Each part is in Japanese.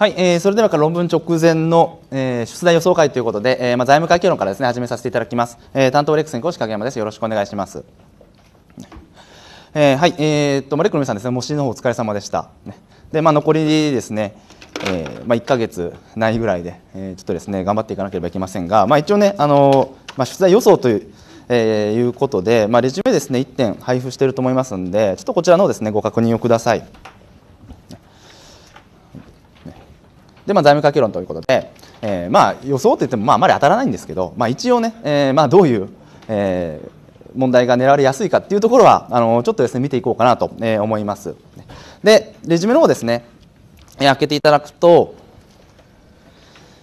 はい、えー、それでは論文直前の、えー、出題予想会ということで、えーまあ、財務会計論からですね始めさせていただきます、えー、担当レックス講師影山ですよろしくお願いしますえー、はい、えー、っと、森あ、レさんですね、模試の方お疲れ様でした。で、まあ、残りですね、えー、まあ、1か月ないぐらいで、えー、ちょっとですね、頑張っていかなければいけませんが、まあ、一応ね、あのまあ、出題予想という、えー、いうことで、まあ、レジュメですね、1点配布していると思いますので、ちょっとこちらのですね、ご確認をください。で、まあ、財務家計論ということで、えー、まあ、予想といっても、まあ、あまり当たらないんですけど、まあ、一応ね、えー、まあ、どういう、えー、問題が狙われやすいかっていうところはあのちょっとですね見ていこうかなと、え思います。でレジュメの方ですね、え開けていただくと,、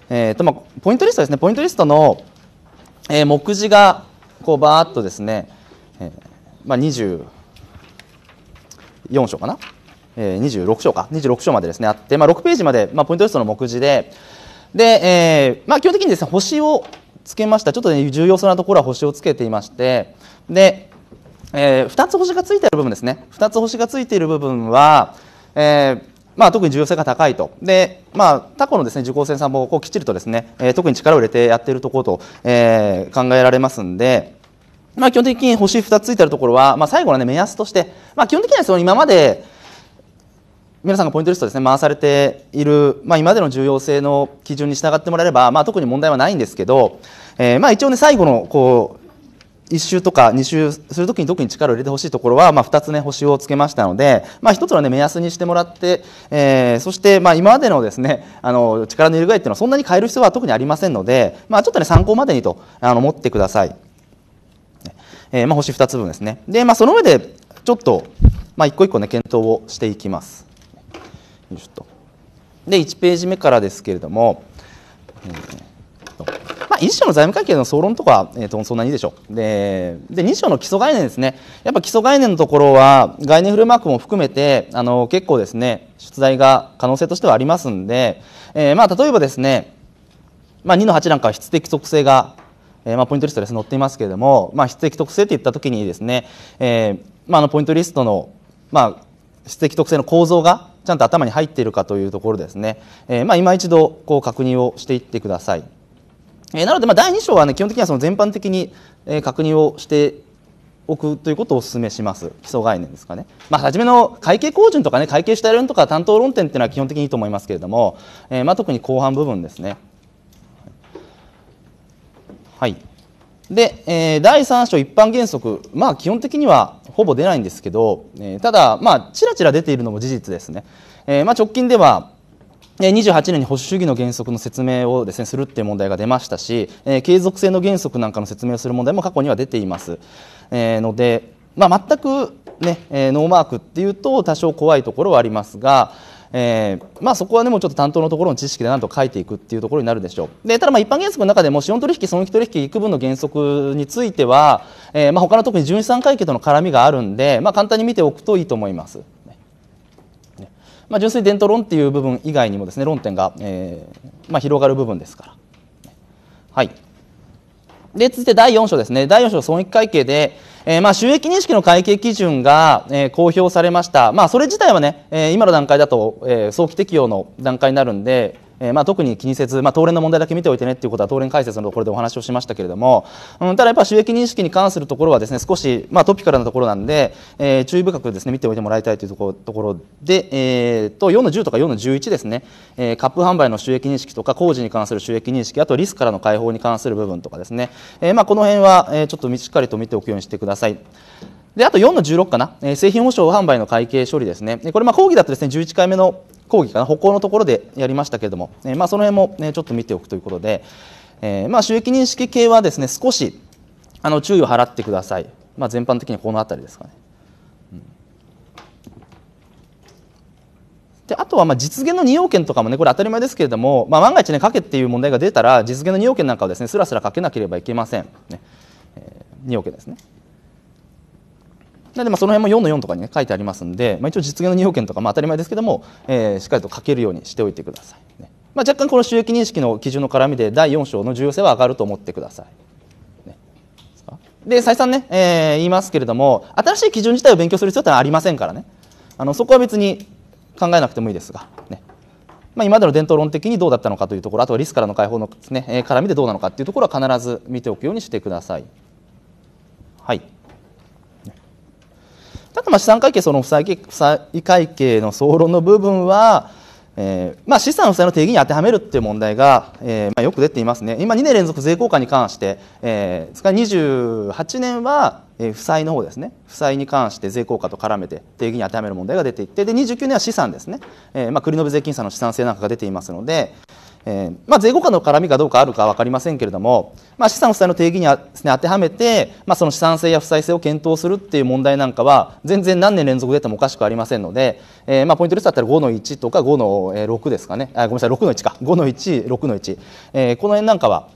えーとまあ、ポイントリストですねポイントリストの、えー、目次がこうバーっとですね、えーまあ、24章かな26章か26章までですねあって、まあ、6ページまで、まあ、ポイントリストの目次でで、えーまあ、基本的にですね星をつけましたちょっと、ね、重要そうなところは星をつけていましてで、えー、2つ星がついている部分ですね2つ星がついている部分は、えーまあ、特に重要性が高いとで、まあ、過去のです、ね、受講生さんもこうきっちりとですね、えー、特に力を入れてやっているところと、えー、考えられますんで。まあ、基本的に星2つついてるところは、まあ、最後の、ね、目安として、まあ、基本的にはその今まで、皆さんがポイントリストですね回されている、まあ、今までの重要性の基準に従ってもらえれば、まあ、特に問題はないんですけど、えー、まあ、一応ね最後のこう1周とか2周するときに特に力を入れてほしいところは、ま2つね星をつけましたので、ま1つの、ね、目安にしてもらって、えー、そして、ま今までのですねあの力の入れ具合っていうのはそんなに変える必要は特にありませんので、まちょっとね参考までにとあの持ってください。えー、ま星2つ分ですね。で、まあ、その上でちょっと、まあ、一個一個ね検討をしていきます。よいしょとで1ページ目からですけれども、まあ、1章の財務会計の総論とかは、えーと、そんなにいいでしょうでで2章の基礎概念ですねやっぱ基礎概念のところは概念フレームワークも含めてあの結構ですね出題が可能性としてはありますんで、えー、まあ、例えばですね、まあ、2の8なんかは質的特性が、えー、まあ、ポイントリストです載っていますけれども、まあ、質的特性っていった時にですね、えーまあ、あのポイントリストの、まあ、質的特性の構造がちゃんと頭に入っているかというところですね、えー、まあ、今一度こう確認をしていってください。えー、なので、ま第2章は、ね、基本的にはその全般的に、え確認をしておくということをお勧めします基礎概念ですかね、まあ、初めの会計工順とか、ね、会計主体論とか担当論点っていうのは基本的にいいと思いますけれども、えー、まあ、特に後半部分ですね。はいで、えー、第3章一般原則、まあ、基本的にはほぼ出ないんですけど、えー、ただ、まあ、ちらちら出ているのも事実ですね。えー、まあ、直近では28年に保守主義の原則の説明をですねするという問題が出ましたし、えー、継続性の原則なんかの説明をする問題も過去には出ています、えー、ので、まあ、全くね、えー、ノーマークというと多少怖いところはありますが、えー、まあ、そこはねもうちょっと担当のところの知識でなんと書いていくっていうところになるでしょうでただまあ一般原則の中でも資本取引損益取引幾分の原則については、えー、まあ、他の特に純資産会計との絡みがあるんで、まあ、簡単に見ておくといいと思います。ね、まあ、純粋伝統論っていう部分以外にもですね論点が、えー、まあ、広がる部分ですから。はい、で続いて第4章ですね第4章損益会計で、えー、まあ収益認識の会計基準が、えー、公表されました、まあ、それ自体はね、えー、今の段階だと、えー、早期適用の段階になるんで、えー、まあ、特に気にせず、まあ、東連の問題だけ見ておいてねっていうことは東連解説のところでお話をしましたけれども、うん、ただやっぱ収益認識に関するところはですね少し、まあ、トピカルなところなんで、えー、注意深くですね見ておいてもらいたいというところところで、えー、と4の10とか4の11ですね、えー、カップ販売の収益認識とか工事に関する収益認識あとリスクからの解放に関する部分とかですね、えまあ、この辺は、えちょっとしっかりと見ておくようにしてください。で、あと4の16かな、えー、製品保証販売の会計処理ですね。これ、まあ、講義だとですね、11回目の講義かな、歩行のところでやりましたけれども、えー、まあ、その辺も、ね、ちょっと見ておくということで、えー、まあ、収益認識系はですね、少し、あの、注意を払ってください。まあ、全般的にこの辺りですかね。であとはまあ実現の2要件とかもねこれ当たり前ですけれども、まあ、万が一ね書けっていう問題が出たら実現の2要件なんかをですねすらすら書けなければいけません、ねえ2要件ですね。なのでまあその辺も4の4とかに、ね、書いてありますんで、まあ、一応実現の2要件とかまあ当たり前ですけども、えー、しっかりと書けるようにしておいてください、ね、まあ、若干この収益認識の基準の絡みで第4章の重要性は上がると思ってください。ね、で再三ね、えー、言いますけれども新しい基準自体を勉強する必要ってはありませんからねあのそこは別に考えなくてもいいですが、ねまあ、今までの伝統論的にどうだったのかというところあとはリスからの解放の、ね、絡みでどうなのかというところは必ず見ておくようにしてください。はいただまあ資産会計その負債会計の総論の部分は、えーまあ、資産負債の定義に当てはめるという問題が、えーまあ、よく出ていますね今2年連続税効果に関して、えー、つ28年は、負債の方ですね負債に関して税効果と絡めて定義に当てはめる問題が出ていてで29年は資産ですね、えーまあ、国の税金差の資産性なんかが出ていますので、えー、まあ、税後価の絡みがどうかあるか分かりませんけれども、まあ、資産負債の定義にです、ね、当てはめて、まあ、その資産性や負債性を検討するっていう問題なんかは全然何年連続出てもおかしくありませんので、えー、まあ、ポイント率だったら5の1とか5の6ですかねあごめんなさい6の1か5の16の1、えー、この辺なんかは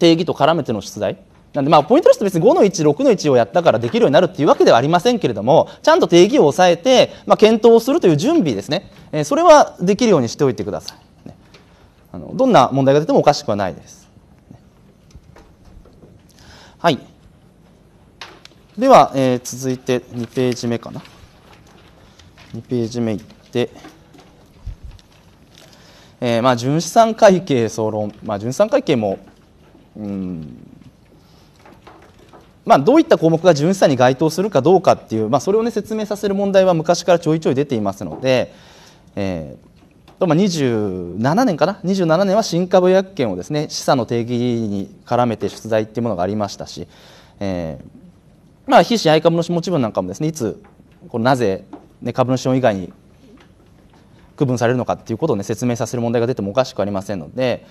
定義と絡めての出題なんでまあポイントリスト別に5の1、6の1をやったからできるようになるっていうわけではありませんけれども、ちゃんと定義を抑えて、まあ、検討するという準備ですね、えー、それはできるようにしておいてください。あのどんな問題が出てもおかしくはないです。はい、では、えー、続いて2ページ目かな。2ページ目いって、えーまあ、純資産会計総論、まあ、純資産会計も、うんまあ、どういった項目が純資産に該当するかどうかっていう、まあ、それを、ね、説明させる問題は昔からちょいちょい出ていますので、えー27年かな27年は新株予約権をですね資産の定義に絡めて出題っていうものがありましたし、えー、まあ、非支配株主持ち分なんかもですねいつこなぜ、ね、株主論以外に区分されるのかっていうことを、ね、説明させる問題が出てもおかしくありませんので、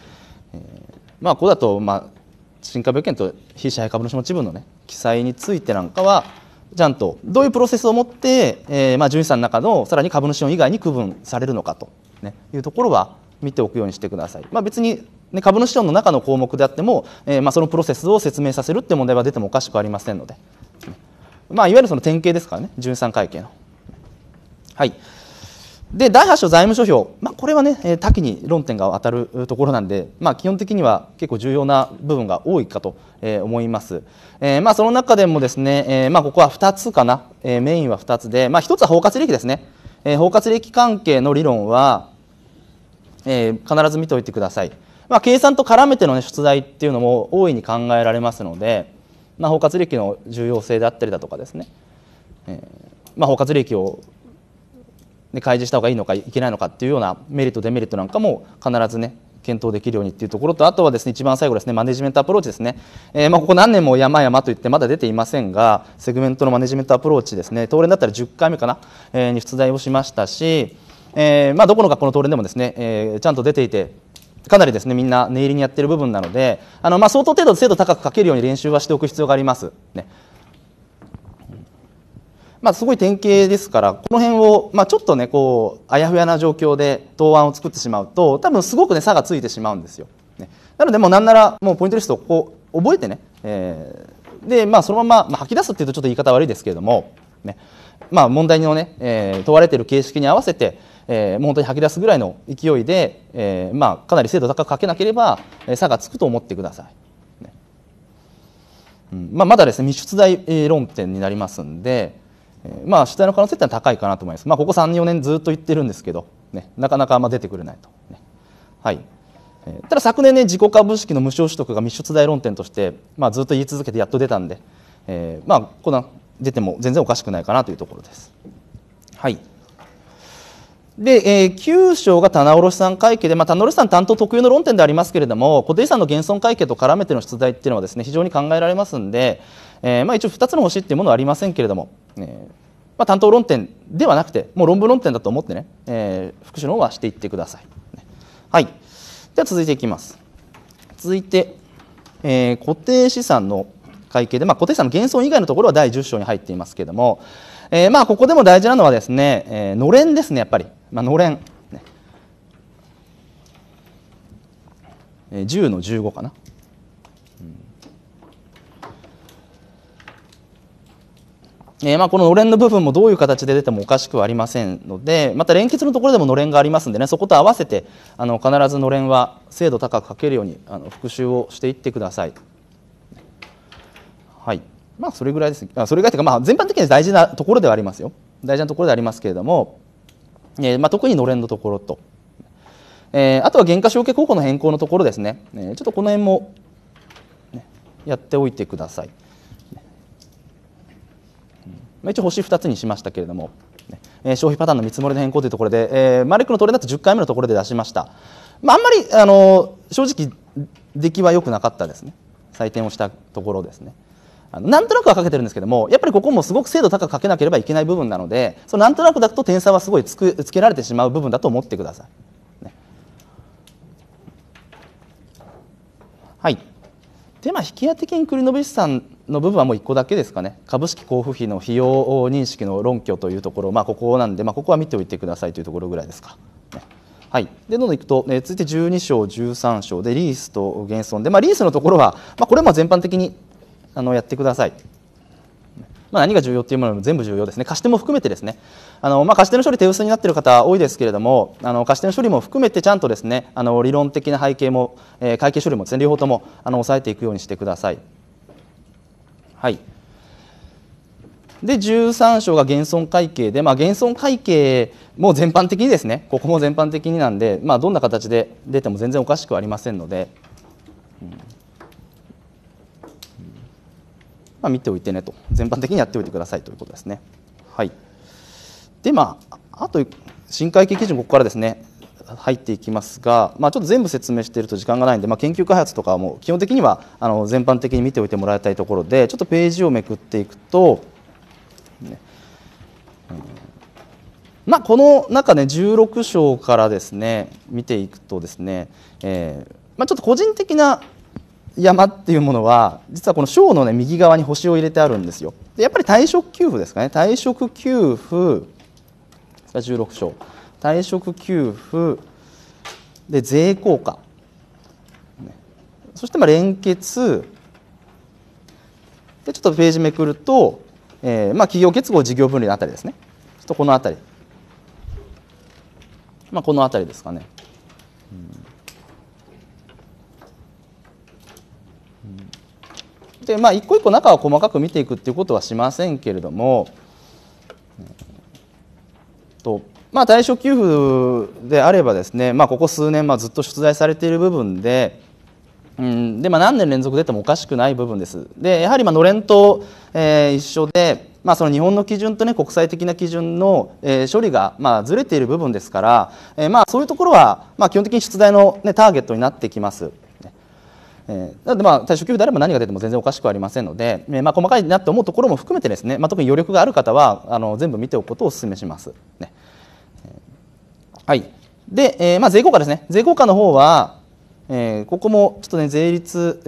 えー、まあ、ここだと、まあ、新株予約権と非支配株主持ち分の、ね、記載についてなんかはちゃんとどういうプロセスをもって、えーまあ、純資産の中のさらに株主論以外に区分されるのかとね、いうところは見ておくようにしてください。まあ、別にね、株主本の中の項目であっても、えー、まあ、そのプロセスを説明させるって問題は出てもおかしくありませんので、まあ、いわゆるその典型ですからね、13会計の。はい、で第8章財務諸表、まあ、これはね、え多岐に論点が当たるところなんで、まあ、基本的には結構重要な部分が多いかと、え思います、えー、まあ、その中でもですね、えまあ、ここは2つかな、えメインは2つで、まあ、1つは包括利益ですねえー、包括歴関係の理論は、えー、必ず見ておいてください。まあ、計算と絡めての、ね、出題っていうのも大いに考えられますので、まあ、包括利益の重要性であったりだとかですね、えーまあ、包括利益を、ね、開示した方がいいのかいけないのかっていうようなメリットデメリットなんかも必ずね検討できるようにっていうところとあとはですね一番最後ですねマネジメントアプローチですね、えー、まあここ何年も山々といってまだ出ていませんがセグメントのマネジメントアプローチですね東連だったら10回目かな、えー、に出題をしましたし、えー、まあどこの学校の東連でもですね、えー、ちゃんと出ていてかなりですねみんな念入りにやってる部分なのであのまあ相当程度精度高くかけるように練習はしておく必要がありますね。まあ、すごい典型ですからこの辺を、まあ、ちょっとねこうあやふやな状況で答案を作ってしまうと多分すごくね差がついてしまうんですよ。ね、なのでもうなんならもうポイントリストをこう覚えてね、えー、で、まあ、そのまま、まあ、吐き出すっていうとちょっと言い方悪いですけれども、ねまあ、問題のね、えー、問われてる形式に合わせて、えー、もう本当に吐き出すぐらいの勢いで、えーまあ、かなり精度高くかけなければ差がつくと思ってください。まあ、まだですね未出題論点になりますんで、えー、まあ、主体の可能性ってのは高いかなと思います。まあ、ここ3、4年ずっと言ってるんですけど、ね、なかなかあんま出てくれないと、ね。はい。えー、ただ昨年ね、自己株式の無償取得が密出大論点として、まあ、ずっと言い続けてやっと出たんで、えー、まあ、この出ても全然おかしくないかなというところです。はい。で、えー、9章が棚卸さん会計で、まあ、棚卸さん担当特有の論点でありますけれども固定資産の減損会計と絡めての出題っていうのはですね非常に考えられますんで、えー、まあ、一応2つの星っていうものはありませんけれども、えー、まあ、担当論点ではなくてもう論文論点だと思ってね、えー、復習の方はしていってください。はい、では続いていきます。続いて、えー、固定資産の会計で、まあ、固定資産の減損以外のところは第10章に入っていますけれども、えー、まあここでも大事なのはですね、えー、のれんですねやっぱり、まあ、のれん、え10の15かな、えー、まあ、こののれんの部分もどういう形で出てもおかしくはありませんのでまた連結のところでものれんがありますんでねそこと合わせてあの必ずのれんは精度高く書けるようにあの復習をしていってください。はいまあ、それぐらいですあそれぐらいというか、まあ、全般的に大事なところではありますよ大事なところでありますけれども、えー、まあ、特にのれんのところと、えー、あとは原価償却高校の変更のところですね、えちょっとこの辺も、ね、やっておいてください。一応星2つにしましたけれども、え消費パターンの見積もりの変更というところで、えー、マレックのトレンドだと10回目のところで出しました、まあ、あんまり、あの正直出来は良くなかったですね採点をしたところですねあのなんとなくはかけてるんですけどもやっぱりここもすごく精度高くかけなければいけない部分なのでそのなんとなくだと点差はすごいつくつけられてしまう部分だと思ってください。でまあ引き当て金繰延資産の部分はもう1個だけですかね株式交付費の費用認識の論拠というところ、まあ、ここなんで、まあ、ここは見ておいてくださいというところぐらいですか。ね、はい、でどんどんいくと、えー、続いて12章、13章でリースと減損で、まあ、リースのところは、まあ、これも全般的にあのやってください。まあ、何が重要っていうものも全部重要ですね貸し手も含めてですねあの、まあ、貸し手の処理手薄になっている方多いですけれどもあの貸し手の処理も含めてちゃんとですねあの理論的な背景も、えー、会計処理も全ね両方ともあの抑えていくようにしてください。はいで13章が減損会計で、まあ、減損会計も全般的にですねここも全般的になんで、まあ、どんな形で出ても全然おかしくありませんので、うんまあ、見ておいてねと全般的にやっておいてくださいということですね。はい、でまああと新会計基準ここからですね入っていきますが、まあ、ちょっと全部説明していると時間がないんで、まあ、研究開発とかも基本的にはあの全般的に見ておいてもらいたいところでちょっとページをめくっていくと、ねうん、まあ、この中ね16章からですね見ていくとですね、えーまあ、ちょっと個人的な山っていうものは実はこの章の、ね、右側に星を入れてあるんですよでやっぱり退職給付ですかね退職給付16章退職給付で税効果そしてまあ連結でちょっとページめくると、えー、まあ企業結合事業分離のあたりですねちょっとこのあたり、まあ、このあたりですかね、うんでまあ一個一個中を細かく見ていくっていうことはしませんけれどもとまあ対象給付であればですね、まあ、ここ数年、まあ、ずっと出題されている部分で、うんでまあ、何年連続出てもおかしくない部分です。でやはりまあのれんと、えー、一緒で、まあ、その日本の基準と、ね、国際的な基準の、えー、処理が、まあ、ずれている部分ですから、えー、まあそういうところは、まあ、基本的に出題の、ね、ターゲットになってきます。えー、なので、まあ、退職給付であれば何が出ても全然おかしくありませんので、えーまあ、細かいなと思うところも含めてですね、まあ、特に余力がある方はあの全部見ておくことをお勧めします。ねはいでえーまあ、税効果ですね税効果の方は、えー、ここもちょっとね税率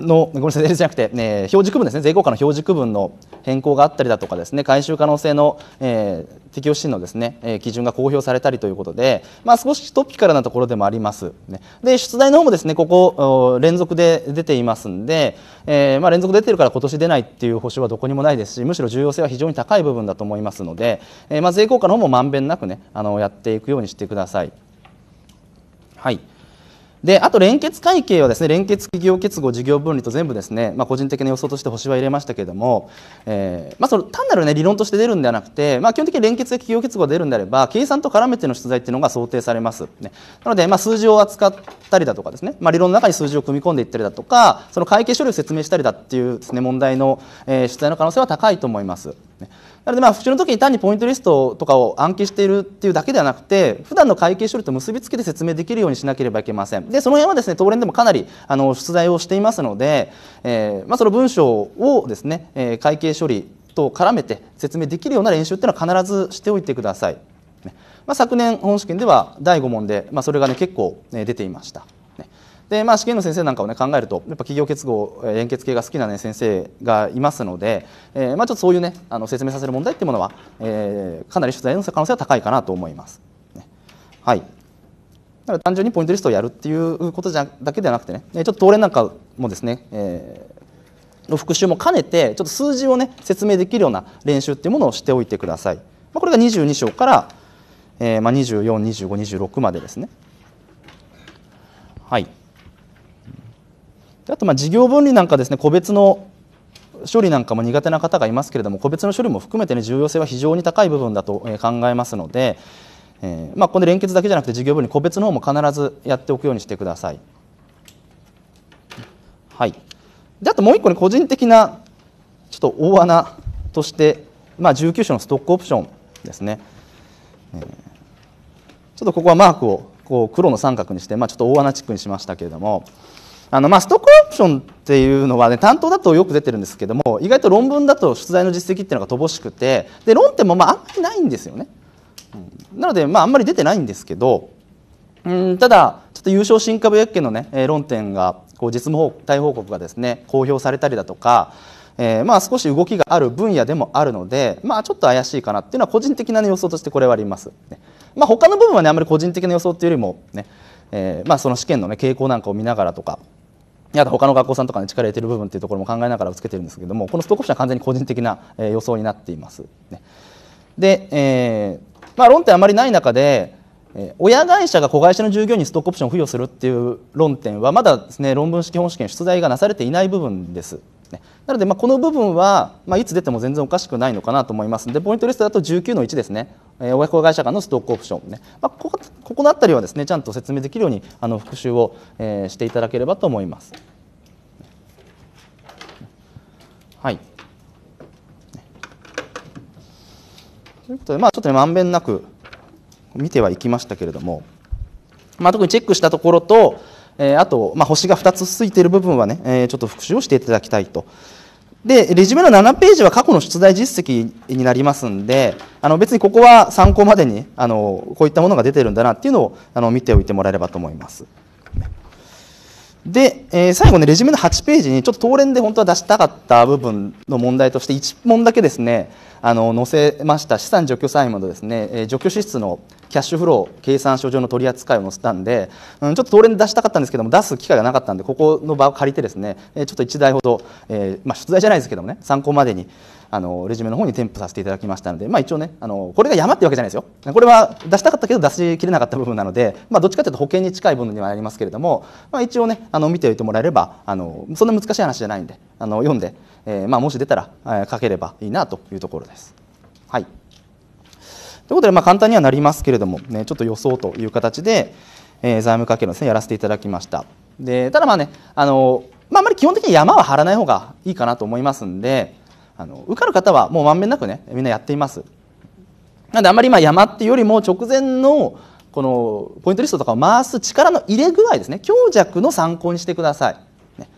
のごめんなさい税率じゃなくて、えー、表示区分ですね税効果の表示区分の変更があったりだとかですね回収可能性の、えー、適用指針のですね、えー、基準が公表されたりということで、まあ、少しトピカルなところでもあります、ね、で出題の方もですねここ連続で出ていますんで、えーまあ、連続出てるから今年出ないっていう保証はどこにもないですしむしろ重要性は非常に高い部分だと思いますので、えーまあ、税効果の方もまんべんなくねあのやっていくようにしてください。はいであと連結会計はですね連結企業結合事業分離と全部ですね、まあ、個人的な予想として星は入れましたけれども、えーまあ、その単なる、ね、理論として出るんではなくて、まあ、基本的に連結企業結合が出るんであれば計算と絡めての出題っていうのが想定されます、ね、なので、まあ、数字を扱ったりだとかですね、まあ、理論の中に数字を組み込んでいったりだとかその会計処理を説明したりだっていうです、ね、問題の、えー、出題の可能性は高いと思います。ねなのでまあ復習の時に単にポイントリストとかを暗記しているっていうだけではなくて普段の会計処理と結びつけて説明できるようにしなければいけませんでその辺はですね東連でもかなりあの出題をしていますので、えー、まあ、その文章をですね、えー、会計処理と絡めて説明できるような練習っていうのは必ずしておいてください、まあ、昨年本試験では第5問で、まあ、それがね結構、出ていました。でまあ、試験の先生なんかを、ね、考えるとやっぱ企業結合連結系が好きな、ね、先生がいますので、えー、まあ、ちょっとそういうねあの説明させる問題っていうものは、えー、かなり取材の可能性は高いかなと思います。ね、はいだから単純にポイントリストをやるっていうことじゃだけではなくてねちょっと当レなんかもですね、えー、の復習も兼ねてちょっと数字をね説明できるような練習っていうものをしておいてください。まあ、これが22章から、えーまあ、24、25、26までですね。はいあとまあ事業分離なんかですね個別の処理なんかも苦手な方がいますけれども個別の処理も含めて、ね、重要性は非常に高い部分だと考えますので、えー、まあ、この連結だけじゃなくて事業分離個別の方も必ずやっておくようにしてください。はい、であともう1個、ね、個人的なちょっと大穴として、まあ、19種のストックオプションですね、えー、ちょっとここはマークをこう黒の三角にして、まあ、ちょっと大穴チックにしましたけれども。あのまあ、ストックオプションっていうのは、ね、担当だとよく出てるんですけども意外と論文だと出題の実績っていうのが乏しくてで論点もまああんまりないんですよね、うん、なので、まあ、あんまり出てないんですけど、うん、ただちょっと優勝新株薬研のね、え論点がこう実務対報告がですね公表されたりだとか、えー、まあ少し動きがある分野でもあるので、まあ、ちょっと怪しいかなっていうのは個人的な、ね、予想としてこれはあります、ね、まあ、他の部分はねあんまり個人的な予想っていうよりもね、えー、まあその試験の、ね、傾向なんかを見ながらとかやと他の学校さんとかに力入れてる部分っていうところも考えながらつけてるんですけどもこのストックオプションは完全に個人的な予想になっています。で、えー、まあ、論点あまりない中で親会社が子会社の従業員にストックオプションを付与するっていう論点はまだですね論文式本試験出題がなされていない部分です。ですねなのでまこの部分は、まいつ出ても全然おかしくないのかなと思いますでポイントリストだと19の1ですねえ親子会社間のストックオプションね、まあ、こここの辺りはですねちゃんと説明できるようにあの復習を、えー、していただければと思います。はいということで、まあ、ちょっとまんべんなく見てはいきましたけれども、まあ、特にチェックしたところとえあと、まあ、星が2つついている部分はね、えちょっと復習をしていただきたいと。で、レジュメの7ページは過去の出題実績になりますんで、あの別にここは参考までにあのこういったものが出てるんだなっていうのをあの見ておいてもらえればと思います。で、えー、最後ねレジュメの8ページにちょっと当連で本当は出したかった部分の問題として1問だけですねあの載せました資産除去債務のですね、えー、除去支出のキャッシュフロー計算書上の取り扱いを載せたんで、うん、ちょっと当連で出したかったんですけども出す機会がなかったんでここの場を借りてですね、えー、ちょっと1台ほど、えーまあ、出題じゃないですけどもね参考までに、あのレジュメの方に添付させていただきましたので、まあ、一応ねあのこれが山ってわけじゃないですよこれは出したかったけど出しきれなかった部分なので、まあ、どっちかというと保険に近い部分にはなりますけれども、まあ、一応ねあの見ておいてもらえればあのそんな難しい話じゃないんであの読んで、えー、まあ、もし出たら、えー、書ければいいなというところです。はいということで、まあ、簡単にはなりますけれども、ね、ちょっと予想という形で、えー、財務課系のですねやらせていただきました。でただまあねあのまあ、あまり基本的に山は張らない方がいいかなと思いますんで、あの受かる方はもうまんべんなくねみんなやっていますなのであんまり今山っていうよりも直前のこのポイントリストとかを回す力の入れ具合ですね強弱の参考にしてください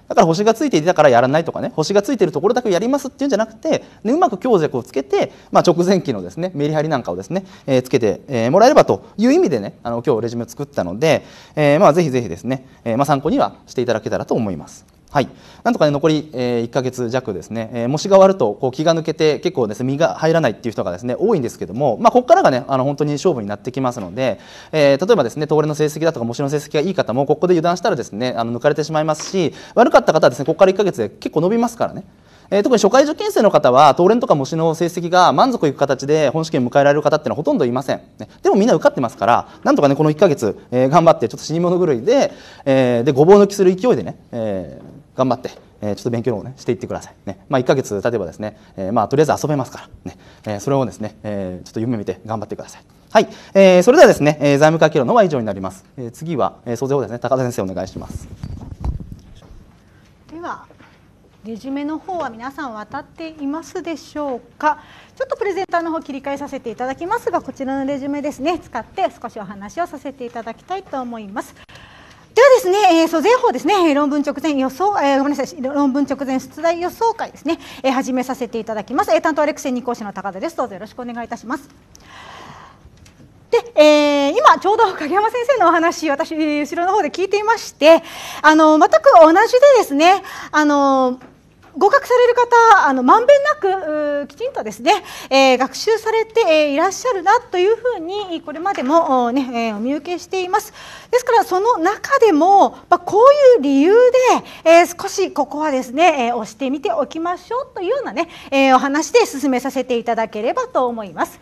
だから星がついていたからやらないとかね星がついてるところだけやりますっていうんじゃなくてでうまく強弱をつけて、まあ、直前期のですねメリハリなんかをですね、えー、つけて、えー、もらえればという意味でねあの今日レジュメを作ったので、えー、まあ、ぜひぜひですね、えまあ、参考にはしていただけたらと思います。はい、なんとかね残り、えー、1か月弱ですね、えー、模試が終わるとこう気が抜けて結構です、ね、身が入らないっていう人がですね多いんですけども、まあ、ここからがねあの本当に勝負になってきますので、えー、例えばですね東レの成績だとか模試の成績がいい方もここで油断したらですねあの抜かれてしまいますし悪かった方はですねここから1か月で結構伸びますからね。え特に初回受験生の方は、当連とか模試の成績が満足いく形で本試験を迎えられる方っていうのはほとんどいません。ね、でもみんな受かってますから、なんとかね、この1か月、えー、頑張って、ちょっと死に物狂いで、えー、で、ごぼう抜きする勢いでね、えー、頑張って、えちょっと勉強をねしていってくださいね。まあ、1ヶ月経てばですね、えまあとりあえず遊べますからね、えそれをですね、えちょっと夢見て頑張ってください。はい、えー、それではですね、え財務会議論は以上になります。え次は、えー、総税法ですね、高田先生お願いします。では。レジュメの方は皆さん渡っていますでしょうかちょっとプレゼンターの方切り替えさせていただきますがこちらのレジュメですね使って少しお話をさせていただきたいと思いますではですね、えー、租税法ですね、論文直前予想、えー、ごめんなさい、論文直前出題予想会ですね、えー、始めさせていただきます。えー、担当アレクセン二講師の高田です。どうぞよろしくお願いいたします。で、えー、今ちょうど影山先生のお話私後ろの方で聞いていましてあの全く同じでですねあの合格される方あのまんべんなくきちんとですね、えー、学習されて、えー、いらっしゃるなというふうにこれまでもね、えー、お見受けしていますですからその中でも、まあ、こういう理由で、えー、少しここはですね、えー、押してみておきましょうというようなね、えー、お話で進めさせていただければと思います。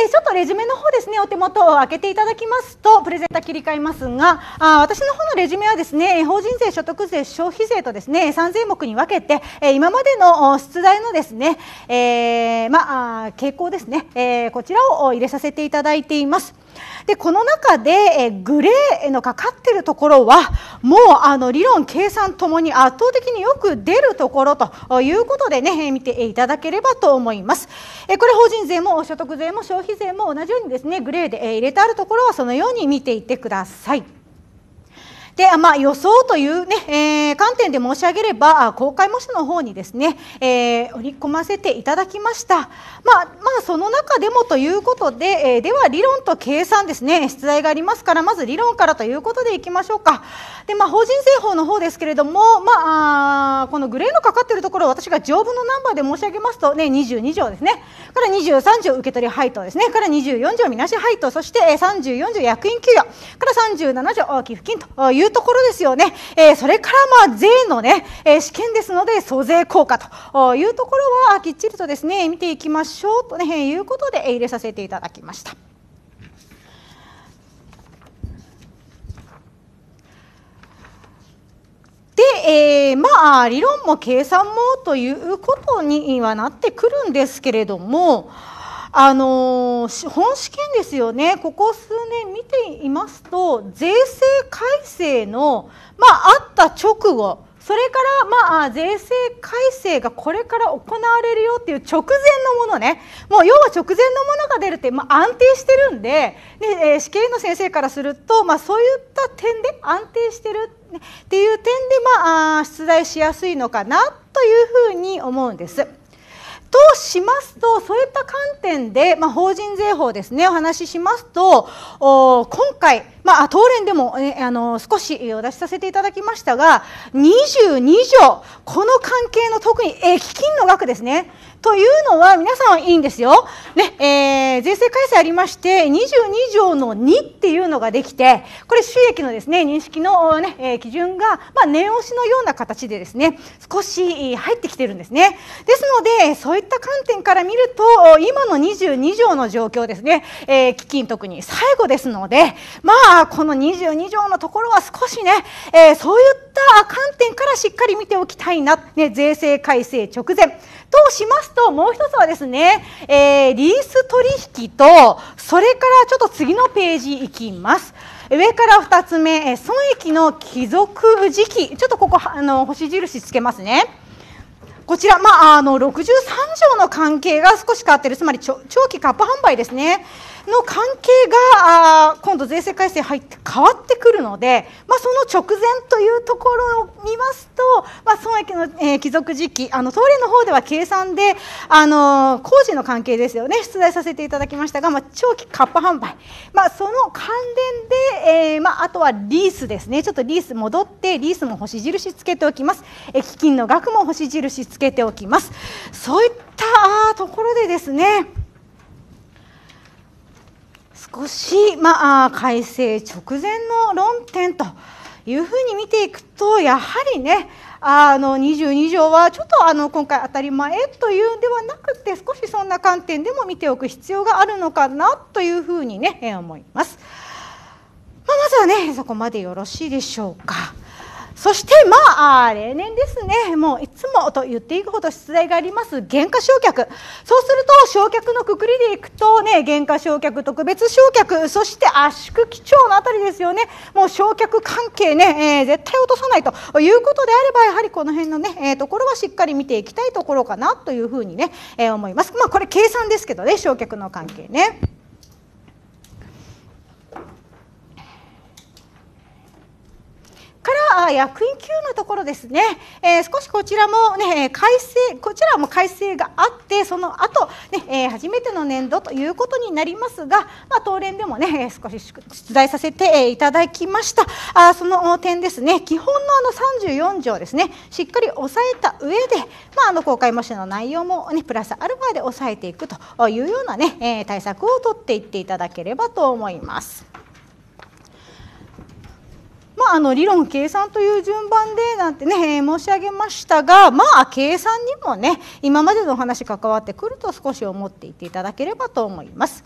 でちょっとレジュメの方ですねお手元を開けていただきますとプレゼンター切り替えますがあ私の方のレジュメはですね法人税所得税消費税とですね3税目に分けて、え今までの出題のですね、えー、まあ傾向ですね、えー、こちらを入れさせていただいています。でこの中で、えグレーのかかってるところはもうあの理論計算ともに圧倒的によく出るところということでね見ていただければと思います。えこれ法人税も所得税も消費税も同じようにですねグレーで入れてあるところはそのように見ていてください。で、まあ、予想というね、ねえー、観点で申し上げれば公開模試の方にですね、えー、織り込ませていただきました、まあ、まあ、その中でもということで、えー、では理論と計算ですね出題がありますからまず理論からということでいきましょうかで、まあ、法人税法の方ですけれども、まあ、このグレーのかかっているところ私が条文のナンバーで申し上げますと、ね、22条ですねから23条受け取り配当ですねから24条みなし配当そして34条役員給与から37条寄付金というところですよね。えー、それからまあ税のね、えー、試験ですので、租税効果というところはきっちりとですね、見ていきましょうと、ね、いうことで入れさせていただきました。で、えー、まあ理論も計算もということにはなってくるんですけれども、あの本試験ですよね、ここ数年見ていますと、税制改正の、まあ、あった直後、それから、まあ、税制改正がこれから行われるよっていう直前のものね、もう要は直前のものが出るって、まあ、安定してるんで、ねえー、試験の先生からすると、まあ、そういった点で安定してるっていう点で、まあ、出題しやすいのかなというふうに思うんです。としますとそういった観点で、まあ、法人税法ですねお話ししますと今回、まあ、当連でも、ね、あの少しお出しさせていただきましたが22条この関係の特に益金の額ですねというのは皆さんいいんですよ。ねえー、税制改正ありまして22条の2っていうのができてこれ収益のですね認識の、ねえー、基準が、まあ、値押しのような形でですね少し入ってきてるんですね。ですのでそういった観点から見ると今の22条の状況ですね、えー、基金特に最後ですのでまあこの22条のところは少しね、えー、そういった観点からしっかり見ておきたいな、ね、税制改正直前としますともう一つはですね、えー、リース取引とそれからちょっと次のページいきます。上から2つ目、え損益の帰属時期、ちょっとここあの星印つけますね。こちら、まあ、あの63条の関係が少し変わっている、つまり長期カップ販売ですね。の関係が今度税制改正入って変わってくるので、まあ、その直前というところを見ますと、まあ、損益の、えー、帰属時期あの東例の方では計算であの工事の関係ですよね出題させていただきましたが、まあ、長期カッパ販売、まあ、その関連で、えーまあ、あとはリースですねちょっとリース戻ってリースも星印つけておきます、え基金の額も星印つけておきますそういったところでですね少し、まあ、改正直前の論点というふうに見ていくとやはりねあの22条はちょっとあの今回当たり前というではなくて少しそんな観点でも見ておく必要があるのかなというふうにね思います。まあ、まずはねそこまでよろしいでしょうか。そしてまあ例年ですねもういつもと言っていくほど出題があります減価償却そうすると償却のくくりでいくとね減価償却特別償却そして圧縮基調のあたりですよねもう償却関係ね、えー、絶対落とさないということであればやはりこの辺のね、えー、ところはしっかり見ていきたいところかなというふうにね、えー、思いますまあこれ計算ですけどね償却の関係ね。から役員級のところですね、えー、少しこちらも、ね、改正こちらも改正があってその後、ねえー、初めての年度ということになりますが、まあ、当連でも、ね、少し出題させていただきましたあその点ですね基本のあの34条ですねしっかり押さえた上で、まあ、あの公開模試の内容も、ね、プラスアルファで押さえていくというような、ね、対策を取っていっていただければと思います。まあ、あの理論計算という順番でなんてね、申し上げましたが、まあ、計算にもね今までのお話関わってくると少し思っていていただければと思います。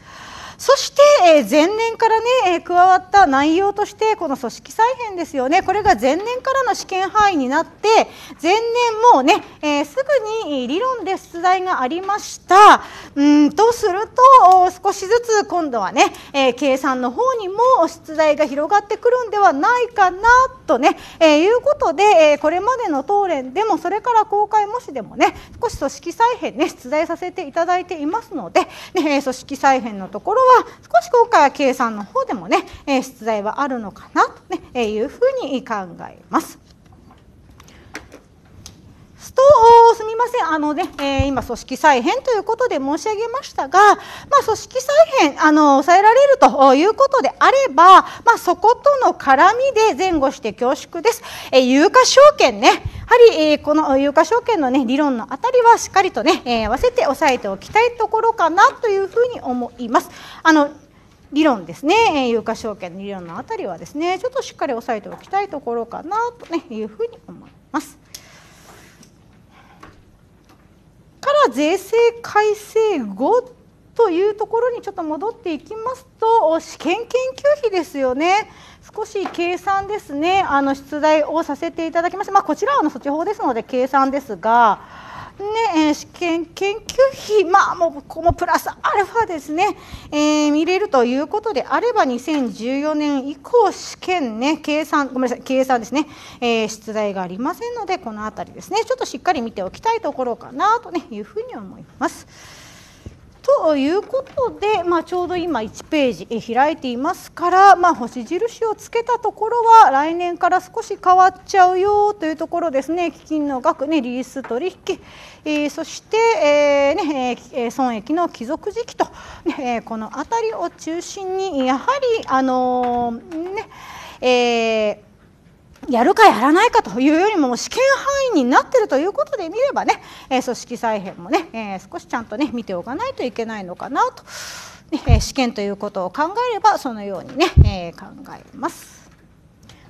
そしてえー、前年からね、えー、加わった内容としてこの組織再編ですよねこれが前年からの試験範囲になって前年もね、えー、すぐに理論で出題がありましたうんとすると少しずつ今度はね、え計算の方にも出題が広がってくるんではないかなとね、えいうことで、えこれまでの当連でもそれから公開模試でもね少し組織再編ね出題させていただいていますので、ね、組織再編のところは少し福岡経産の方でもね、え出題はあるのかなと、ねえいうふうに考えます。とすみませんあのね、ねえ今、組織再編ということで申し上げましたが、まあ、組織再編あの、抑えられるということであれば、まあ、そことの絡みで前後して恐縮です。えー、有価証券ねやはり、えー、この有価証券の、ね、理論のあたりはしっかりとね、えー、合わせて押さえておきたいところかなというふうに思います。あの理論ですね、有価証券の理論のあたりはですね、ちょっとしっかり押さえておきたいところかなと、ね、いうふうに思います。から税制改正後というところにちょっと戻っていきますと試験研究費ですよね少し計算ですねあの出題をさせていただきました、まあ、こちらはの措置法ですので計算ですが。ね、研究費、まあ、もうここもプラスアルファですね、えー、見れるということであれば、2014年以降、試験ね、計算、ごめんなさい、計算ですね、えー、出題がありませんので、このあたりですね、ちょっとしっかり見ておきたいところかなと、ね、いうふうに思います。ということで、まあ、ちょうど今1ページ開いていますから、まあ、星印をつけたところは来年から少し変わっちゃうよというところですね基金の額、ね、リース取引、えー、そして、えー、ねえー、損益の帰属時期と、ね、この辺りを中心にやはり、あのねえーやるかやらないかというよりも試験範囲になってるということで見ればね、えー、組織再編もね、えー、少しちゃんとね見ておかないといけないのかなと、ね、試験ということを考えればそのようにね、えー、考えます。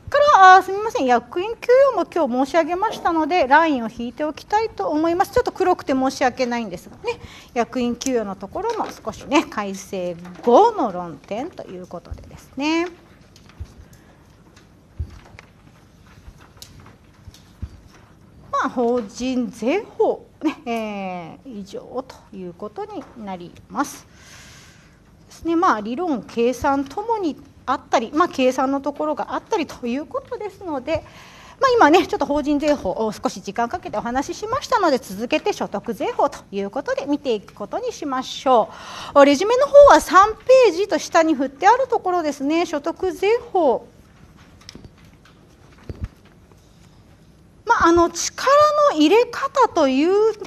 からあすみません役員給与も今日申し上げましたのでラインを引いておきたいと思いますちょっと黒くて申し訳ないんですがね役員給与のところも少しね改正後の論点ということでですね。まあ、法人税法、ねえー、以上ということになります。ですねまあ、理論、計算ともにあったり、まあ、計算のところがあったりということですので、まあ、今ねちょっと法人税法を少し時間かけてお話ししましたので続けて所得税法ということで見ていくことにしましょうレジュメの方は3ページと下に振ってあるところですね所得税法まあ、あの力の入れ方という点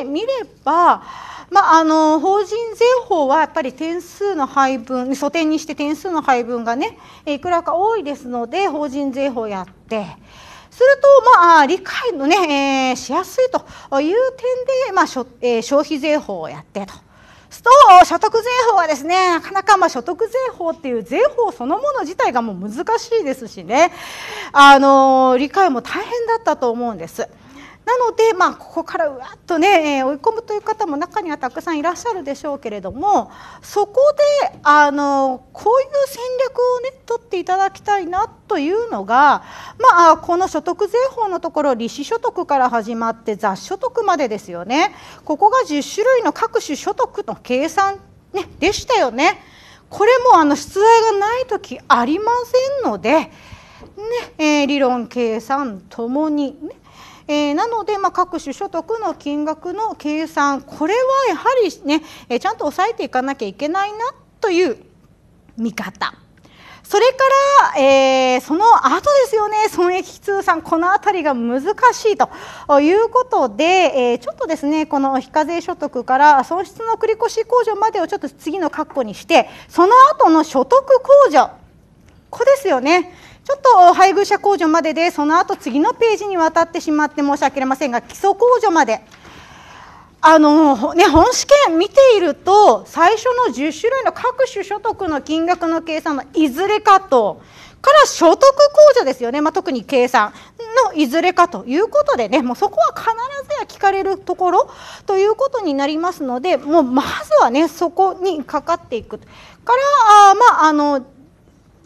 で見れば、まあ、あの法人税法はやっぱり点数の配分祖典にして点数の配分がねいくらか多いですので法人税法やってすると、まあ、理解のね、えー、しやすいという点で、まあしょえー、消費税法をやってと。ス所得税法はですねなかなかま所得税法っていう税法そのもの自体がもう難しいですしねあの理解も大変だったと思うんです。なので、まあ、ここからうわっとね、え追い込むという方も中にはたくさんいらっしゃるでしょうけれどもそこであのこういう戦略をね取っていただきたいなというのが、まあ、この所得税法のところ利子所得から始まって雑所得までですよねここが10種類の各種所得の計算、ね、でしたよね。これもあの出題がない時ありませんので、ねえー、理論計算ともに、ね、えー、なので、まあ、各種所得の金額の計算これはやはりね、えー、ちゃんと抑えていかなきゃいけないなという見方。それから、えー、その後ですよね、損益通算、この辺りが難しいということで、えー、ちょっとですね、この非課税所得から損失の繰越し控除までをちょっと次の括弧にして、その後の所得控除、ここですよね。ちょっと配偶者控除までで、その後次のページに渡ってしまって申し訳ありませんが、基礎控除まで。あのね、本試験見ていると、最初の10種類の各種所得の金額の計算のいずれかと、から所得控除ですよね、まあ、特に計算のいずれかということでね、もうそこは必ずや聞かれるところということになりますので、もうまずはね、そこにかかっていく。から、あまあ、あの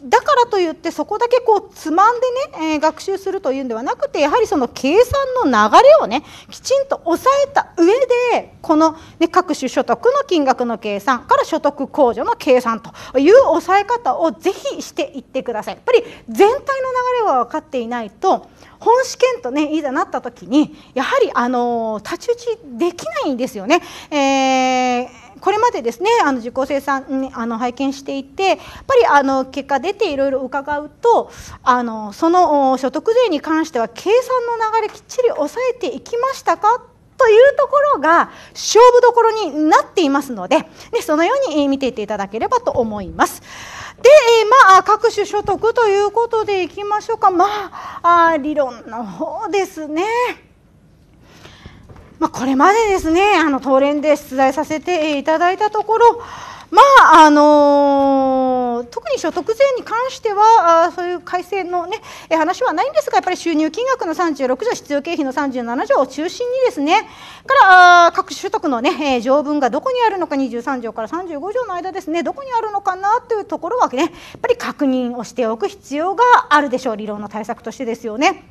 だからといってそこだけこうつまんでね、えー、学習するというんではなくてやはりその計算の流れをねきちんと抑えた上でこの、ね、各種所得の金額の計算から所得控除の計算という抑え方をぜひしていってください。やっぱり全体の流れは分かっていないと本試験とねいざなった時にやはりあの太刀打ちできないんですよね。えーこれまでですねあの自己生産あの拝見していてやっぱりあの結果出ていろいろ伺うとあのその所得税に関しては計算の流れきっちり抑えていきましたかというところが勝負どころになっていますので、でそのように見ていていただければと思います。で、まあ、各種所得ということでいきましょうか。まあ、あ理論の方ですね。まあ、これまでですねあの東連で出題させていただいたところまああのー、特に所得税に関してはあそういう改正の、ね、話はないんですがやっぱり収入金額の36条必要経費の37条を中心にですねから各所得の、ね、え条文がどこにあるのか23条から35条の間ですねどこにあるのかなというところは、ね、やっぱり確認をしておく必要があるでしょう理論の対策としてですよね。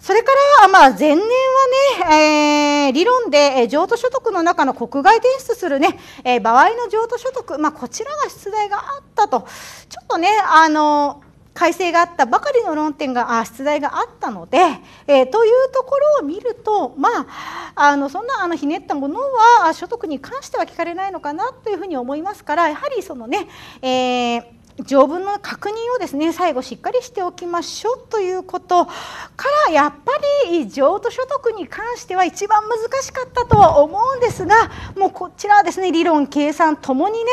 それから、まあ、前年はね、えー、理論で譲渡所得の中の国外転出するね、えー、場合の譲渡所得、まあ、こちらが出題があったと、ちょっとね、あの改正があったばかりの論点があ出題があったので、えー、というところを見ると、まあ、あのそんなあのひねったものは所得に関しては聞かれないのかなというふうに思いますからやはりそのね、えー条文の確認をですね最後しっかりしておきましょうということからやっぱり譲渡所得に関しては一番難しかったとは思うんですがもうこちらはですね理論計算ともにね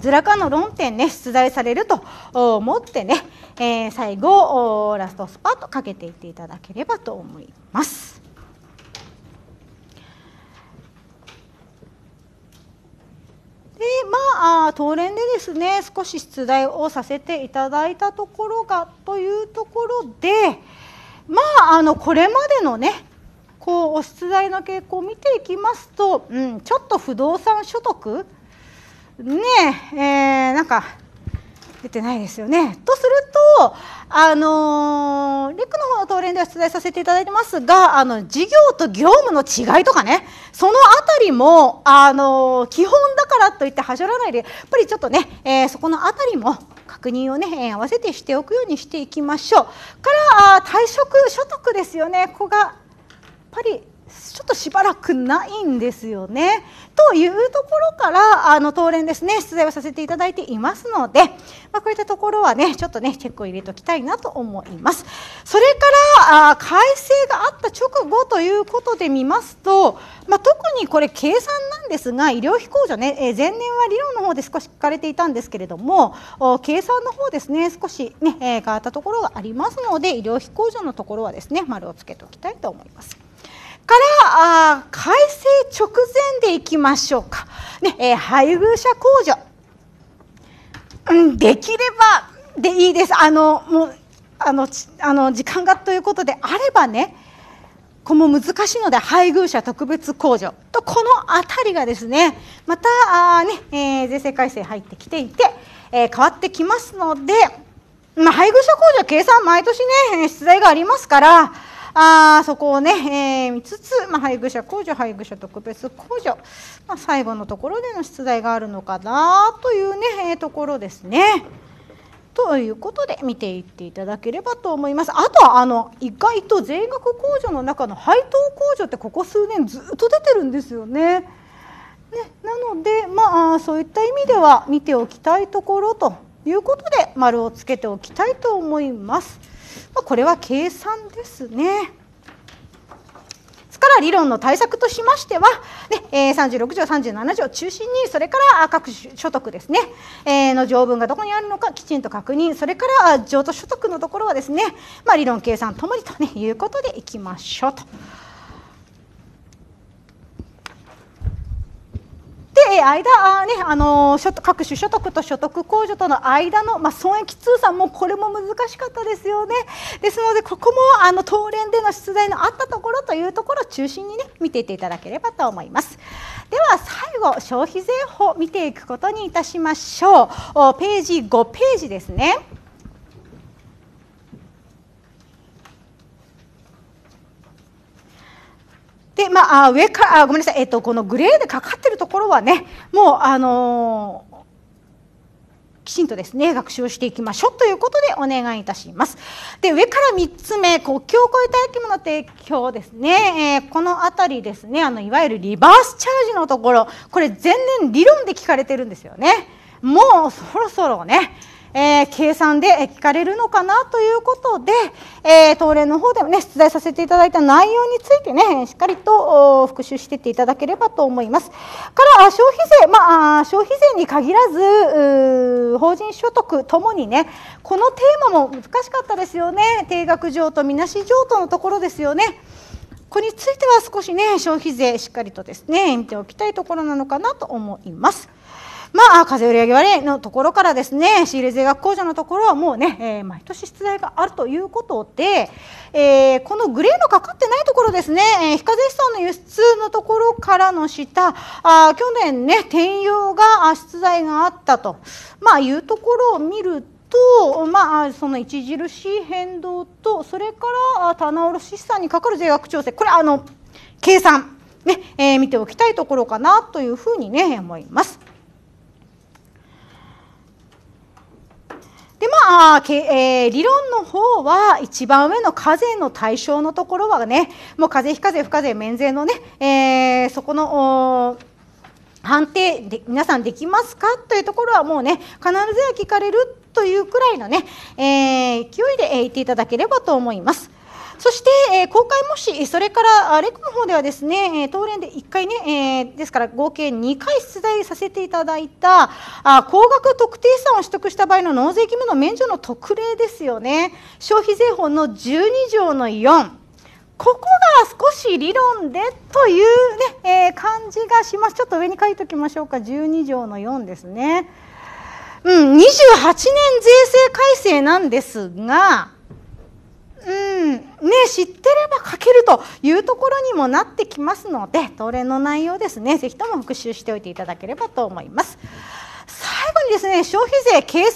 ずらかの論点ね出題されると思ってね、えー、最後ラストスパートかけていっていただければと思います。あ当連でですね少し出題をさせていただいたところがというところでまああのこれまでのねこう出題の傾向を見ていきますと、うん、ちょっと不動産所得ねええー、なんか出てないですよね。とすると、あのー、レックの方の答連では出題させていただいてますがあの事業と業務の違いとかねその辺りも、あのー、基本だからといってはしょらないでやっぱりちょっとね、えー、そこの辺りも確認をね、え合わせてしておくようにしていきましょう。から退職所得ですよねここがやっぱりちょっとしばらくないんですよね。というところからあの当連ですね出題をさせていただいていますので、まあ、こういったところはねちょっとねチェックを入れておきたいなと思います。それからあ改正があった直後ということで見ますと、まあ、特にこれ計算なんですが医療費控除ね、えー、前年は理論の方で少し聞かれていたんですけれども計算の方ですね少しね、えー、変わったところがありますので医療費控除のところはですね丸をつけておきたいと思います。からあ改正直前でいきましょうか、ねえー、配偶者控除、うん、できればでいいですあのもうあのあの時間がということであればねこの難しいので配偶者特別控除とこの辺りがですねまたあね、えー、税制改正入ってきていて、えー、変わってきますので、まあ、配偶者控除計算毎年ね出題がありますから。あそこをね、えー、見つつ、まあ、配偶者控除配偶者特別控除、まあ、最後のところでの出題があるのかなというね、えー、ところですね。ということで見ていっていただければと思います。あとはあの意外と税額控除の中の配当控除ってここ数年ずっと出てるんですよね。ねなので、まあ、そういった意味では見ておきたいところということで丸をつけておきたいと思います。まあ、これは計算ですね。ですから理論の対策としましては、ねえ36条、37条を中心にそれから各所得ですね、えー、の条文がどこにあるのかきちんと確認それから譲渡所得のところはですね、まあ、理論計算ともにと、いうことでいきましょうと。で間あ、ね、あの各種所得と所得控除との間の、まあ、損益通算もこれも難しかったですよね。ですのでここもあの東連での出題のあったところというところを中心に、ね、見ていっていただければと思います。では最後消費税法見ていくことにいたしましょう。ページ5ページですね。でまあ、上からあごめんなさい、えっと、このグレーでかかってるところはねもう、あのー、きちんとですね学習をしていきましょうということでお願いいたします。で上から3つ目国境を越えた焼き物提供ですね、えー、この辺りですねあのいわゆるリバースチャージのところこれ前年理論で聞かれてるんですよね。もうそろそろね、えー、計算で聞かれるのかなということで、えー、東連の方でもね出題させていただいた内容についてねしっかりと復習していっていただければと思いますから消費税まあ消費税に限らず法人所得ともにねこのテーマも難しかったですよね定額譲渡みなし譲渡のところですよねここについては少しね消費税しっかりとですね見ておきたいところなのかなと思います。まあ、課税売上割のところからですね、仕入れ税額控除のところはもうね、えー、毎年出題があるということで、えー、このグレーのかかってないところですね、えー、非課税資産の輸出のところからの下、あ去年ね、転用が出題があったと、まあ、いうところを見ると、と、まあ、その著しい変動とそれから棚卸資産にかかる税額調整これあの計算ね、ねえー、見ておきたいところかなというふうにね思います。でまあ、えー、理論の方は一番上の課税の対象のところはねもう課税非課税不課税免税のね、えー、そこの判定で皆さんできますかというところはもうね必ずや聞かれるというくらいのね、えー、勢いで言っていただければと思います。そして、えー、公開模試、それからレクの方ではですね、東連で1回ね、えー、ですから合計2回出題させていただいた、あ高額特定資産を取得した場合の納税義務の免除の特例ですよね、消費税法の12条の4。ここが少し理論でというね、ねえー、感じがします。ちょっと上に書いておきましょうか。12条の4ですね。うん、28年税制改正なんですが、うんね、知ってれば書けるというところにもなってきますので当例の内容ですね是非とも復習しておいていただければと思います。最後にですね消費税計算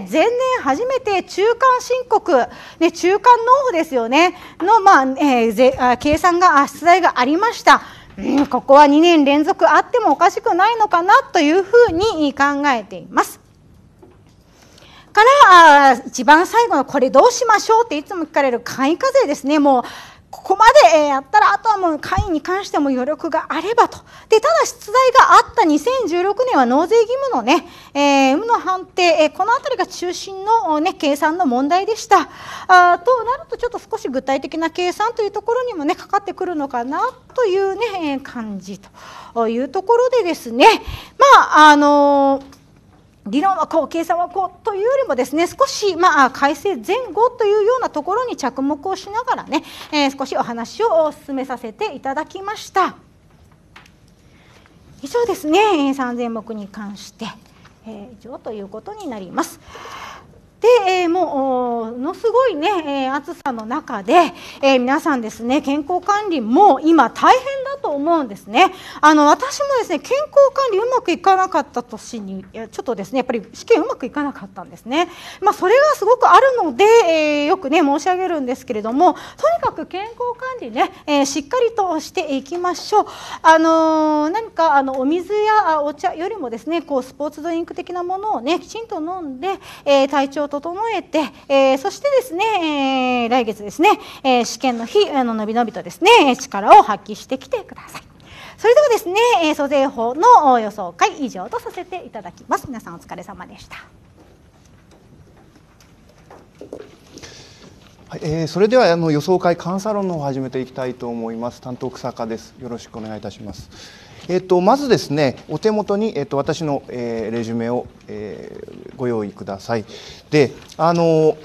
で前年初めて中間申告、ね、中間納付ですよねの、まあえー、ぜ計算が出題がありました。うん、ここは2年連続あってもおかしくないのかなというふうに考えています。から一番最後のこれどうしましょうっていつも聞かれる簡易課税ですねもうここまでやったらあとはもう会員に関しても余力があればとでただ出題があった2016年は納税義務のね、え有、ー、無の判定、えー、このあたりが中心の、ね、計算の問題でしたあとなるとちょっと少し具体的な計算というところにもねかかってくるのかなというね、感じというところでですねまああのー理論はこう計算はこうというよりもですね少し、まあ、改正前後というようなところに着目をしながらね、えー、少しお話を進めさせていただきました以上ですね3000目に関して、えー、以上ということになります。で、えー、もうのすごいね、えー、暑さの中で、えー、皆さんですね健康管理も今大変だと思うんですねあの私もですね健康管理うまくいかなかった年にちょっとですねやっぱり試験うまくいかなかったんですね、まあ、それがすごくあるので、えよくね申し上げるんですけれどもとにかく健康管理ね、えしっかりとしていきましょうあの何かあのお水やお茶よりもですねこうスポーツドリンク的なものをねきちんと飲んで、え体調整えて、えー、そしてですね、えー、来月ですね、えー、試験の日、あの、のびのびとですね、力を発揮してきてください。それではですね、えー、租税法の予想会以上とさせていただきます。皆さんお疲れ様でした。はい、えー、それではあの予想会監査論のを始めていきたいと思います。担当草加です。よろしくお願いいたします。えっと、まずですねお手元に、えっと、私の、えー、レジュメを、えー、ご用意ください。であの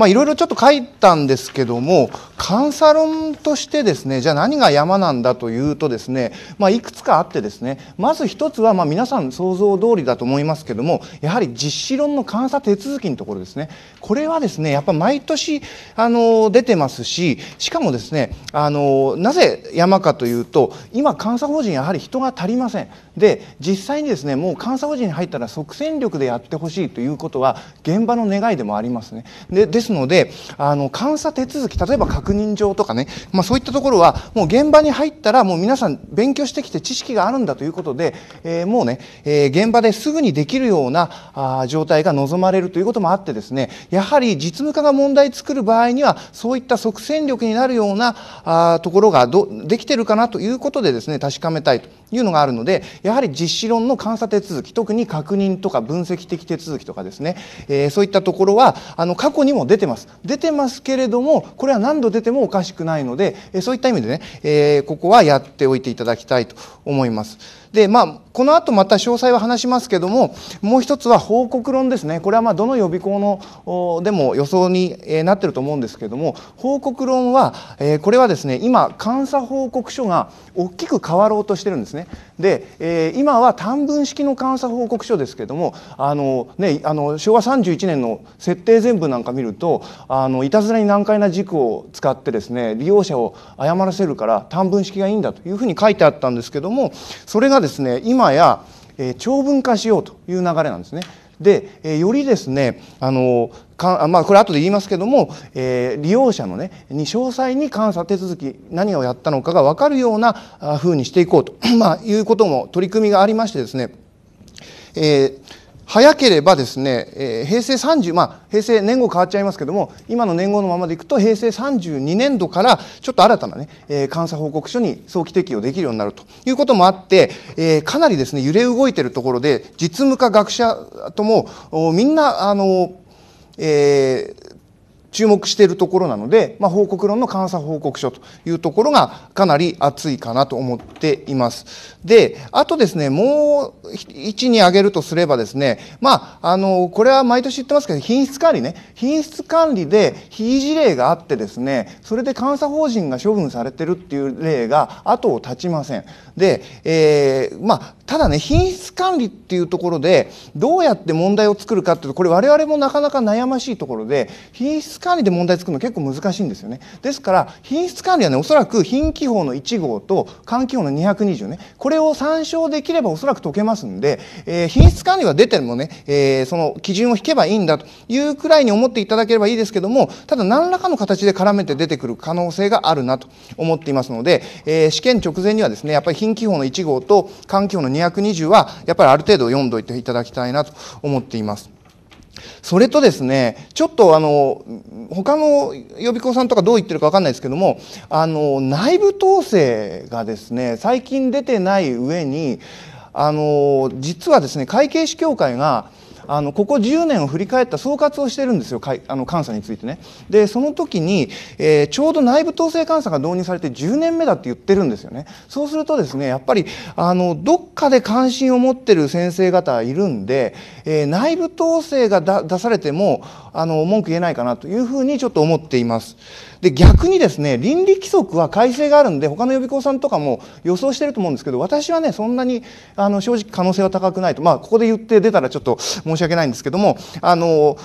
まあ、いろいろちょっと書いたんですけども監査論としてですねじゃあ何が山なんだというとですね、まあ、いくつかあってですねまず一つはまあ皆さん想像通りだと思いますけどもやはり実施論の監査手続きのところですねこれはですねやっぱ毎年あの出てますししかもですねあのなぜ山かというと今監査法人やはり人が足りませんで実際にですねもう監査法人に入ったら即戦力でやってほしいということは現場の願いでもありますねでですですのであの監査手続き例えば確認状とかね、まあ、そういったところはもう現場に入ったらもう皆さん勉強してきて知識があるんだということで、えー、もうね、えー、現場ですぐにできるようなあ状態が望まれるということもあってですねやはり実務家が問題作る場合にはそういった即戦力になるようなあところがどできてるかなということでですね確かめたいというのがあるのでやはり実施論の監査手続き特に確認とか分析的手続きとかですね、えー、そういったところはあの過去にも出ててます出てますけれどもこれは何度出てもおかしくないのでそういった意味でね、えー、ここはやっておいていただきたいと思います。でまあこの後また詳細は話しますけどももう一つは報告論ですねこれはまどの予備校のでも予想になってると思うんですけども報告論は、えー、これはですね今監査報告書が大きく変わろうとしてるんですね。で、えー、今は短文式の監査報告書ですけどもあの、ね、あの昭和31年の設定全部なんか見るとあのいたずらに難解な軸を使ってですね利用者を誤らせるから短文式がいいんだというふうに書いてあったんですけどもそれがですね今や、え長文化しようという流れなんですね。で、えよりですねあのかまあ、これ後で言いますけども、えー、利用者の、ね、に詳細に監査手続き何をやったのかが分かるようなふうにしていこうと、まあ、いうことも取り組みがありましてですね、えー早ければですね、えー、平成30、まあ、平成年号変わっちゃいますけども、今の年号のままでいくと、平成32年度から、ちょっと新たなね、えー、監査報告書に早期適用できるようになるということもあって、えー、かなりですね、揺れ動いているところで、実務家、学者とも、みんな、あの、えー、注目しているところなので、まあ、報告論の監査報告書というところがかなり熱いかなと思っています。で、あとですね、もう一に挙げるとすればですね、まあ、あの、これは毎年言ってますけど、品質管理ね、品質管理で非事例があってですね、それで監査法人が処分されてるっていう例が後を絶ちません。で、えー、まあ、ただね品質管理っていうところでどうやって問題を作るかっていうとこれ我々もなかなか悩ましいところで品質管理で問題作るの結構難しいんですよねですから品質管理はねおそらく品規法の1号と換気法の220ねこれを参照できればおそらく解けますんで、えー、品質管理は出てもね、えー、その基準を引けばいいんだというくらいに思っていただければいいですけどもただ何らかの形で絡めて出てくる可能性があるなと思っていますので、えー、試験直前にはですねやっぱり品規法の1号と換気法の2 220はやっぱりある程度読んどいていただきたいなと思っています。それとですね、ちょっとあの、他の予備校さんとかどう言ってるかわかんないですけども、あの、内部統制がですね、最近出てない上に、あの、実はですね、会計士協会が、あのここ10年を振り返った総括をしてるんですよあの監査についてね。でその時に、えー、ちょうど内部統制監査が導入されて10年目だって言ってるんですよね。そうするとですねやっぱりあのどっかで関心を持ってる先生方いるんで、えー、内部統制が出されてもあの文句言えないかなというふうにちょっと思っています。で逆にですね倫理規則は改正があるんで他の予備校さんとかも予想してると思うんですけど私はねそんなにあの正直可能性は高くないとまあここで言って出たらちょっと申し訳ないんですけどもあの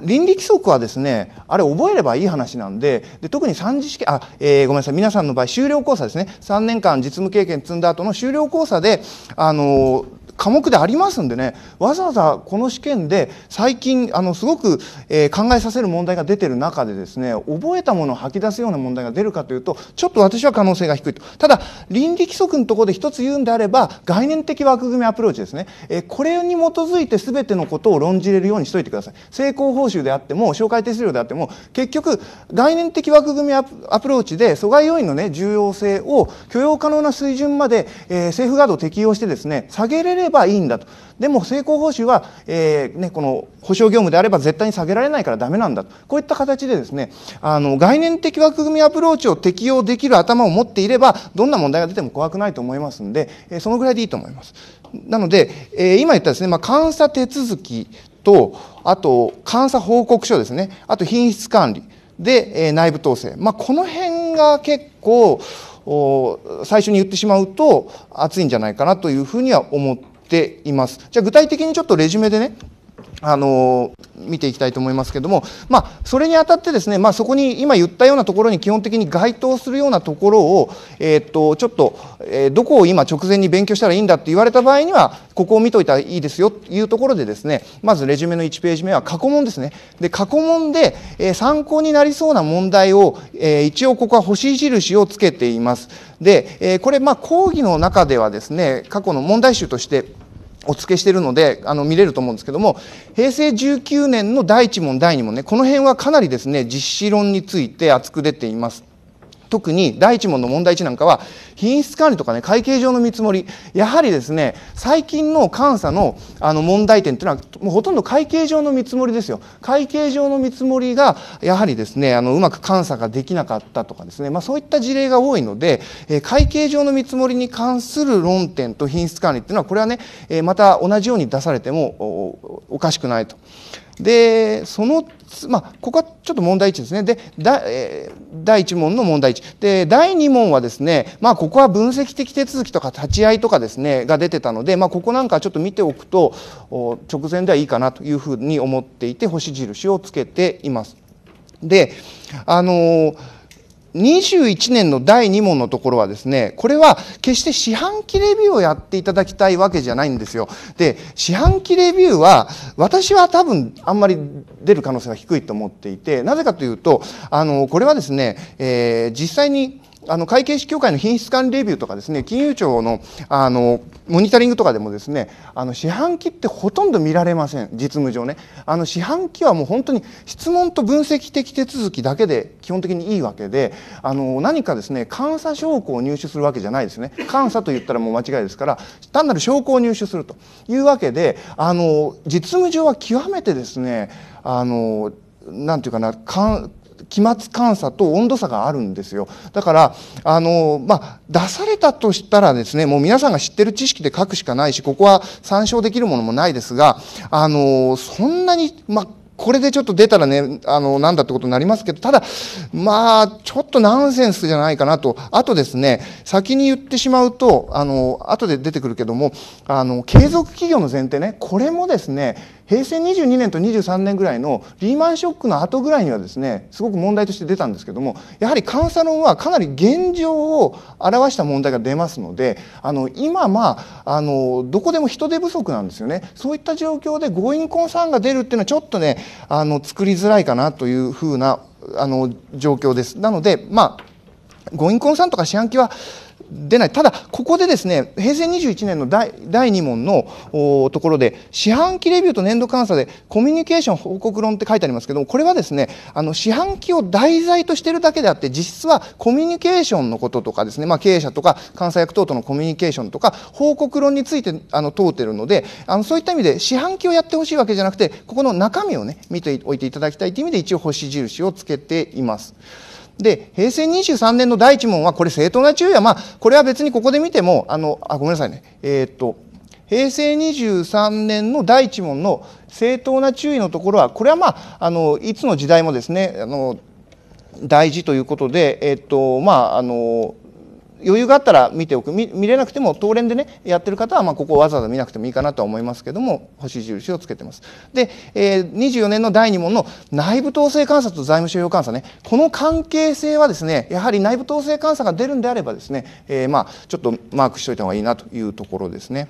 倫理規則はですねあれ覚えればいい話なんでで特に3次試験あ、えー、ごめんなさい皆さんの場合修了講座ですね3年間実務経験積んだ後の修了講座であの科目でありますんでねわざわざこの試験で最近あのすごく、えー、考えさせる問題が出てる中でですね覚えたものを吐き出すような問題が出るかというとちょっと私は可能性が低いとただ倫理規則のところで一つ言うんであれば概念的枠組みアプローチですね、えー、これに基づいて全てのことを論じれるようにしといてください成功報酬であっても紹介手数料であっても結局概念的枠組みアプローチで阻害要因のね重要性を許容可能な水準まで、えー、セーフガードを適用してですね下げれるればいいんだとでも成功報酬は、えーね、この保証業務であれば絶対に下げられないからだめなんだとこういった形でですねあの概念的枠組みアプローチを適用できる頭を持っていればどんな問題が出ても怖くないと思いますので、えー、そのぐらいでいいと思います。なので、えー、今言ったですね、まあ、監査手続きとあと監査報告書ですねあと品質管理で、えー、内部統制、まあ、この辺が結構最初に言ってしまうと熱いんじゃないかなというふうには思ってています。じゃあ具体的にちょっとレジュメでねあの見ていきたいと思いますけれども、まあ、それにあたってですね、まあ、そこに今言ったようなところに基本的に該当するようなところを、えー、っとちょっと、えー、どこを今直前に勉強したらいいんだって言われた場合にはここを見といたらいいですよというところでですねまずレジュメの1ページ目は過去問ですねで過去問で、えー、参考になりそうな問題を、えー、一応ここは星印をつけていますで、えー、これまあ講義の中ではですね過去の問題集としてお付けしてるのであの見れると思うんですけども平成19年の第1問第2問ねこの辺はかなりですね実施論について厚く出ています。特に第1問の問題1なんかは品質管理とかね会計上の見積もりやはりですね最近の監査のあの問題点というのはもうほとんど会計上の見積もりですよ会計上の見積もりがやはりですねあのうまく監査ができなかったとかですね、まあ、そういった事例が多いので、え会計上の見積もりに関する論点と品質管理っていうのはこれはね、えまた同じように出されてもおかしくないと。でそのまあ、ここはちょっと問題1ですね。で、えー、第1問の問題1。で、第2問はですね、まあ、ここは分析的手続きとか立ち会いとかですね、が出てたので、まあ、ここなんかちょっと見ておくと、直前ではいいかなというふうに思っていて、星印をつけています。で、あのー21年の第2問のところはですねこれは決して四半期レビューをやっていただきたいわけじゃないんですよ。で四半期レビューは私は多分あんまり出る可能性が低いと思っていてなぜかというとあのこれはですね、えー、実際にあの会計士協会の品質管理レビューとかですね金融庁のあのモニタリングとかでもですねあの四半期ってほとんど見られません実務上ねあの四半期はもう本当に質問と分析的手続きだけで基本的にいいわけであの何かですね監査証拠を入手するわけじゃないですね監査と言ったらもう間違いですから単なる証拠を入手するというわけであの実務上は極めてですねあのなんていうかな期末監査と温度差があるんですよだからあの、まあ、出されたとしたらですねもう皆さんが知ってる知識で書くしかないしここは参照できるものもないですがあのそんなに、まあ、これでちょっと出たらね、あの、なんだってことになりますけど、ただ、まあ、ちょっとナンセンスじゃないかなと。あとですね、先に言ってしまうと、あの、後で出てくるけども、あの、継続企業の前提ね、これもですね、平成22年と23年ぐらいのリーマンショックの後ぐらいにはですねすごく問題として出たんですけどもやはり監査論はかなり現状を表した問題が出ますのであの今まああのどこでも人手不足なんですよねそういった状況で強引婚んが出るっていうのはちょっとねあの作りづらいかなというふうなあの状況です。なのでまあゴインコンさんとか四半期は出ない、ただ、ここでですね平成21年の第2問のところで、四半期レビューと年度監査でコミュニケーション報告論って書いてありますけども、これはですねあの四半期を題材としてるだけであって、実質はコミュニケーションのこととか、ですね、まあ、経営者とか監査役等とのコミュニケーションとか、報告論についてあの問うてるので、あのそういった意味で、四半期をやってほしいわけじゃなくて、ここの中身をね、見ておいていただきたいという意味で、一応、星印をつけています。で平成23年の第1問はこれ正当な注意はまあこれは別にここで見てもあのあごめんなさいねえー、っと平成23年の第1問の正当な注意のところはこれはまああのいつの時代もですねあの大事ということでえー、っとまああの余裕があったら見ておく見見れなくても当連でねやってる方はまあここをわざわざ見なくてもいいかなとは思いますけども星印をつけてます。で、えー、24年の第2問の内部統制監査と財務諸表監査ねこの関係性はですねやはり内部統制監査が出るんであればですね、えー、まあちょっとマークしておいた方がいいなというところですね。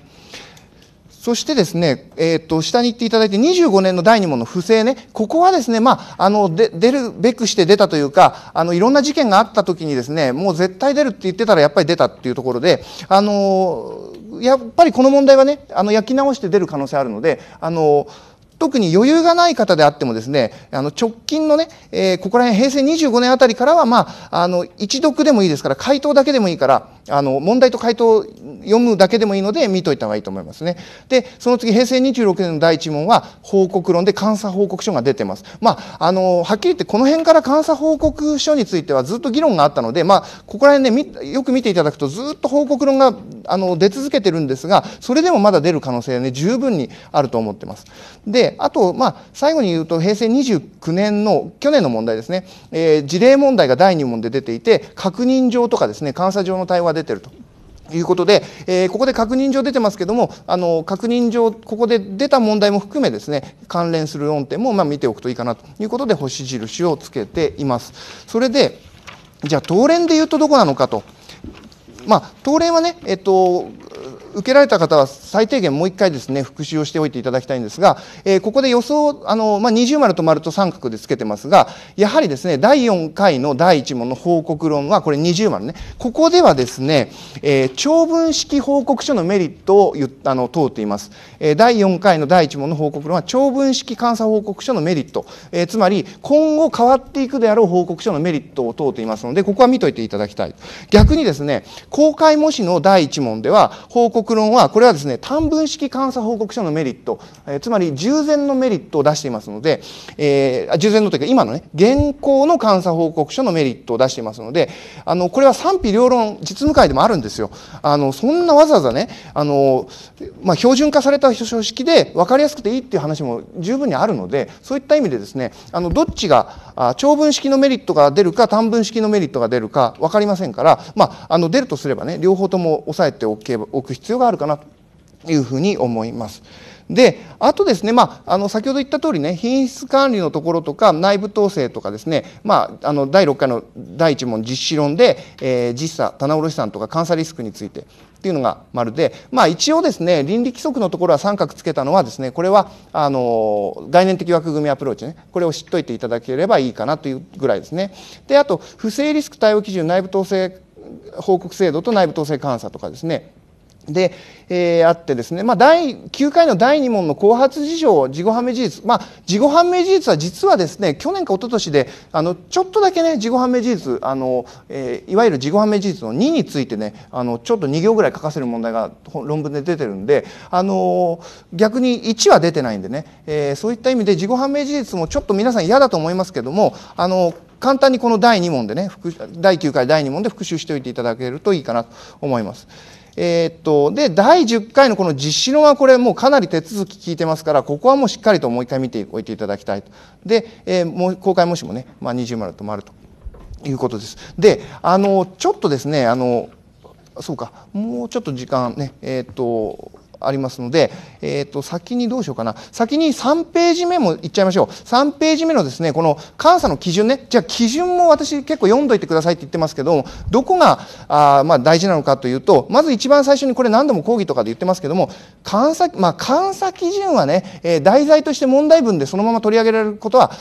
そしてですね、えーと、下に行っていただいて25年の第2問の不正ねここはですね、まあ、あので出るべくして出たというかあのいろんな事件があった時にですねもう絶対出るって言ってたらやっぱり出たっていうところで、あのやっぱりこの問題はねあの焼き直して出る可能性あるので。あのー特に余裕がない方であってもですね、あの直近のね、えー、ここら辺平成25年あたりからは、まあ、あの、一読でもいいですから、回答だけでもいいから、あの、問題と回答を読むだけでもいいので、見といた方がいいと思いますね。で、その次、平成26年の第1問は、報告論で監査報告書が出てます。まあ、あの、はっきり言って、この辺から監査報告書についてはずっと議論があったので、まあ、ここら辺ね、よく見ていただくと、ずっと報告論が、あの、出続けてるんですが、それでもまだ出る可能性はね、十分にあると思ってます。で、で、あと、まあ、最後に言うと、平成29年の、去年の問題ですね、えー、事例問題が第2問で出ていて、確認状とかですね、監査上の対応が出てると。いうことで、えー、ここで確認状出てますけども、あの、確認状、ここで出た問題も含めですね、関連する論点も、まあ、見ておくといいかなということで、星印をつけています。それで、じゃあ、当連で言うとどこなのかと。まあ、東連はね、えっと、受けられた方は最低限もう1回ですね復習をしておいていただきたいんですが、えー、ここで予想あの、まあ、二重丸と丸と三角でつけてますがやはりですね第4回の第1問の報告論はこれ二重丸ねここではですね、えー、長文式報告書のメリットを言あの問うています、えー、第4回の第1問の報告論は長文式監査報告書のメリット、えー、つまり今後変わっていくであろう報告書のメリットを問うていますのでここは見といていただきたい逆にですね公開模試の第1問では報告告論はこれはですね短文式監査報告書のメリット、えー、つまり従前のメリットを出していますので、えー、従前のというか今のね現行の監査報告書のメリットを出していますのであのこれは賛否両論実務会でもあるんですよ。あのそんなわざわざねあの、まあ、標準化された書式で分かりやすくていいっていう話も十分にあるのでそういった意味でですねあのどっちが長文式のメリットが出るか短文式のメリットが出るか分かりませんから、まあ、あの出るとすればね両方とも押さえておけおく必要要があるかなというふうに思います。であとですね、まあ、あの先ほど言った通りね品質管理のところとか内部統制とかですね、まあ、あの第6回の第1問実施論で、えー、実査棚卸資産とか監査リスクについてっていうのが丸で、まあ、一応ですね倫理規則のところは三角つけたのはですねこれはあの概念的枠組みアプローチねこれを知っといていただければいいかなというぐらいですね。であと不正リスク対応基準内部統制報告制度と内部統制監査とかですねで、えー、あってですね、まあ、第9回の第2問の後発事情事後判明事実、まあ、事後判明事実は実はですね去年か一昨年であのちょっとだけね事後判明事実あの、えー、いわゆる事後判明事実の2についてねあのちょっと2行ぐらい書かせる問題が論文で出てるんで、あのー、逆に1は出てないんでね、えー、そういった意味で事後判明事実もちょっと皆さん嫌だと思いますけども、あのー簡単にこの第2問でね第9回第2問で復習しておいていただけるといいかなと思います。えー、っと、で、第10回のこの実施のはこれもうかなり手続き聞いてますから、ここはもうしっかりともう一回見ておいていただきたいと。で、えー、もう公開もしもね、まあ、20丸と丸ということです。で、あの、ちょっとですね、あの、そうか、もうちょっと時間ね、えー、っと、ありますので、えー、と先にどうしようかな先に3ページ目もいっちゃいましょう3ページ目のですねこの監査の基準ねじゃあ基準も私結構読んどいてくださいって言ってますけどもどこがあまあ大事なのかというとまず一番最初にこれ何度も講義とかで言ってますけども監査,、まあ、監査基準はね、えー、題材として問題文でそのまま取り上げられることは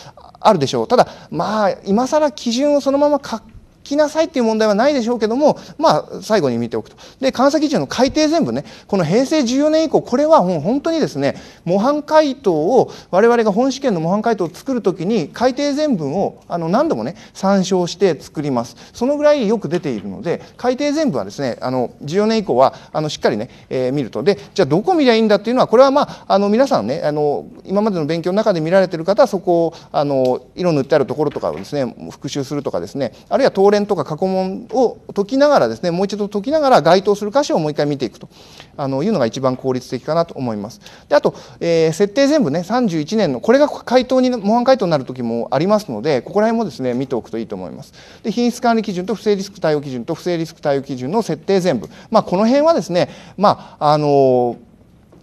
あるでしょうただまあ今更基準をそのまま書きなさいっていう問題はないでしょうけどもまあ最後に見ておくと。で監査基準の改定全部ねこの平成14年以降これはもう本当にですね模範解答を我々が本試験の模範解答を作る時に改定全文をあの何度もね参照して作ります。そのぐらいよく出ているので改定全文はですねあの14年以降はあのしっかりね、えー、見るとでじゃあどこ見りゃいいんだっていうのはこれはまああの皆さんねあの今までの勉強の中で見られてる方はそこをあの色塗ってあるところとかをですね復習するとかですねあるいは東連とか過去問を解きながらですねもう一度解きながら該当する箇所をもう一回見ていくとあのいうのが一番効率的かなと思います。であと、えー、設定全部ね31年のこれが回答に模範回答になる時もありますのでここら辺もですね見ておくといいと思います。で品質管理基準と不正リスク対応基準と不正リスク対応基準の設定全部、まあ、この辺はですね、まああのー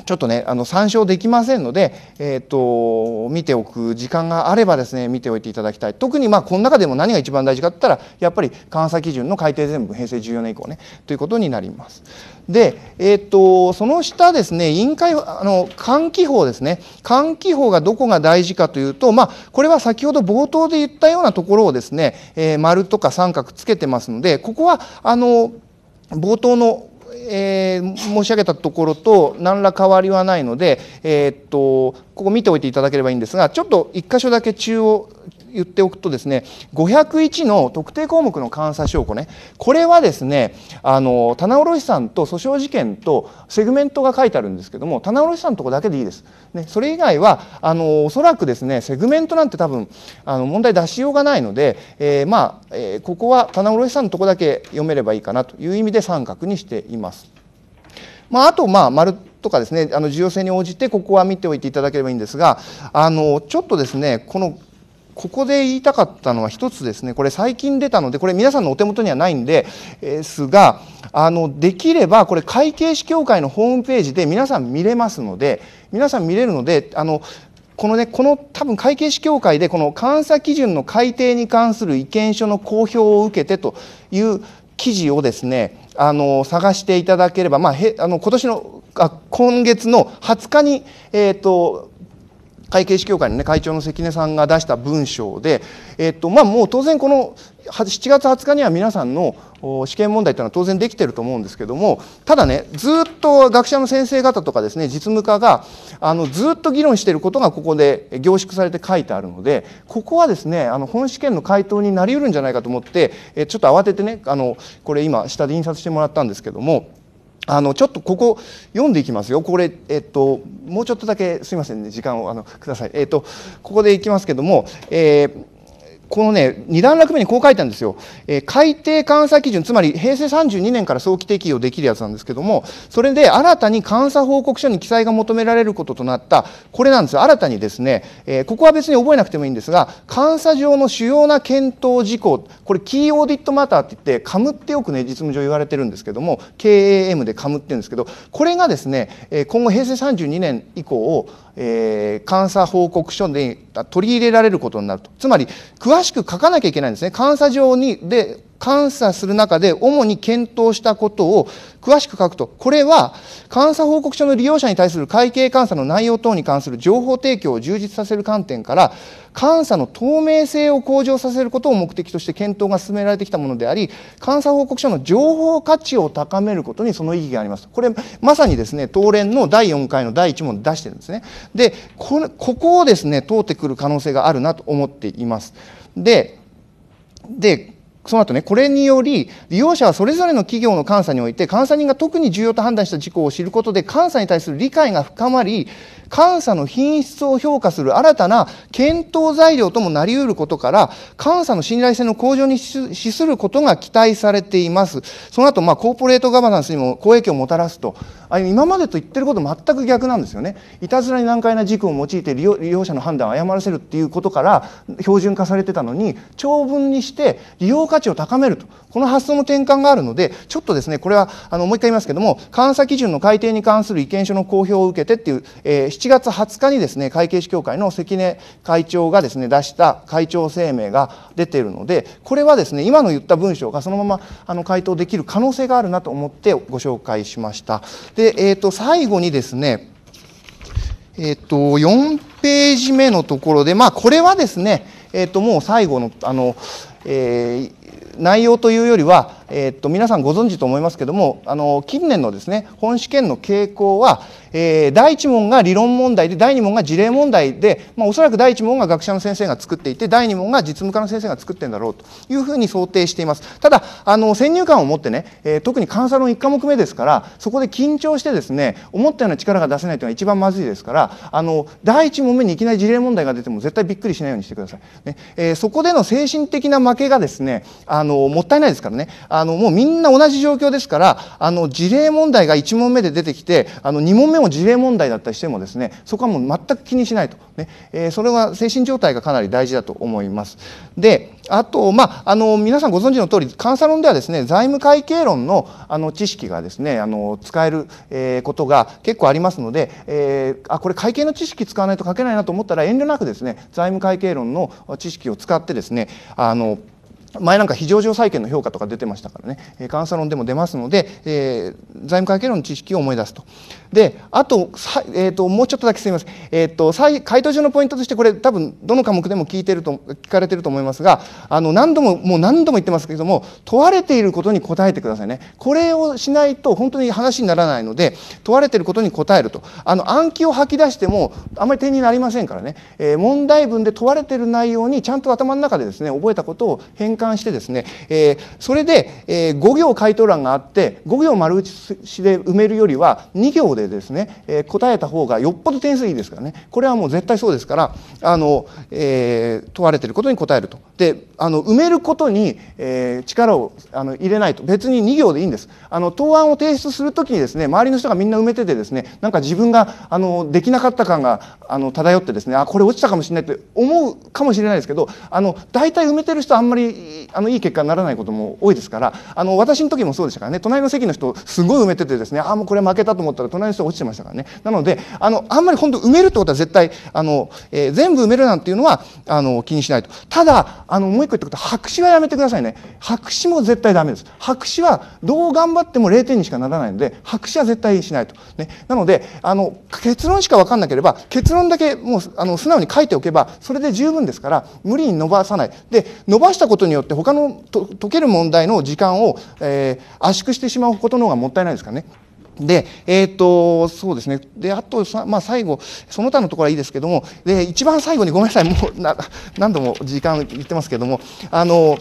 ちょっとねあの参照できませんので、えーと、見ておく時間があればですね見ておいていただきたい特にまあこの中でも何が一番大事かって言ったらやっぱり監査基準の改定全部平成14年以降ねということになります。で、えーと、とその下ですね委員会あの換気法ですね換気法がどこが大事かというと、まあ、これは先ほど冒頭で言ったようなところをですね、えー、丸とか三角つけてますのでここはあの冒頭のえー、申し上げたところと何ら変わりはないので、えー、っとここ見ておいていただければいいんですがちょっと1箇所だけ中央言っておくとですね501の特定項目の監査証拠ねこれはですねあの棚卸さんと訴訟事件とセグメントが書いてあるんですけども棚卸さんのとこだけでいいです。ね、それ以外はあのおそらくですねセグメントなんて多分あの問題出しようがないので、えー、まあ、えー、ここは棚卸さんのとこだけ読めればいいかなという意味で三角にしています。まあ、あと、まあ、丸とかですねあの重要性に応じてここは見ておいていただければいいんですがあのちょっとですねこのここで言いたかったのは一つですねこれ最近出たのでこれ皆さんのお手元にはないんですがあのできればこれ会計士協会のホームページで皆さん見れますので皆さん見れるのであのこのねこの多分会計士協会でこの監査基準の改定に関する意見書の公表を受けてという記事をですねあの探していただければ、まあ、へあの今年のあ今月の20日に、えーと会計士協会の、ね、会長の関根さんが出した文章で、えっとまあ、もう当然この7月20日には皆さんの試験問題というのは当然できてると思うんですけどもただねずっと学者の先生方とかですね実務家があのずっと議論していることがここで凝縮されて書いてあるのでここはですねあの本試験の回答になりうるんじゃないかと思ってちょっと慌ててねあのこれ今下で印刷してもらったんですけども。あのちょっとここ読んでいきますよこれ、えっと、もうちょっとだけすみませんね時間をあのください、えっと、ここでいきますけども、えーこのね、2段落目にこう書いたんですよ。えー、改定監査基準、つまり平成32年から早期適用できるやつなんですけども、それで新たに監査報告書に記載が求められることとなった、これなんですよ。新たにですね、えー、ここは別に覚えなくてもいいんですが、監査上の主要な検討事項、これ、キーオーディットマターって言って、カムってよくね、実務上言われてるんですけども、KAM でカムって言うんですけど、これがですね、今後平成32年以降を、えー、監査報告書に取り入れられることになるとつまり詳しく書かなきゃいけないんですね監査上にで監査する中で主に検討したことを詳しく書くと、これは監査報告書の利用者に対する会計監査の内容等に関する情報提供を充実させる観点から、監査の透明性を向上させることを目的として検討が進められてきたものであり、監査報告書の情報価値を高めることにその意義があります。これ、まさにですね、当連の第4回の第1問で出してるんですね。で、こここをですね、通ってくる可能性があるなと思っています。で、でその後ね、これにより、利用者はそれぞれの企業の監査において、監査人が特に重要と判断した事項を知ることで、監査に対する理解が深まり、監査の品質を評価する新たな検討材料ともなりうることから、監査の信頼性の向上に資することが期待されています。その後、まあ、コーポレートガバナンスにも好影響をもたらすと、あ今までと言ってること全く逆なんですよね。いたずらに難解な事項を用いて利用利用者の判断を誤らせるっていうことから標準化されてたのに、長文にして利用価値を高めるとこの発想の転換があるのでちょっとですねこれはあのもう一回言いますけども監査基準の改定に関する意見書の公表を受けてっていう、えー、7月20日にですね会計士協会の関根会長がですね出した会長声明が出ているのでこれはですね今の言った文章がそのままあの回答できる可能性があるなと思ってご紹介しました。で、えー、と最後にですねえっ、ー、と4ページ目のところで、まあ、これはですね、えっ、ー、ともう最後のあの、えー内容というよりはえー、っと皆さんご存知と思いますけどもあの近年のですね本試験の傾向は、えー、第1問が理論問題で第2問が事例問題で、まあ、おそらく第1問が学者の先生が作っていて第2問が実務家の先生が作ってるんだろうというふうに想定していますただあの先入観を持ってね、えー、特に監査論1科目目ですからそこで緊張してですね思ったような力が出せないというのが一番まずいですからあの第1問目にいきなり事例問題が出ても絶対びっくりしないようにしてください、ねえー、そこでの精神的な負けがですねあのもったいないですからねああのもうみんな同じ状況ですからあの事例問題が1問目で出てきてあの2問目も事例問題だったりしてもですねそこはもう全く気にしないと、ねえー、それは精神状態がかなり大事だと思います。であと、まあ、あの皆さんご存知の通り監査論ではですね財務会計論のあの知識がですねあの使える、えー、ことが結構ありますので、えー、あこれ会計の知識使わないと書けないなと思ったら遠慮なくですね財務会計論の知識を使ってですねあの前なんか非常上債権の評価とか出てましたからね、監査論でも出ますので、え財務会計論の知識を思い出すと。であと,、えーと、もうちょっとだけすみません、えーと、回答中のポイントとしてこれ多分どの科目でも聞いてると聞かれてると思いますがあの何度ももう何度も言ってますけれども問われていることに答えてくださいねこれをしないと本当に話にならないので問われていることに答えるとあの暗記を吐き出してもあまり点になりませんからね、えー、問題文で問われている内容にちゃんと頭の中でですね覚えたことを変換してですね、えー、それで、えー、5行回答欄があって5行丸打しで埋めるよりは2行ででですね、えー、答えた方がよっぽど点数いいですからねこれはもう絶対そうですからあの、えー、問われてることに答えると。であの埋めることに、えー、力をあの入れないと別に2行でいいんですあの答案を提出する時にですね周りの人がみんな埋めててですねなんか自分があのできなかった感があの漂ってですねあこれ落ちたかもしれないって思うかもしれないですけどあの大体埋めてる人あんまりあのいい結果にならないことも多いですからあの私の時もそうでしたからね隣の席の人すごい埋めててですねあもうこれ負けたと思ったら隣の人落ちてましたからねなのであのあんまり本当埋めるってことは絶対あの、えー、全部埋めるなんていうのはあの気にしないとただあのもう一ってこと白紙はやめてくださいね白紙も絶対ダメです白紙はどう頑張っても0点にしかならないので白紙は絶対しないと、ね、なのであの結論しか分かんなければ結論だけもうあの素直に書いておけばそれで十分ですから無理に伸ばさないで伸ばしたことによって他のと解ける問題の時間を、えー、圧縮してしまうことの方がもったいないですからね。で、えーと、そうですねであとまあ、最後その他のところはいいですけどもで一番最後にごめんなさいもう何度も時間言ってますけどもあの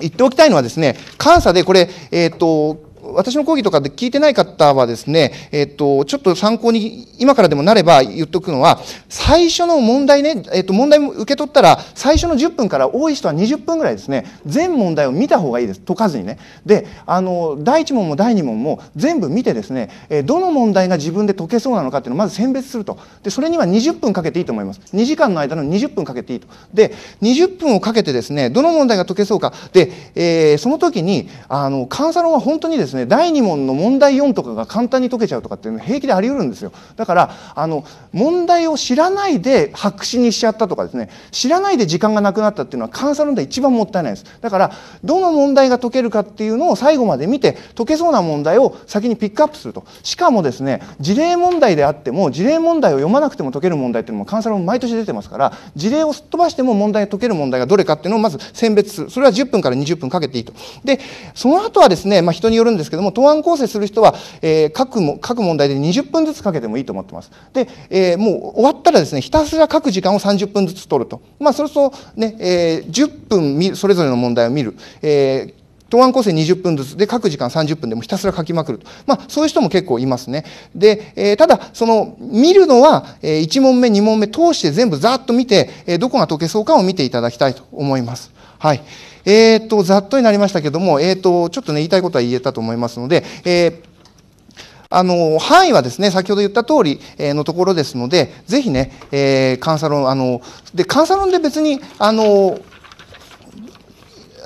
言っておきたいのはですね監査でこれ、えーと私の講義とかで聞いてない方はですね、えっ、と、ちょっと参考に今からでもなれば言っとくのは、最初の問題ね、えっ、と、問題も受け取ったら、最初の10分から多い人は20分ぐらいですね、全問題を見た方がいいです。解かずにね。で、あの、第1問も第2問も全部見てですね、えどの問題が自分で解けそうなのかっていうのをまず選別すると。で、それには20分かけていいと思います。2時間の間の20分かけていいと。で、20分をかけてですね、どの問題が解けそうか。で、えー、その時に、あの、監査論は本当にですね、第2問の問題4とかが簡単に解けちゃうとかって、いうの平気であり得るんですよだからあの問題を知らないで白紙にしちゃったとかですね知らないで時間がなくなったっていうのは監査論で一番もったいないですだからどの問題が解けるかっていうのを最後まで見て解けそうな問題を先にピックアップするとしかもですね事例問題であっても事例問題を読まなくても解ける問題っていうのも監査論毎年出てますから事例をすっ飛ばしても問題解ける問題がどれかっていうのをまず選別するそれは10分から20分かけていいとでその後はですね、まあ、人によるんですけどけども答案構成する人は、えー、各も各問題で20分ずつかけてもいいと思ってます。で、えー、もう終わったらですねひたすら書く時間を30分ずつ取ると。まあそれとね、えー、10分それぞれの問題を見る。えー答案構成20分ずつで書く時間30分でもひたすら書きまくると、まあ、そういう人も結構いますねで、えー、ただその見るのは、え1問目2問目通して全部ざっと見て、えどこが解けそうかを見ていただきたいと思いますはい。えっ、ー、と、ざっとになりましたけども、えっ、ー、と、ちょっとね、言いたいことは言えたと思いますので、えーあの範囲はですね先ほど言った通り、えのところですのでぜひね、えー、監査論あので監査論で別にあの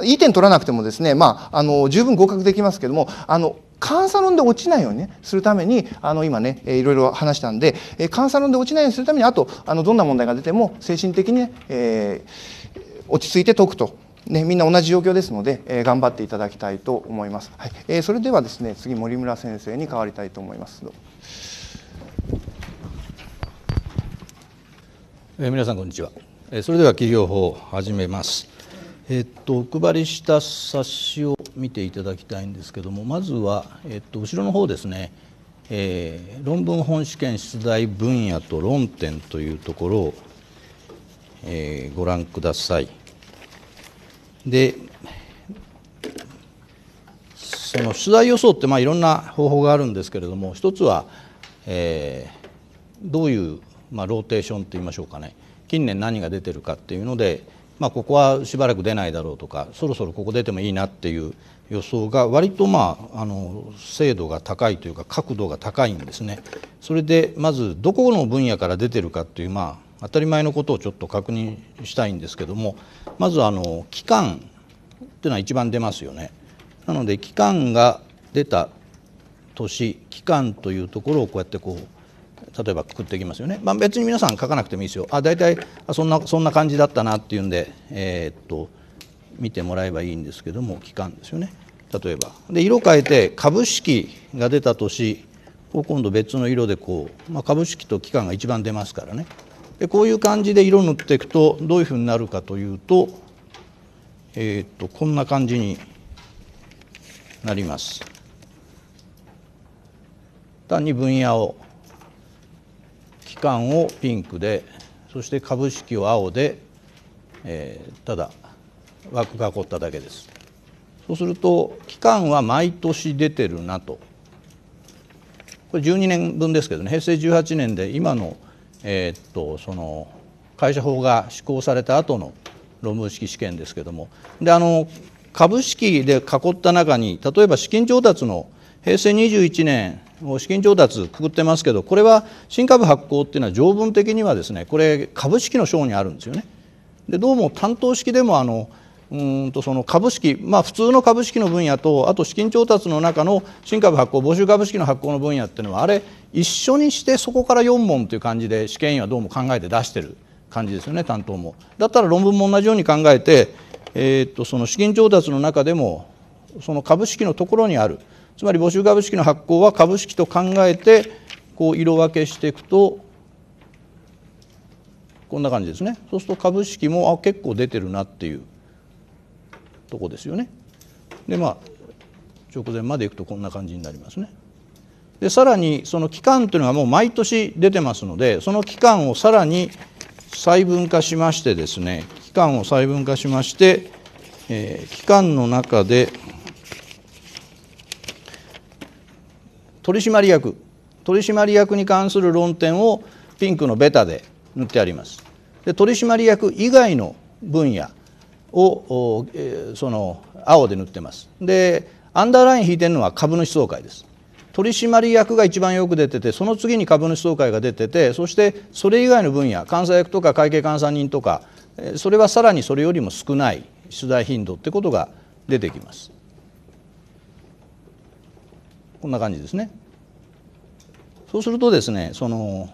いい点取らなくてもですね、まあ、あの十分合格できますけどもあの監査論で落ちないように、ね、するためにあの今ね、えいろいろ話したんで、え監査論で落ちないようにするためにあとあのどんな問題が出ても精神的にねえー、落ち着いて解くとね、みんな同じ状況ですので、えー、頑張っていただきたいと思います。はいえー、それではですね次森村先生に変わりたいと思います。えー、皆さんこんにちは。えー、それでは企業法始めます。えー、っとお配りした冊子を見ていただきたいんですけどもまずは、えー、っと後ろの方ですね、えー、論文本試験出題分野と論点というところを、えー、ご覧ください。でその出題予想ってまあいろんな方法があるんですけれども一つは、えー、どういう、まあ、ローテーションといいましょうかね近年何が出てるかっていうので、まあ、ここはしばらく出ないだろうとかそろそろここ出てもいいなっていう予想が割とまああの精度が高いというか角度が高いんですね。それでまずどこの分野から出てるかっていうまあ当たり前のことをちょっと確認したいんですけどもまずあの期間っていうのは一番出ますよね。なので期間が出た年期間というところをこうやってこう例えばくくっていきますよね、まあ、別に皆さん書かなくてもいいですよあ大体そんなそんな感じだったなっていうんで、えー、っと見てもらえばいいんですけども期間ですよね例えばで色変えて株式が出た年を今度別の色でこう、まあ、株式と期間が一番出ますからねでこういう感じで色塗っていくとどういうふうになるかというと,、えー、っとこんな感じになります。単に分野を期間をピンクでそして株式を青で、えー、ただ枠囲っただけです。そうすると期間は毎年出てるなとこれ12年分ですけどね平成18年で今のえー、っとその会社法が施行された後の論文式試験ですけどもであの株式で囲った中に例えば資金調達の平成21年を資金調達くくってますけどこれは新株発行っていうのは条文的にはですねこれ株式の章にあるんですよね。でどうも担当式でもあのうんとその株式、まあ、普通の株式の分野とあと資金調達の中の新株発行募集株式の発行の分野っていうのはあれ一緒にしてそこから4問という感じで試験員はどうも考えて出してる感じですよね担当も。だったら論文も同じように考えて、えー、っとその資金調達の中でもその株式のところにあるつまり募集株式の発行は株式と考えてこう色分けしていくとこんな感じですねそうすると株式もあ結構出てるなっていう。とこですよね。でまあ直前までいくとこんな感じになりますね。でさらにその期間というのはもう毎年出てますのでその期間をさらに細分化しましてですね期間を細分化しまして、えー、期間の中で取締役取締役に関する論点をピンクのベタで塗ってあります。で取締役以外の分野を、その青で塗ってますでアンダーライン引いてるのは株主総会です取締役が一番よく出ててその次に株主総会が出ててそしてそれ以外の分野監査役とか会計監査人とかそれはさらにそれよりも少ない出題頻度ってことが出てきますこんな感じですねそうするとですねその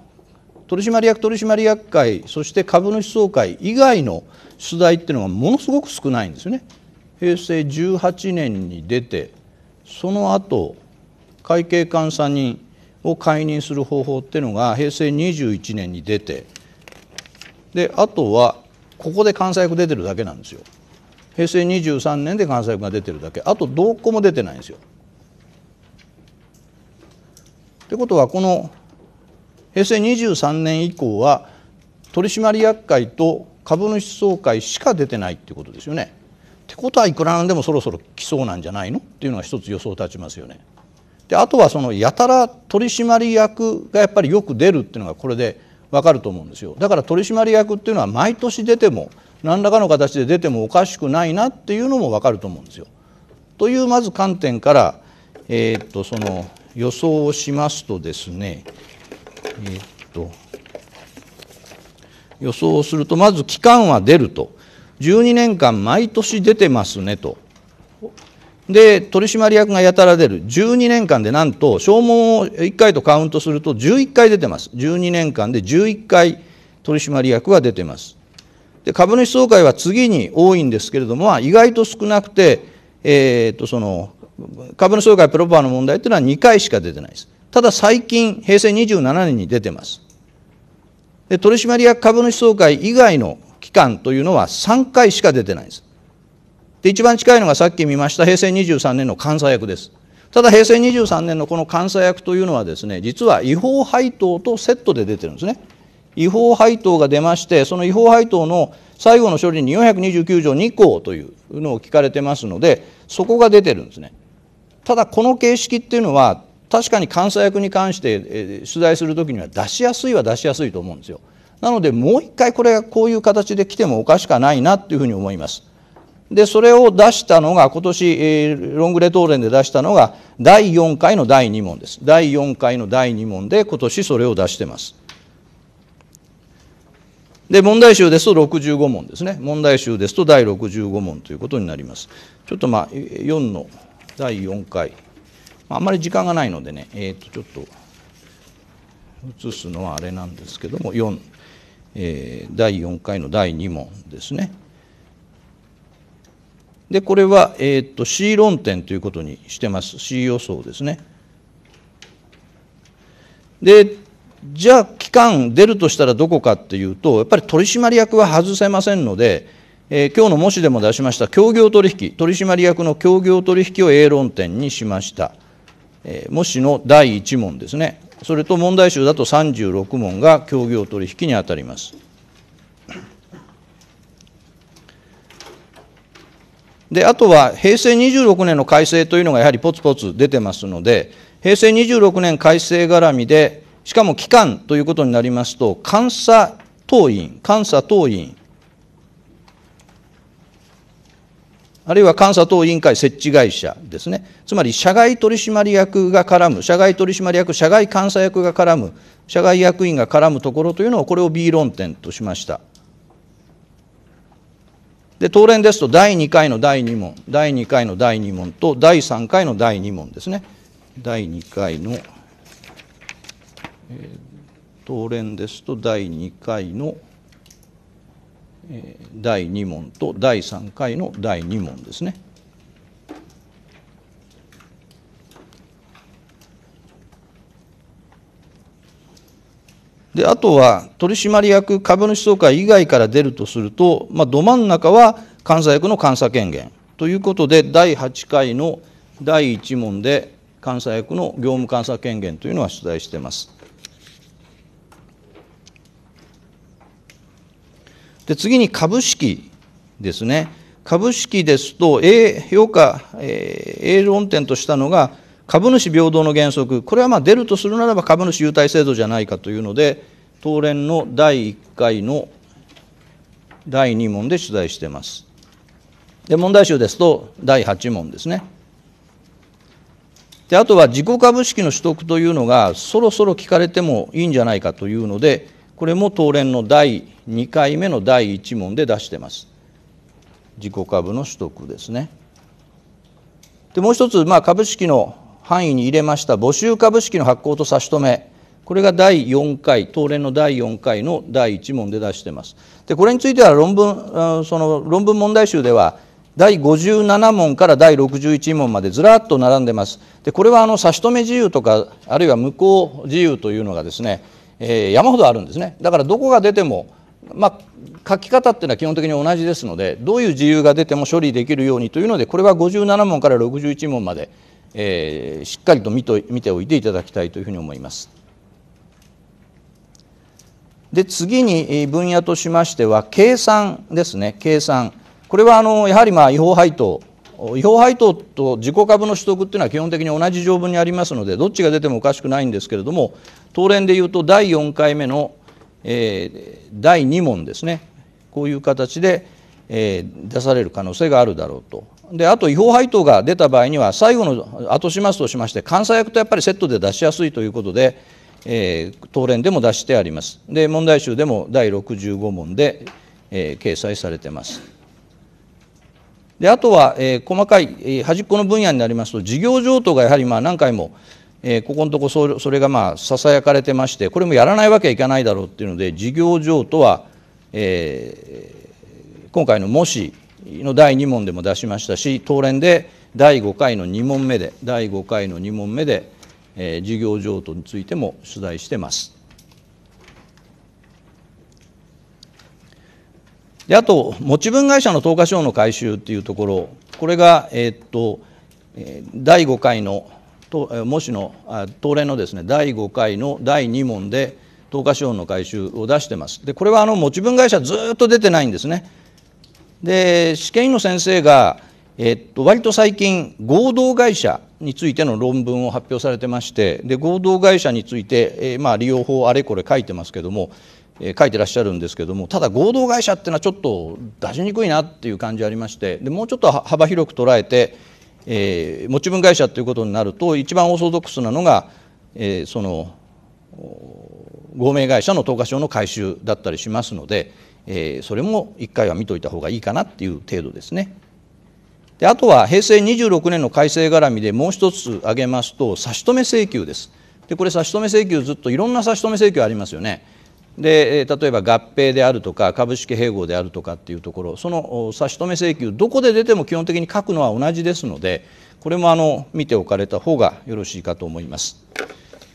取締役取締役会そして株主総会以外の出題っていうのがものすごく少ないんですよね。平成18年に出てその後会計監査人を解任する方法っていうのが平成21年に出てであとはここで監査役出てるだけなんですよ。平成23年で監査役が出てるだけあとどこも出てないんですよ。ってことはこの平成23年以降は取締役会と株主総会しか出てないってことですよね。ってことはいくらなんでもそろそろ来そうなんじゃないのっていうのが一つ予想立ちますよね。であとはそのやたら取締役がやっぱりよく出るっていうのがこれで分かると思うんですよだから取締役っていうのは毎年出ても何らかの形で出てもおかしくないなっていうのも分かると思うんですよ。というまず観点から、えー、っとその予想をしますとですねえー、っと、予想すると、まず期間は出ると。12年間毎年出てますねと。で、取締役がやたら出る。12年間でなんと、消耗を1回とカウントすると11回出てます。12年間で11回取締役は出てます。で、株主総会は次に多いんですけれども、意外と少なくて、えー、っと、その、株主総会プロパーの問題というのは2回しか出てないです。ただ最近、平成27年に出てます。で取締役株主総会以外の期間というのは3回しか出てないんです。で、一番近いのがさっき見ました平成23年の監査役です。ただ平成23年のこの監査役というのはですね、実は違法配当とセットで出てるんですね。違法配当が出まして、その違法配当の最後の処理に429条2項というのを聞かれてますので、そこが出てるんですね。ただこの形式っていうのは確かに監査役に関して、え取材するときには出しやすいは出しやすいと思うんですよ。なのでもう一回これがこういう形で来てもおかしくないなというふうに思います。でそれを出したのが今年、えロングレトーレンで出したのが第4回の第2問です第4回の第2問で今年それを出してますで問題集ですと65問ですね問題集ですと第65問ということになりますちょっとまあ4の第4回あんまり時間がないのでね、えー、とちょっと映すのはあれなんですけどもえー、第4回の第2問ですね。でこれは、えー、と C 論点ということにしてます C 予想ですね。でじゃあ期間出るとしたらどこかっていうとやっぱり取締役は外せませんので、えー、今日の模試でも出しました協業取引取締役の協業取引を A 論点にしました。え模試の第1問ですねそれと問題集だと36問が協業取引にあたります。であとは平成26年の改正というのがやはりぽつぽつ出てますので平成26年改正絡みでしかも期間ということになりますと監査党員監査党員あるいは監査等委員会設置会社ですね、つまり社外取締役が絡む、社外取締役、社外監査役が絡む、社外役員が絡むところというのを、これを B 論点としました。で、当連ですと、第2回の第2問、第2回の第2問と、第3回の第2問ですね、第2回の、えー、当連ですと、第2回の第2問と第3回の第2問ですね。であとは取締役株主総会以外から出るとすると、まあ、ど真ん中は監査役の監査権限ということで第8回の第1問で監査役の業務監査権限というのは出題しています。で次に株式ですね。株式ですと、A、評価、え A 論点としたのが、株主平等の原則、これはまあ出るとするならば株主優待制度じゃないかというので、東連の第1回の第2問で取材しています。で問題集ですと、第8問ですね。であとは自己株式の取得というのがそろそろ聞かれてもいいんじゃないかというのでこれも東連の第2回目の第1問で出してます自己株の取得ですねでもう一つ、まあ、株式の範囲に入れました募集株式の発行と差し止めこれが第4回東連の第4回の第1問で出してますでこれについては論文その論文問題集では第57問から第61問までずらっと並んでますでこれはあの差し止め自由とかあるいは無効自由というのがですね、えー、山ほどあるんですねだからどこが出てもまあ、書き方っていうのは基本的に同じですのでどういう自由が出ても処理できるようにというのでこれは57問から61問まで、えー、しっかりと見と見ておいていただきたいというふうに思います。で次に分野としましては計算ですね計算これはあのやはりまあ違法配当違法配当と自己株の取得っていうのは基本的に同じ条文にありますのでどっちが出てもおかしくないんですけれども当連でいうと第4回目のえ第2問ですねこういう形で、え出される可能性があるだろうと。であと違法配当が出た場合には最後の後始末としまして監査役とやっぱりセットで出しやすいということで、えー、東連でも出してありますで問題集でも第65問で、え掲載されてますであとは、えー、細かい、えー、端っこの分野になりますと事業譲渡がやはりまあ何回もえここのとこそれがまあささやかれてましてこれもやらないわけはいかないだろうっていうので事業譲渡は、えー、今回の「模試の第2問でも出しましたし当連で第5回の2問目で第5回の2問目で、えー、事業譲渡についても取材してます。であと持ち分会社の投下賞の回収っていうところこれが、えー、っと第5回の模試の東連のですね第5回の第2問で投下資本の回収を出してます。でこれはあの持ち分会社ずっと出てないんですね。で試験員の先生が、えっと、割と最近合同会社についての論文を発表されてましてで合同会社について、えー、まあ、利用法あれこれ書いてますけども、えー、書いてらっしゃるんですけどもただ合同会社っていうのはちょっと出しにくいなっていう感じありましてでもうちょっと幅広く捉えてえー、持ち分会社ということになると一番オーソドックスなのが、えー、その合名会社の投下証の回収だったりしますので、えー、それも一回は見といた方がいいかなっていう程度ですね。であとは平成26年の改正絡みでもう一つ挙げますと差し止め請求です。でこれ差し止め請求ずっといろんな差し止め請求ありますよね。で例えば合併であるとか株式併合であるとかっていうところその差し止め請求どこで出ても基本的に書くのは同じですのでこれもあの見ておかれた方がよろしいかと思います。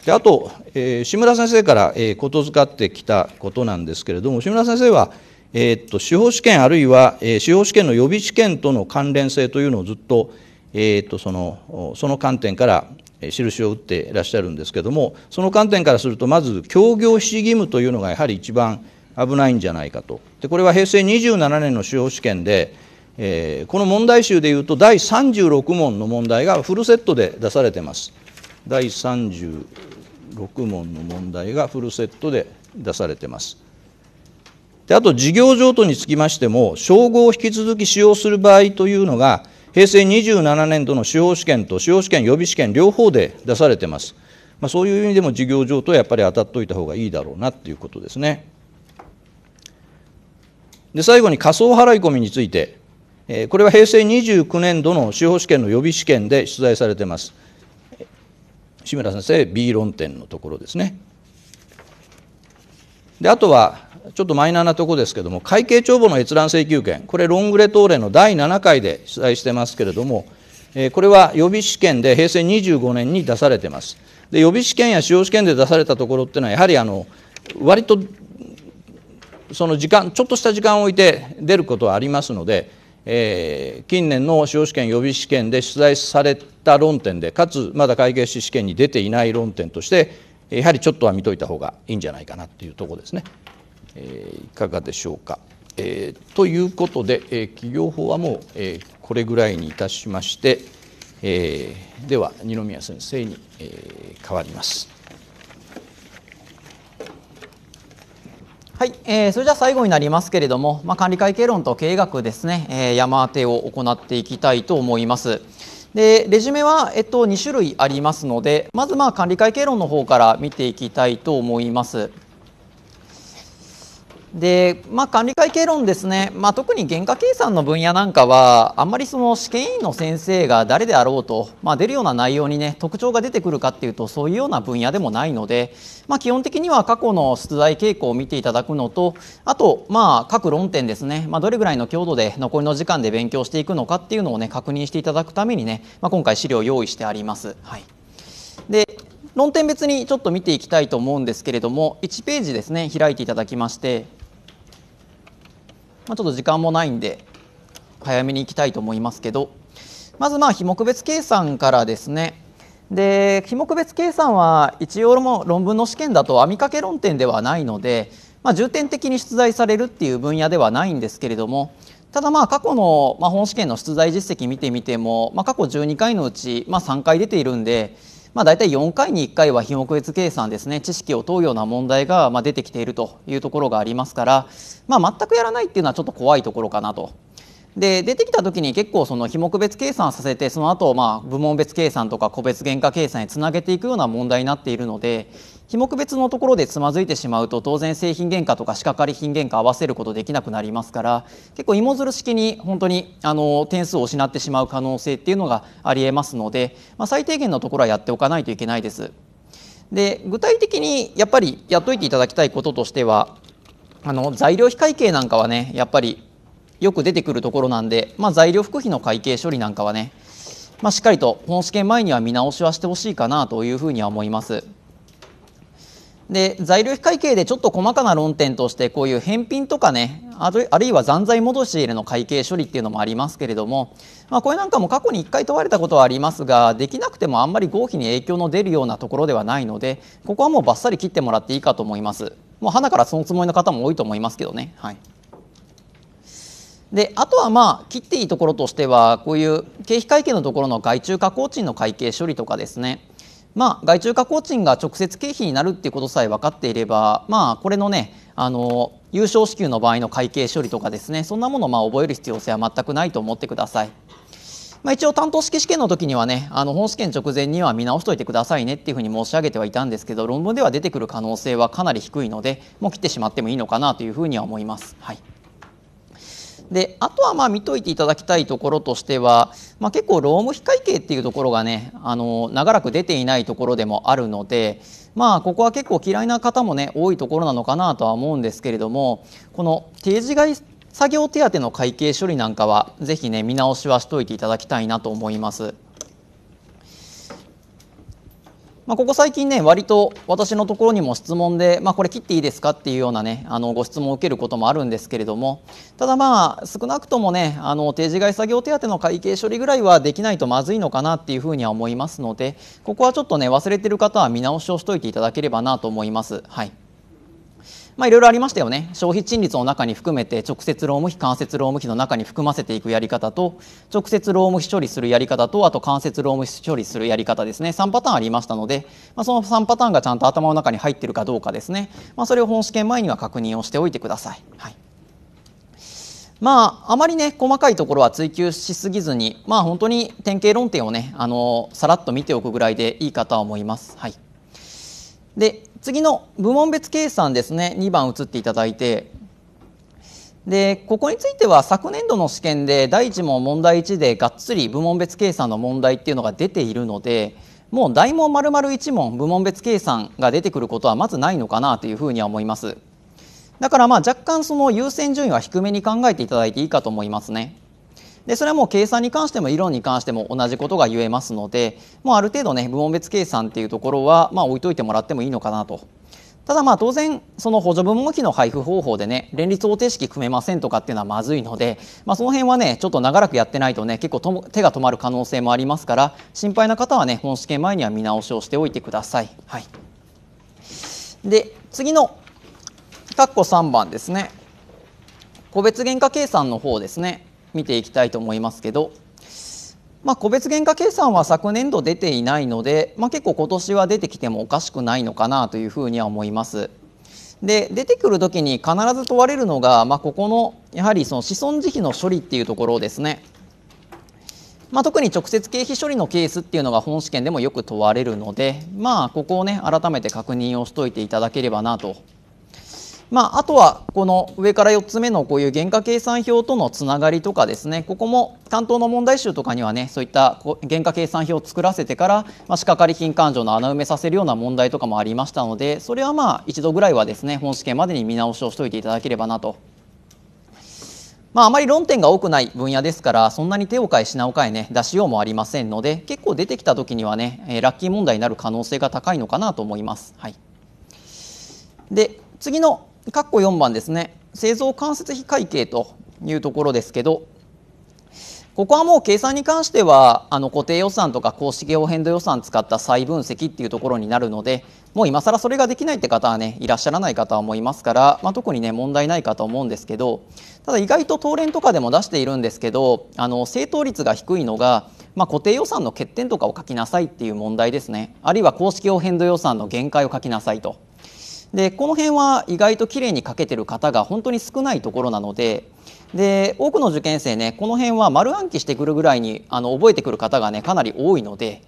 であと、えー、志村先生から、えー、ことづかってきたことなんですけれども志村先生は、えー、っと司法試験あるいは、えー、司法試験の予備試験との関連性というのをずっと,、えー、っとそのその観点から、印を打っていらっしゃるんですけどもその観点からするとまず協業し義務というのがやはり一番危ないんじゃないかとでこれは平成27年の司法試験で、えー、この問題集でいうと第36問の問題がフルセットで出されてます第36問の問題がフルセットで出されてますであと事業譲渡につきましても称号を引き続き使用する場合というのが平成27年度の司法試験と司法試験予備試験両方で出されてます。まあ、そういう意味でも事業上とやっぱり当たっておいた方がいいだろうなっていうことですね。で最後に仮想払い込みについて、えこれは平成29年度の司法試験の予備試験で出題されてます。志村先生 B 論点のところですね。であとはちょっとマイナーなとこですけども会計帳簿の閲覧請求権これロングレ東例の第7回で取材してますけれども、えー、これは予備試験で平成25年に出されてますで予備試験や使用試験で出されたところっていうのはやはりあの割とその時間ちょっとした時間を置いて出ることはありますので、えー、近年の司法試験予備試験で出題された論点でかつまだ会計士試験に出ていない論点としてやはりちょっとは見といた方がいいんじゃないかなというとこですね。えー、いかがでしょうか。えー、ということで、えー、企業法はもう、えこれぐらいにいたしまして、えでは二宮先生に、え変わります。はい、えー、それじゃ最後になりますけれども、まあ、管理会計論と経営学ですね、え山当てを行っていきたいと思います。でレジュメは、えっと、2種類ありますのでまずまあ管理会計論の方から見ていきたいと思います。でまあ、管理会計論ですね、まあ、特に原価計算の分野なんかは、あんまりその試験委員の先生が誰であろうと、まあ、出るような内容に、ね、特徴が出てくるかっていうと、そういうような分野でもないので、まあ、基本的には過去の出題傾向を見ていただくのと、あと、まあ、各論点ですね、まあ、どれぐらいの強度で残りの時間で勉強していくのかっていうのを、ね、確認していただくためにね、まあ、今回、資料を用意してあります。はいで論点別にちょっと見ていきたいと思うんですけれども1ページですね開いていただきましてまちょっと時間もないんで早めに行きたいと思いますけどまずまあ非目別計算からですねで非目別計算は一応も論文の試験だと網掛け論点ではないので、まあ、重点的に出題されるっていう分野ではないんですけれどもただまあ過去の本試験の出題実績見てみても、まあ、過去12回のうちま3回出ているんでまあ、大体4回に1回は品目別計算ですね知識を問うような問題がま出てきているというところがありますから、まあ、全くやらないっていうのはちょっと怖いところかなとで出てきた時に結構その非目別計算させてその後まあ部門別計算とか個別原価計算につなげていくような問題になっているので非目別のところでつまずいてしまうと当然製品原価とか仕掛かり品原価合わせることできなくなりますから結構芋づる式に本当にあの点数を失ってしまう可能性っていうのがありえますので、まあ、最低限のところはやっておかないといけないです。で具体的にやっぱりやっといていただきたいこととしてはあの材料費会計なんかはねやっぱりよく出てくるところなんで、まあ、材料副費の会計処理なんかはね、まあ、しっかりと本試験前には見直しはしてほしいかなというふうには思います。で材料費会計でちょっと細かな論点としてこういう返品とかねあるいは残罪戻し入れの会計処理っていうのもありますけれども、まあ、これなんかも過去に1回問われたことはありますができなくてもあんまり合否に影響の出るようなところではないのでここはもうばっさり切ってもらっていいかと思いますもう花からそのつもりの方も多いと思いますけどね。はいであとはまあ切っていいところとしてはこういう経費会計のところの外注加工賃の会計処理とかですねまあ、外注加工賃が直接経費になるっていうことさえ分かっていれば、まあ、これのねあの優勝支給の場合の会計処理とかですねそんなものをまあ覚える必要性は全くないと思ってください。まあ、一応担当式試験の時にはねあの本試験直前には見直しといてくださいねっていうふうに申し上げてはいたんですけど論文では出てくる可能性はかなり低いのでもう切ってしまってもいいのかなというふうには思います。はいであとはまあ見といていただきたいところとしては、まあ、結構労務費会計っていうところがねあの長らく出ていないところでもあるので、まあ、ここは結構嫌いな方もね多いところなのかなとは思うんですけれどもこの定時外作業手当の会計処理なんかはぜひね見直しはしておいていただきたいなと思います。まあ、ここ最近ね割と私のところにも質問で、まあ、これ切っていいですかっていうようなねあのご質問を受けることもあるんですけれどもただまあ少なくともねあの定時外作業手当の会計処理ぐらいはできないとまずいのかなっていうふうには思いますのでここはちょっとね忘れてる方は見直しをしておいていただければなと思います。はいまあ、いろいろありましたよね消費賃率の中に含めて直接労務費間接労務費の中に含ませていくやり方と直接労務費処理するやり方とあと間接労務費処理するやり方ですね3パターンありましたので、まあ、その3パターンがちゃんと頭の中に入ってるかどうかですね、まあ、それを本試験前には確認をしておいてください。はいまあ、あまりね、細かいところは追求しすぎずに、まあ、本当に典型論点をね、あの、さらっと見ておくぐらいでいいかとは思います。はい。で、次の部門別計算ですね2番移っていただいてでここについては昨年度の試験で第1問問題1でがっつり部門別計算の問題っていうのが出ているのでもう大問丸々1問部門別計算が出てくることはまずないのかなというふうには思いますだからまあ若干その優先順位は低めに考えていただいていいかと思いますね。でそれはもう計算に関しても理論に関しても同じことが言えますのでもうある程度ね部門別計算っていうところはまあ置いといてもらってもいいのかなとただまあ当然その補助部門費の配布方法でね連立方程式組めませんとかっていうのはまずいので、まあ、その辺はねちょっと長らくやってないとね結構と手が止まる可能性もありますから心配な方はね本試験前には見直しをしておいてください。はい、で次の括弧3番ですね個別原価計算の方ですね見ていきたいと思いますけど、まあ、個別原価計算は昨年度出ていないので、まあ、結構今年は出てきてもおかしくないのかなというふうには思います。で出てくる時に必ず問われるのが、まあ、ここのやはりその子孫慈悲の処理っていうところですね。まあ、特に直接経費処理のケースっていうのが本試験でもよく問われるので、まあ、ここをね改めて確認をしておいていただければなとまあ、あとはこの上から4つ目のこういう原価計算表とのつながりとかですねここも担当の問題集とかにはねそういった原価計算表を作らせてから、まあ、仕掛かり品勘定の穴埋めさせるような問題とかもありましたのでそれはまあ一度ぐらいはですね本試験までに見直しをしておいていただければなと。まあ、あまり論点が多くない分野ですからそんなに手を変え品を変えね出しようもありませんので結構出てきた時にはね、えー、ラッキー問題になる可能性が高いのかなと思います。はい、で次の括弧4番ですね製造間接費会計というところですけどここはもう計算に関してはあの固定予算とか公式用変動予算使った再分析っていうところになるのでもう今更それができないって方はねいらっしゃらない方は思いますから、まあ、特にね問題ないかと思うんですけどただ意外と当連とかでも出しているんですけどあの正答率が低いのが、まあ、固定予算の欠点とかを書きなさいっていう問題ですねあるいは公式用変動予算の限界を書きなさいと。でこの辺は意外と綺麗に書けてる方が本当に少ないところなのでで多くの受験生ねこの辺は丸暗記してくるぐらいにあの覚えてくる方がねかなり多いので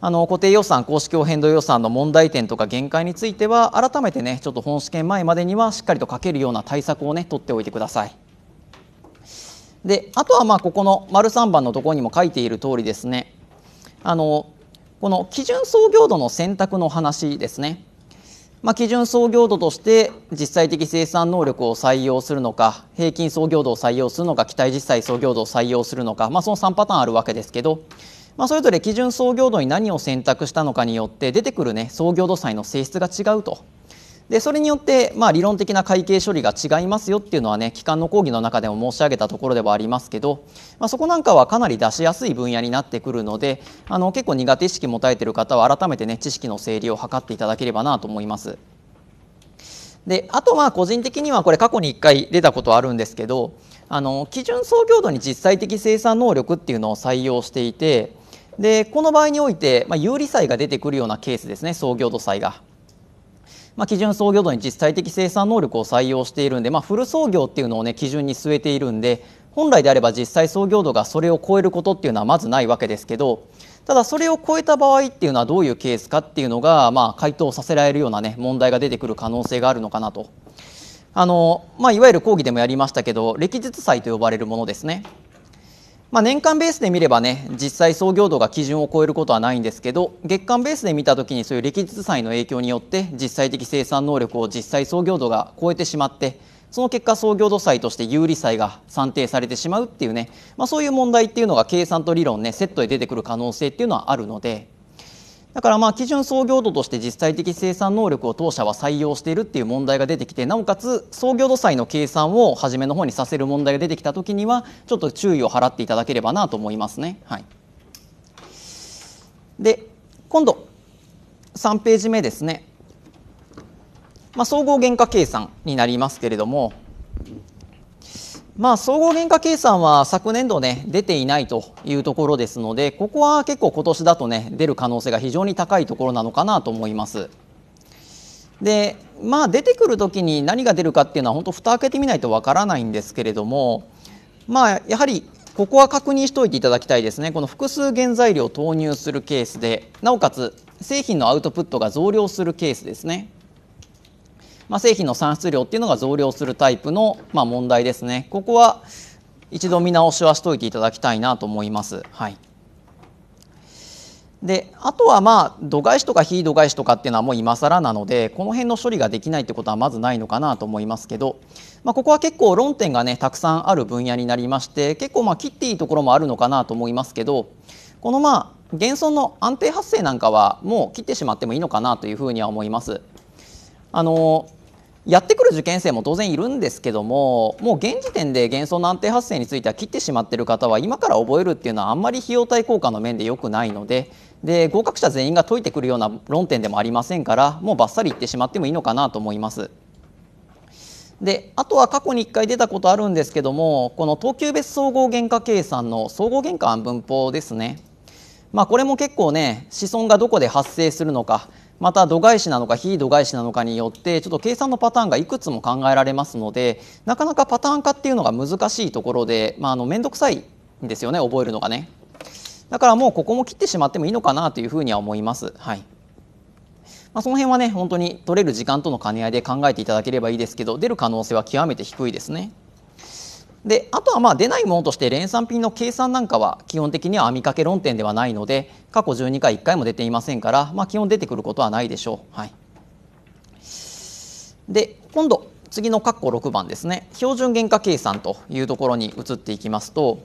あの固定予算公式応変動予算の問題点とか限界については改めてねちょっと本試験前までにはしっかりと書けるような対策をね取っておいてください。であとはまあここの丸3番のところにも書いている通りですねあのこの基準創業度の選択の話ですね。まあ、基準創業度として実際的生産能力を採用するのか平均創業度を採用するのか期待実際創業度を採用するのか、まあ、その3パターンあるわけですけど、まあ、それぞれ基準創業度に何を選択したのかによって出てくる、ね、創業度債の性質が違うとでそれによって、まあ、理論的な会計処理が違いますよっていうのはね機関の講義の中でも申し上げたところではありますけど、まあ、そこなんかはかなり出しやすい分野になってくるのであの結構苦手意識持たれてる方は改めてね知識の整理を図っていただければなと思います。であとは個人的にはこれ過去に1回出たことあるんですけどあの基準総強度に実際的生産能力っていうのを採用していてでこの場合において、まあ、有利債が出てくるようなケースですね総業度債が。まあ、基準操業度に実際的生産能力を採用しているんで、まあ、フル操業っていうのを、ね、基準に据えているんで本来であれば実際操業度がそれを超えることっていうのはまずないわけですけどただそれを超えた場合っていうのはどういうケースかっていうのが、まあ、回答させられるような、ね、問題が出てくる可能性があるのかなとあの、まあ、いわゆる講義でもやりましたけど歴日祭と呼ばれるものですね。まあ、年間ベースで見ればね実際創業度が基準を超えることはないんですけど月間ベースで見た時にそういう歴日債の影響によって実際的生産能力を実際創業度が超えてしまってその結果創業度債として有利債が算定されてしまうっていうね、まあ、そういう問題っていうのが計算と理論ねセットで出てくる可能性っていうのはあるのでだからまあ基準創業度として実際的生産能力を当社は採用しているっていう問題が出てきてなおかつ創業度債の計算を初めの方にさせる問題が出てきた時にはちょっと注意を払っていただければなと思いますね。はい、で今度3ページ目ですね、まあ、総合原価計算になりますけれどもまあ、総合原価計算は昨年度ね出ていないというところですのでここは結構今年だとね出る可能性が非常に高いところなのかなと思います。でまあ出てくる時に何が出るかっていうのは本当蓋開けてみないとわからないんですけれどもまあやはりここは確認しておいていただきたいですねこの複数原材料を投入するケースでなおかつ製品のアウトプットが増量するケースですね。まあ、製品の産出量っていうのが増量するタイプの、まあ、問題ですね。ここは一度見直しはしといていただきたいなと思います。はい。であとはまあ度外視とか非度外視とかっていうのはもう今更なのでこの辺の処理ができないってことはまずないのかなと思いますけど、まあ、ここは結構論点がねたくさんある分野になりまして結構まあ切っていいところもあるのかなと思いますけどこのまあ減損の安定発生なんかはもう切ってしまってもいいのかなというふうには思います。あのやってくる受験生も当然いるんですけどももう現時点で幻想の安定発生については切ってしまってる方は今から覚えるっていうのはあんまり費用対効果の面で良くないのでで合格者全員が解いてくるような論点でもありませんからもうばっさりいってしまってもいいのかなと思います。であとは過去に1回出たことあるんですけどもこの等級別総合原価計算の総合原価分法ですね、まあ、これも結構ね子孫がどこで発生するのかまた度外視なのか非度外視なのかによってちょっと計算のパターンがいくつも考えられますのでなかなかパターン化っていうのが難しいところで、まあ、あの面倒くさいんですよね覚えるのがねだからもうここも切ってしまってもいいのかなというふうには思います。はいまあ、その辺はね本当に取れる時間との兼ね合いで考えていただければいいですけど出る可能性は極めて低いですね。であとはまあ出ないものとして連算品の計算なんかは基本的には網掛け論点ではないので過去12回1回も出ていませんから、まあ、基本出てくることはないでしょう。はい、で今度次の括弧6番ですね標準原価計算というところに移っていきますと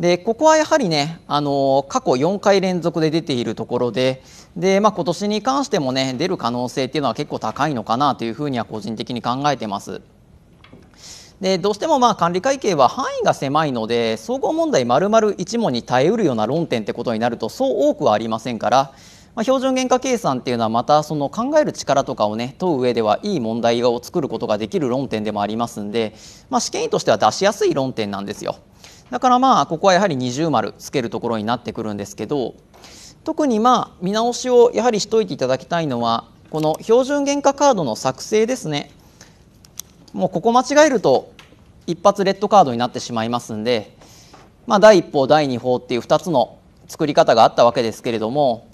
でここはやはりねあの過去4回連続で出ているところでで、まあ、今年に関してもね出る可能性っていうのは結構高いのかなというふうには個人的に考えてます。でどうしてもまあ管理会計は範囲が狭いので総合問題丸々1問に耐えうるような論点ってことになるとそう多くはありませんから、まあ、標準原価計算っていうのはまたその考える力とかをね問う上ではいい問題を作ることができる論点でもありますんで、まあ、試験員としては出しやすい論点なんですよ。だからまあここはやはり二重丸つけるところになってくるんですけど特にまあ見直しをやはりしといていただきたいのはこの標準原価カードの作成ですねもうここ間違えると一発レッドカードになってしまいますんで、まあ、第1報第2報っていう2つの作り方があったわけですけれども、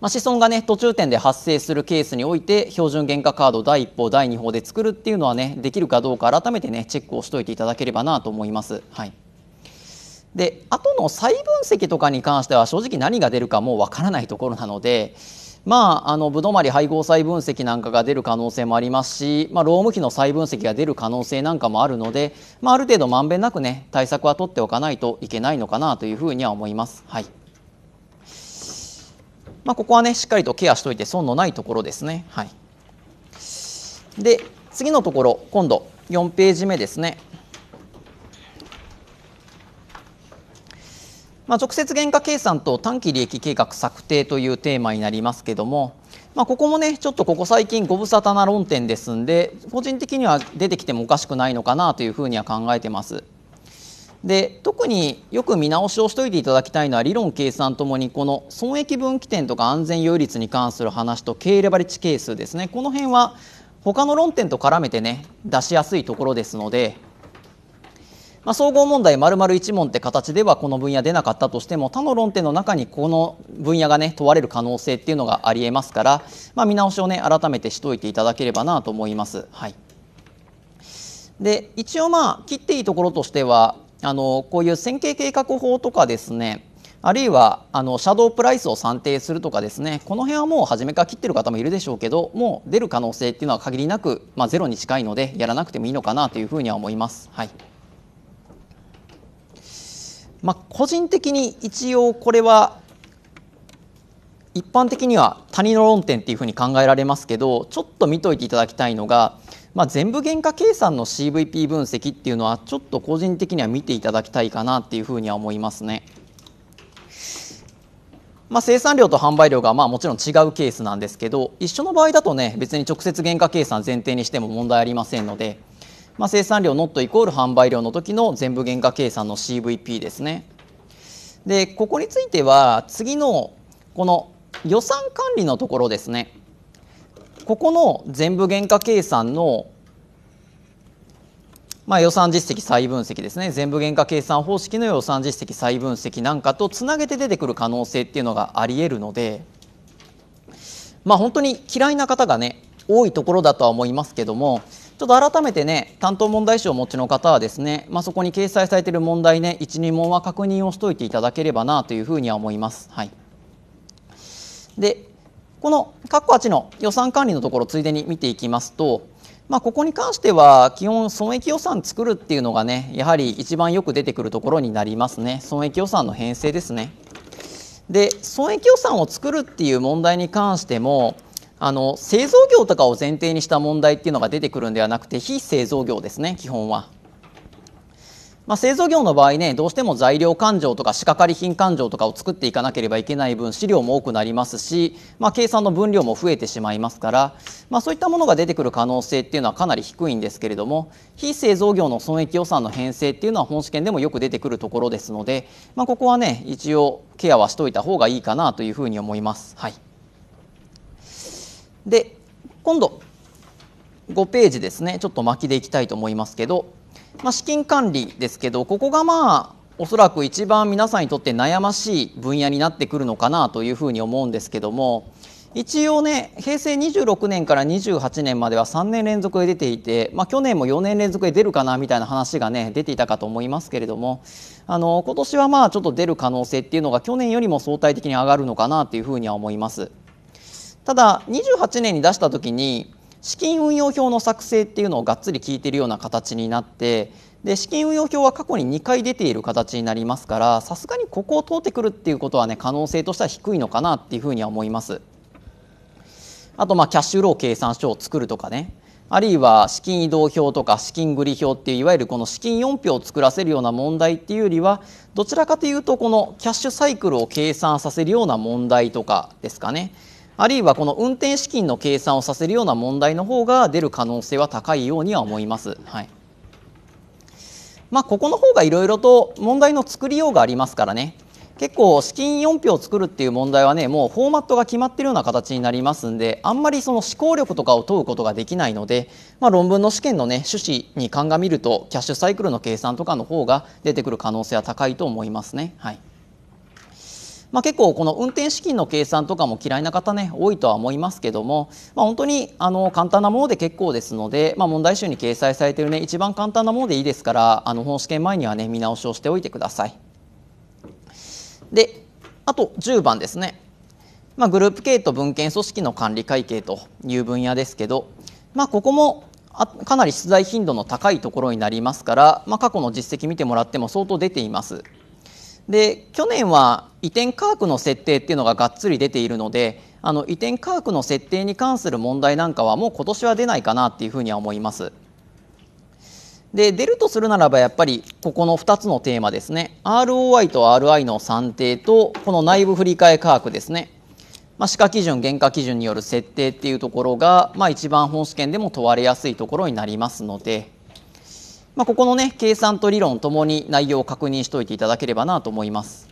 まあ、子孫がね途中点で発生するケースにおいて標準原価カード第1報第2報で作るっていうのはねできるかどうか改めてねチェックをしておいていただければなと思います。はいで後の再分析とかに関しては正直何が出るかもうわからないところなので、まあ、あのブドマリ配合再分析なんかが出る可能性もありますし、まあ、労務費の再分析が出る可能性なんかもあるので、まあ、ある程度まんべんなくね対策は取っておかないといけないのかなというふうには思います。はいまあ、ここはねしっかりとケアしておいて損のないところですね。はい、で次のところ今度4ページ目ですね。まあ、直接原価計算と短期利益計画策定というテーマになりますけども、まあ、ここもねちょっとここ最近ご無沙汰な論点ですんで個人的には出てきてもおかしくないのかなというふうには考えてます。で特によく見直しをしておいていただきたいのは理論計算ともにこの損益分岐点とか安全有率に関する話と経営レバレッジ係数ですねこの辺は他の論点と絡めてね出しやすいところですのでまあ、総合問題丸々1問って形ではこの分野出なかったとしても他の論点の中にこの分野がね問われる可能性っていうのがありえますから、まあ、見直しをね改めてしておいていただければなと思います。はい、で一応まあ切っていいところとしてはあのこういう線形計画法とかですねあるいはあのシャドープライスを算定するとかですねこの辺はもう初めから切ってる方もいるでしょうけどもう出る可能性っていうのは限りなく、まあ、ゼロに近いのでやらなくてもいいのかなというふうには思います。はいまあ、個人的に一応これは一般的には他人の論点っていうふうに考えられますけどちょっと見といていただきたいのが、まあ、全部原価計算の CVP 分析っていうのはちょっと個人的には見ていただきたいかなっていうふうには思いますね。まあ、生産量と販売量がまあもちろん違うケースなんですけど一緒の場合だとね別に直接原価計算前提にしても問題ありませんので。まあ、生産量ノットイコール販売量の時の全部原価計算の CVP ですね。でここについては次のこの予算管理のところですねここの全部原価計算の、まあ、予算実績再分析ですね全部原価計算方式の予算実績再分析なんかとつなげて出てくる可能性っていうのがありえるのでまあ本当に嫌いな方がね多いところだとは思いますけどもちょっと改めてね、担当問題集をお持ちの方はですね、まあ、そこに掲載されている問題ね、1、2問は確認をしておいていただければなというふうには思います。はい、で、この括弧8の予算管理のところついでに見ていきますと、まあ、ここに関しては基本損益予算作るっていうのがねやはり一番よく出てくるところになりますね損益予算の編成ですねで損益予算を作るっていう問題に関してもあの製造業とかを前提にした問題っていうのが出てくるんではなくて非製造業ですね基本は。まあ、製造業の場合ねどうしても材料勘定とか仕掛かり品勘定とかを作っていかなければいけない分資料も多くなりますし、まあ、計算の分量も増えてしまいますから、まあ、そういったものが出てくる可能性っていうのはかなり低いんですけれども非製造業の損益予算の編成っていうのは本試験でもよく出てくるところですので、まあ、ここはね一応ケアはしといた方がいいかなというふうに思います。はいで今度5ページですねちょっと巻きでいきたいと思いますけど、まあ、資金管理ですけどここがまあおそらく一番皆さんにとって悩ましい分野になってくるのかなというふうに思うんですけども一応ね平成26年から28年までは3年連続で出ていて、まあ、去年も4年連続で出るかなみたいな話がね出ていたかと思いますけれどもあの今年はまあちょっと出る可能性っていうのが去年よりも相対的に上がるのかなというふうには思います。ただ28年に出した時に資金運用表の作成っていうのをがっつり聞いてるような形になってで資金運用表は過去に2回出ている形になりますからさすがにここを通ってくるっていうことはね可能性としては低いのかなっていうふうには思います。あとまあキャッシュロー計算書を作るとかねあるいは資金移動表とか資金繰り表っていういわゆるこの資金4票を作らせるような問題っていうよりはどちらかというとこのキャッシュサイクルを計算させるような問題とかですかね。あるいはこの運転資金の計算をさせるような問題の方が出る可能性は高いようには思います。はいまあ、ここの方がいろいろと問題の作りようがありますからね結構資金4票を作るっていう問題はねもうフォーマットが決まってるような形になりますんであんまりその思考力とかを問うことができないので、まあ、論文の試験のね趣旨に鑑みるとキャッシュサイクルの計算とかの方が出てくる可能性は高いと思いますね。はいまあ、結構この運転資金の計算とかも嫌いな方ね多いとは思いますけども、まあ、本当にあの簡単なもので結構ですので、まあ、問題集に掲載されているね一番簡単なものでいいですからあの本試験前にはね見直しをしておいてください。であと10番ですね、まあ、グループ系と文献組織の管理会計という分野ですけど、まあ、ここもかなり出題頻度の高いところになりますから、まあ、過去の実績見てもらっても相当出ています。で去年は移転価格の設定っていうのががっつり出ているのであの移転価格の設定に関する問題なんかはもう今年は出ないかなっていうふうには思います。で出るとするならばやっぱりここの2つのテーマですね ROI と RI の算定とこの内部振替価格ですね、まあ、歯科基準原価基準による設定っていうところが、まあ、一番本試験でも問われやすいところになりますので。まあ、ここのね計算と理論ともに内容を確認しておいていただければなと思います。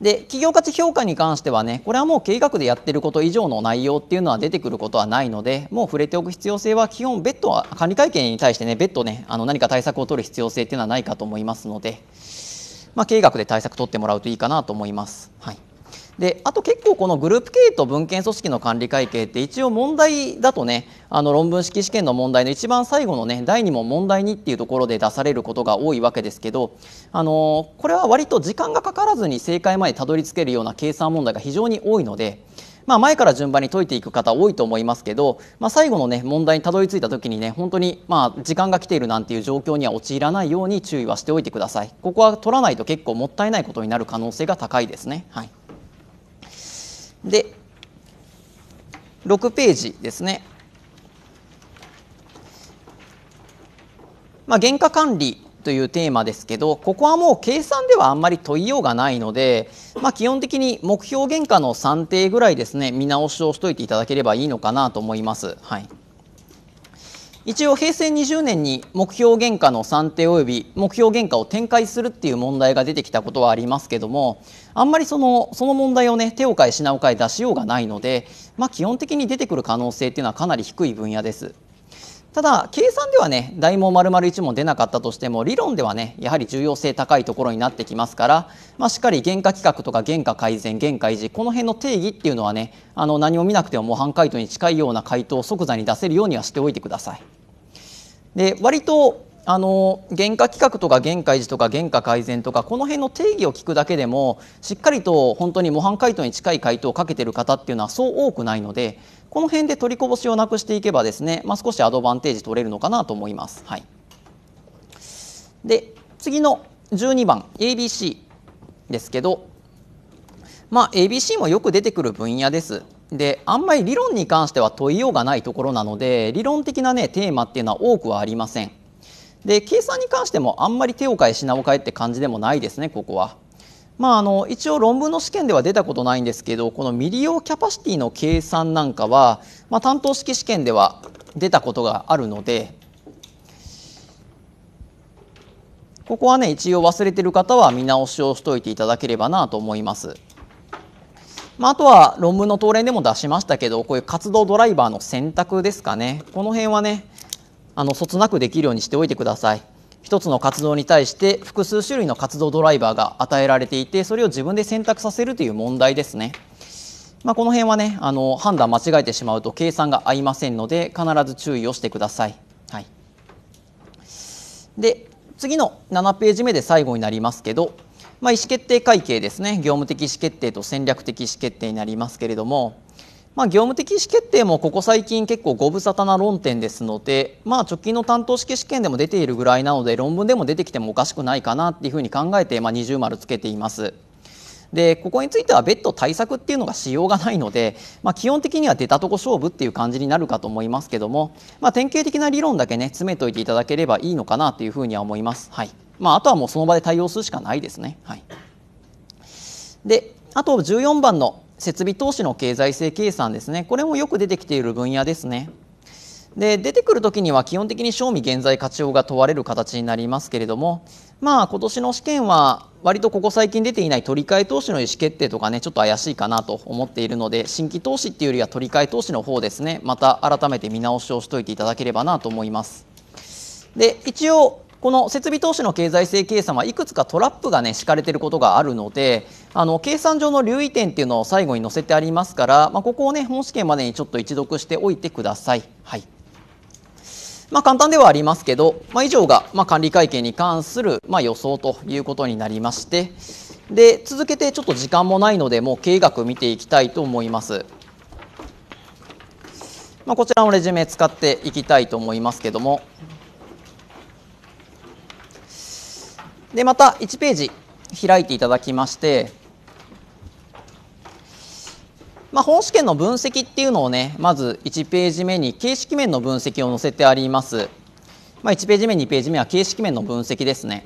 で企業価値評価に関してはねこれはもう計画でやってること以上の内容っていうのは出てくることはないのでもう触れておく必要性は基本別途は管理会計に対してね別途ねあの何か対策を取る必要性っていうのはないかと思いますので、まあ、経で対策取ってもらうといいかなと思います。はいであと結構このグループ経営と文献組織の管理会計って一応問題だとねあの論文式試験の問題の一番最後のね第2問問題2っていうところで出されることが多いわけですけどあのこれは割と時間がかからずに正解までたどり着けるような計算問題が非常に多いので。まあ、前から順番に解いていく方多いと思いますけど、まあ、最後の、ね、問題にたどり着いた時にね本当にまあ時間が来ているなんていう状況には陥らないように注意はしておいてくださいここは取らないと結構もったいないことになる可能性が高いですね。はいで6ページですね、まあ、原価管理というテーマですけどここはもう計算ではあんまり問いようがないので、まあ、基本的に目標原価の算定ぐらいですね見直しをしといていただければいいのかなと思います。はい一応平成20年に目標原価の算定及び目標原価を展開するっていう問題が出てきたことはありますけどもあんまりそのその問題をね手を変え品を変え出しようがないので、まあ、基本的に出てくる可能性っていうのはかなり低い分野です。ただ計算ではね大問丸々1問出なかったとしても理論ではねやはり重要性高いところになってきますから、まあ、しっかり原価規格とか原価改善原価維持この辺の定義っていうのはねあの何も見なくても模範解答に近いような回答を即座に出せるようにはしておいてください。で割とあの原価規格とか原価維持とか原価改善とかこの辺の定義を聞くだけでもしっかりと本当に模範解答に近い回答をかけてる方っていうのはそう多くないのでこの辺で取りこぼしをなくしていけばですね、まあ、少しアドバンテージ取れるのかなと思います。はい、で次の12番 ABC ですけど、まあ、ABC もよく出てくる分野です。であんまり理論に関しては問いようがないところなので理論的な、ね、テーマっていうのは多くはありません。で計算に関してもあんまり手を変え品を変えって感じでもないですねここは。まあ、あの一応論文の試験では出たことないんですけどこの未利用キャパシティの計算なんかは、まあ、担当式試験では出たことがあるのでここはね一応忘れてる方は見直しをしておいていただければなと思います。まあ、あとは論文の答練でも出しましたけどこういう活動ドライバーの選択ですかねこの辺はねあのそつなくできるようにしておいてください。1つの活動に対して複数種類の活動ドライバーが与えられていてそれを自分で選択させるという問題ですね。まあ、この辺はねあの判断間違えてしまうと計算が合いませんので必ず注意をしてください。はい、で次の7ページ目で最後になりますけど、まあ、意思決定会計ですね業務的意思決定と戦略的意思決定になりますけれどもまあ、業務的意思決定もここ最近結構ご無沙汰な論点ですので、まあ、直近の担当式試験でも出ているぐらいなので論文でも出てきてもおかしくないかなっていうふうに考えて、まあ、二重丸つけています。でここについては別途対策っていうのがしようがないので、まあ、基本的には出たとこ勝負っていう感じになるかと思いますけども、まあ、典型的な理論だけね詰めといていただければいいのかなというふうには思います、はいまあ、あとはもうその場で対応するしかないですね、はい、であと14番の設備投資の経済性計算ですねこれもよく出てきている分野ですね。で出てくるときには基本的に賞味現在価値法が問われる形になりますけれどもまあ今年の試験は割とここ最近出ていない取り替え投資の意思決定とかねちょっと怪しいかなと思っているので新規投資っていうよりは取り替え投資の方ですねまた改めて見直しをしておいていただければなと思います。で一応この設備投資の経済性計算はいくつかトラップがね敷かれていることがあるのであの計算上の留意点っていうのを最後に載せてありますから、まあ、ここをね本試験までにちょっと一読しておいてください。はいまあ、簡単ではありますけど、まあ、以上が、ま管理会計に関する、ま予想ということになりましてで続けてちょっと時間もないのでもう経営学見ていきたいと思います。まこちらのレジュメ使っていきたいと思いますけどもでまた1ページ開いていただきましてまあ、本試験の分析っていうのをねまず1ページ目に形式面の分析を載せてあります、まあ、1ページ目2ページ目は形式面の分析ですね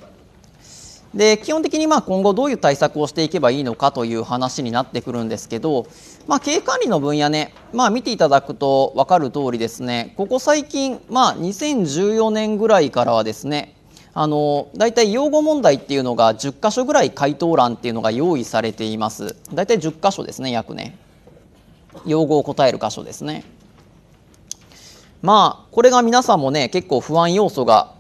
で基本的にまあ今後どういう対策をしていけばいいのかという話になってくるんですけど、まあ、経営管理の分野ね、まあ、見ていただくと分かる通りですねここ最近、まあ、2014年ぐらいからはですねあの大体用語問題っていうのが10箇所ぐらい回答欄っていうのが用意されています大体10箇所ですね約ね用語を答える箇所ですね。まあこれが皆さんもね結構不安要素が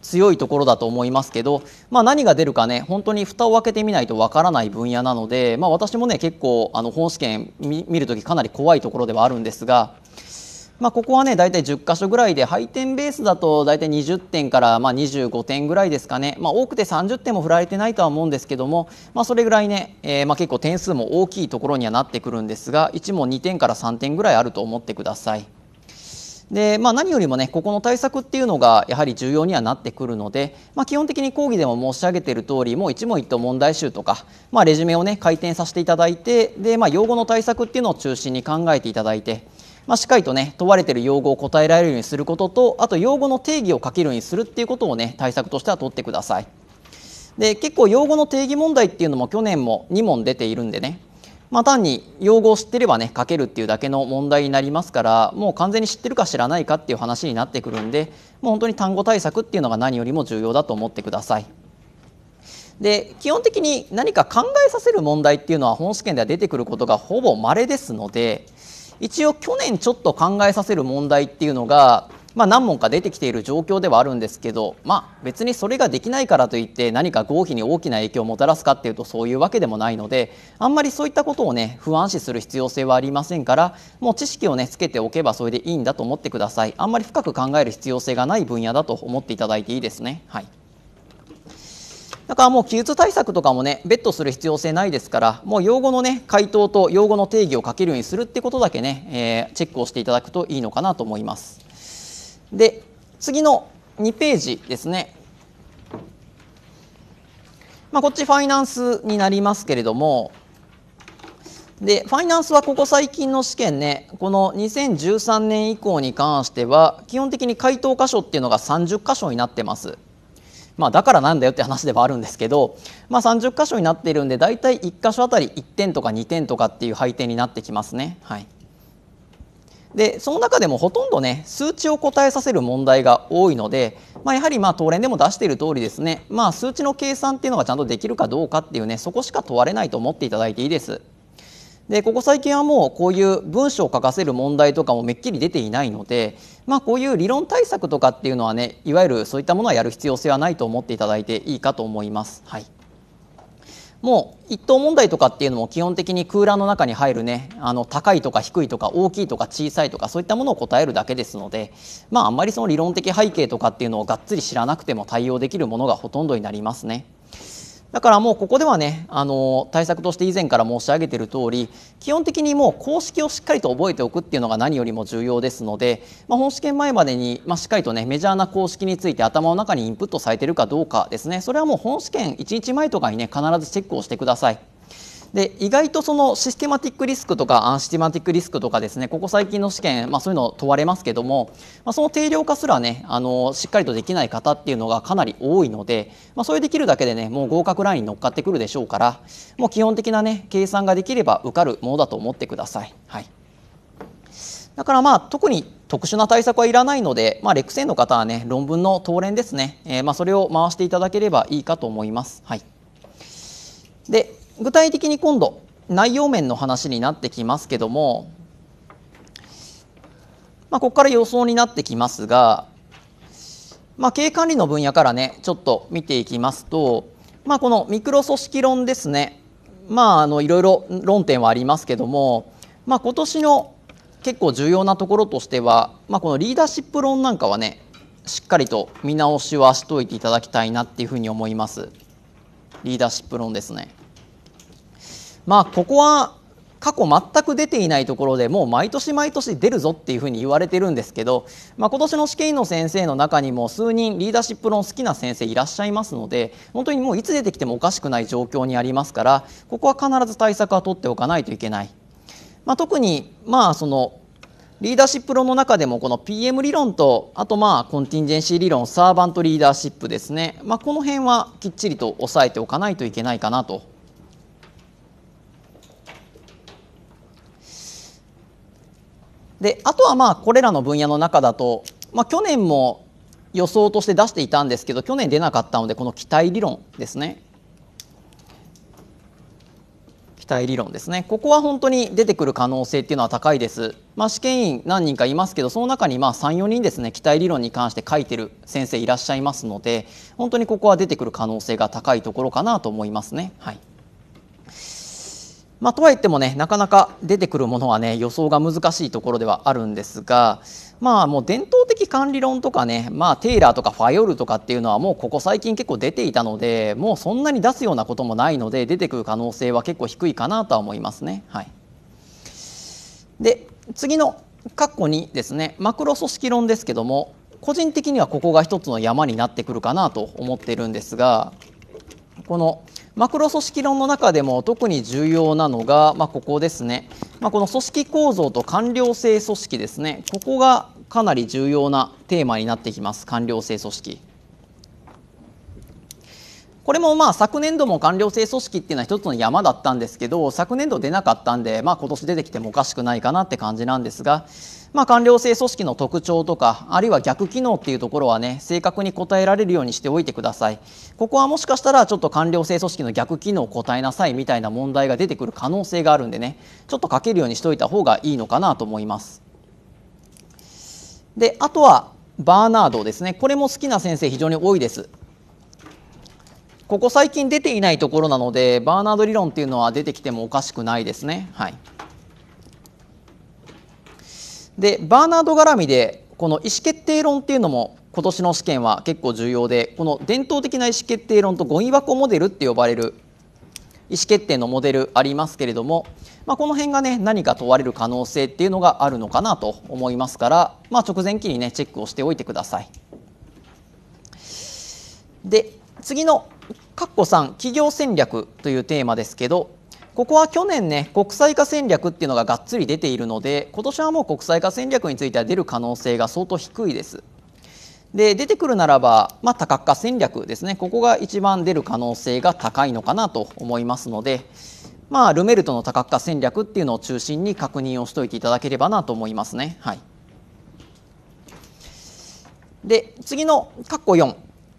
強いところだと思いますけど、まあ、何が出るかね本当に蓋を開けてみないとわからない分野なので、まあ、私もね結構あの本試験見るときかなり怖いところではあるんですが、まあ、ここはね大体10箇所ぐらいで配点ベースだと大体20点からまあ25点ぐらいですかね、まあ、多くて30点も振られてないとは思うんですけども、まあ、それぐらいね、えー、まあ結構点数も大きいところにはなってくるんですが1問2点から3点ぐらいあると思ってください。でまあ、何よりもねここの対策っていうのがやはり重要にはなってくるので、まあ、基本的に講義でも申し上げている通りもう一問一答問題集とか、まあ、レジュメをね回転させていただいてで、まあ、用語の対策っていうのを中心に考えていただいて。まあ、しっかりとね問われてる用語を答えられるようにすることとあと用語の定義を書けるようにするっていうことをね対策としては取ってくださいで結構用語の定義問題っていうのも去年も2問出ているんでねまあ、単に用語を知ってればね書けるっていうだけの問題になりますからもう完全に知ってるか知らないかっていう話になってくるんでもう本当に単語対策っていうのが何よりも重要だと思ってください。で基本的に何か考えさせる問題っていうのは本試験では出てくることがほぼ稀ですので一応去年ちょっと考えさせる問題っていうのが、まあ、何問か出てきている状況ではあるんですけど、まあ、別にそれができないからといって何か合否に大きな影響をもたらすかっていうとそういうわけでもないのであんまりそういったことをね不安視する必要性はありませんからもう知識をねつけておけばそれでいいんだと思ってくださいあんまり深く考える必要性がない分野だと思っていただいていいですね。はいだからもう記述対策とかもね別途する必要性ないですからもう用語のね回答と用語の定義を書けるようにするってことだけね、えー、チェックをしていただくといいのかなと思います。で次の2ページですね。まあ、こっちファイナンスになりますけれどもでファイナンスはここ最近の試験ねこの2013年以降に関しては基本的に回答箇所っていうのが30箇所になってます。まあ、だからなんだよって話ではあるんですけど、まあ、30箇所になっているんで大体1箇所あたり1点とか2点とかっていう配点になってきますね。はい、でその中でもほとんどね数値を答えさせる問題が多いので、まあ、やはりまあ東連でも出している通りですね、まあ、数値の計算っていうのがちゃんとできるかどうかっていうねそこしか問われないと思っていただいていいです。でここ最近はもうこういう文章を書かせる問題とかもめっきり出ていないので、まあ、こういう理論対策とかっていうのはねいわゆるそういったものはやる必要性はないと思っていただいていいかと思います。はいもう一等問題とかっていうのも基本的に空欄の中に入るねあの高いとか低いとか大きいとか小さいとかそういったものを答えるだけですので、まあ、あんまりその理論的背景とかっていうのをがっつり知らなくても対応できるものがほとんどになりますね。だからもうここではねあの対策として以前から申し上げている通り基本的にもう公式をしっかりと覚えておくっていうのが何よりも重要ですので、まあ、本試験前までに、まあ、しっかりとねメジャーな公式について頭の中にインプットされてるかどうかですねそれはもう本試験1日前とかにね必ずチェックをしてください。で意外とそのシステマティックリスクとかアンシステマティックリスクとかですねここ最近の試験、まあ、そういうの問われますけども、まあ、その定量化すらねあのしっかりとできない方っていうのがかなり多いので、まあ、それできるだけでねもう合格ラインに乗っかってくるでしょうからもう基本的なね計算ができれば受かるものだと思ってください。はい、だからまあ特に特殊な対策はいらないので、まあ、レクセンの方はね論文の当連ですね、えー、まあそれを回していただければいいかと思います。はい、で具体的に今度内容面の話になってきますけども、まあ、ここから予想になってきますが、まあ、経営管理の分野からねちょっと見ていきますと、まあ、このミクロ組織論ですねまああのいろいろ論点はありますけども、まあ、今年の結構重要なところとしては、まあ、このリーダーシップ論なんかはねしっかりと見直しはしておいていただきたいなっていうふうに思いますリーダーシップ論ですね。まあここは過去全く出ていないところでもう毎年毎年出るぞっていうふうに言われてるんですけど、まあ、今年の試験員の先生の中にも数人リーダーシップ論好きな先生いらっしゃいますので本当にもういつ出てきてもおかしくない状況にありますからここは必ず対策は取っておかないといけない。まあ、特にまあそのリーダーシップ論の中でもこの PM 理論とあとまあコンティンジェンシー理論サーバントリーダーシップですね、まあ、この辺はきっちりと押さえておかないといけないかなとであとはまあこれらの分野の中だと、まあ、去年も予想として出していたんですけど去年出なかったのでこの期待理論ですね期待理論ですねここは本当に出てくる可能性っていうのは高いです、まあ、試験員何人かいますけどその中に34人ですね期待理論に関して書いてる先生いらっしゃいますので本当にここは出てくる可能性が高いところかなと思いますね。はいまあ、とはいってもねなかなか出てくるものはね予想が難しいところではあるんですがまあもう伝統的管理論とかね、まあ、テイラーとかファイオルとかっていうのはもうここ最近結構出ていたのでもうそんなに出すようなこともないので出てくる可能性は結構低いかなとは思いますね。はい、で次の括弧にですねマクロ組織論ですけども個人的にはここが一つの山になってくるかなと思っているんですがこのマクロ組織論の中でも特に重要なのが、まあ、ここですね、まあ、この組織構造と官僚性組織ですねここがかなり重要なテーマになってきます官僚性組織。これもまあ昨年度も官僚性組織っていうのは一つの山だったんですけど昨年度出なかったんで、まあ、今年出てきてもおかしくないかなって感じなんですが、まあ、官僚性組織の特徴とかあるいは逆機能っていうところはね正確に答えられるようにしておいてくださいここはもしかしたらちょっと官僚性組織の逆機能を答えなさいみたいな問題が出てくる可能性があるんでねちょっと書けるようにしておいた方がいいのかなと思いますであとはバーナードですねこれも好きな先生非常に多いですここ最近出ていないところなのでバーナード理論っていうのは出てきてもおかしくないですねはいでバーナード絡みでこの意思決定論っていうのも今年の試験は結構重要でこの伝統的な意思決定論とゴミ箱モデルって呼ばれる意思決定のモデルありますけれども、まあ、この辺がね何か問われる可能性っていうのがあるのかなと思いますから、まあ、直前期にねチェックをしておいてください。で次の括弧3企業戦略というテーマですけどここは去年ね国際化戦略っていうのががっつり出ているので今年はもう国際化戦略については出る可能性が相当低いです。で出てくるならば、まあ、多角化戦略ですねここが一番出る可能性が高いのかなと思いますので、まあ、ルメルトの多角化戦略っていうのを中心に確認をしておいていただければなと思いますね。はい、で次の括弧4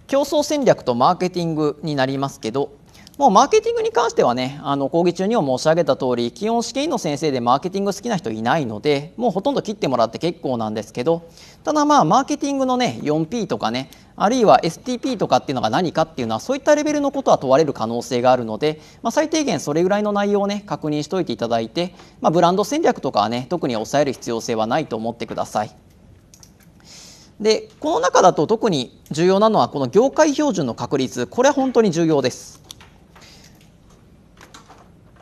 競争戦略とマーケティングになりますけどもうマーケティングに関してはねあの講義中にも申し上げた通り基本試験員の先生でマーケティング好きな人いないのでもうほとんど切ってもらって結構なんですけどただまあマーケティングのね 4P とかねあるいは STP とかっていうのが何かっていうのはそういったレベルのことは問われる可能性があるので、まあ、最低限それぐらいの内容をね確認しておいていただいて、まあ、ブランド戦略とかはね特に抑える必要性はないと思ってください。でこの中だと特に重要なのはこの業界標準の確立これは本当に重要です。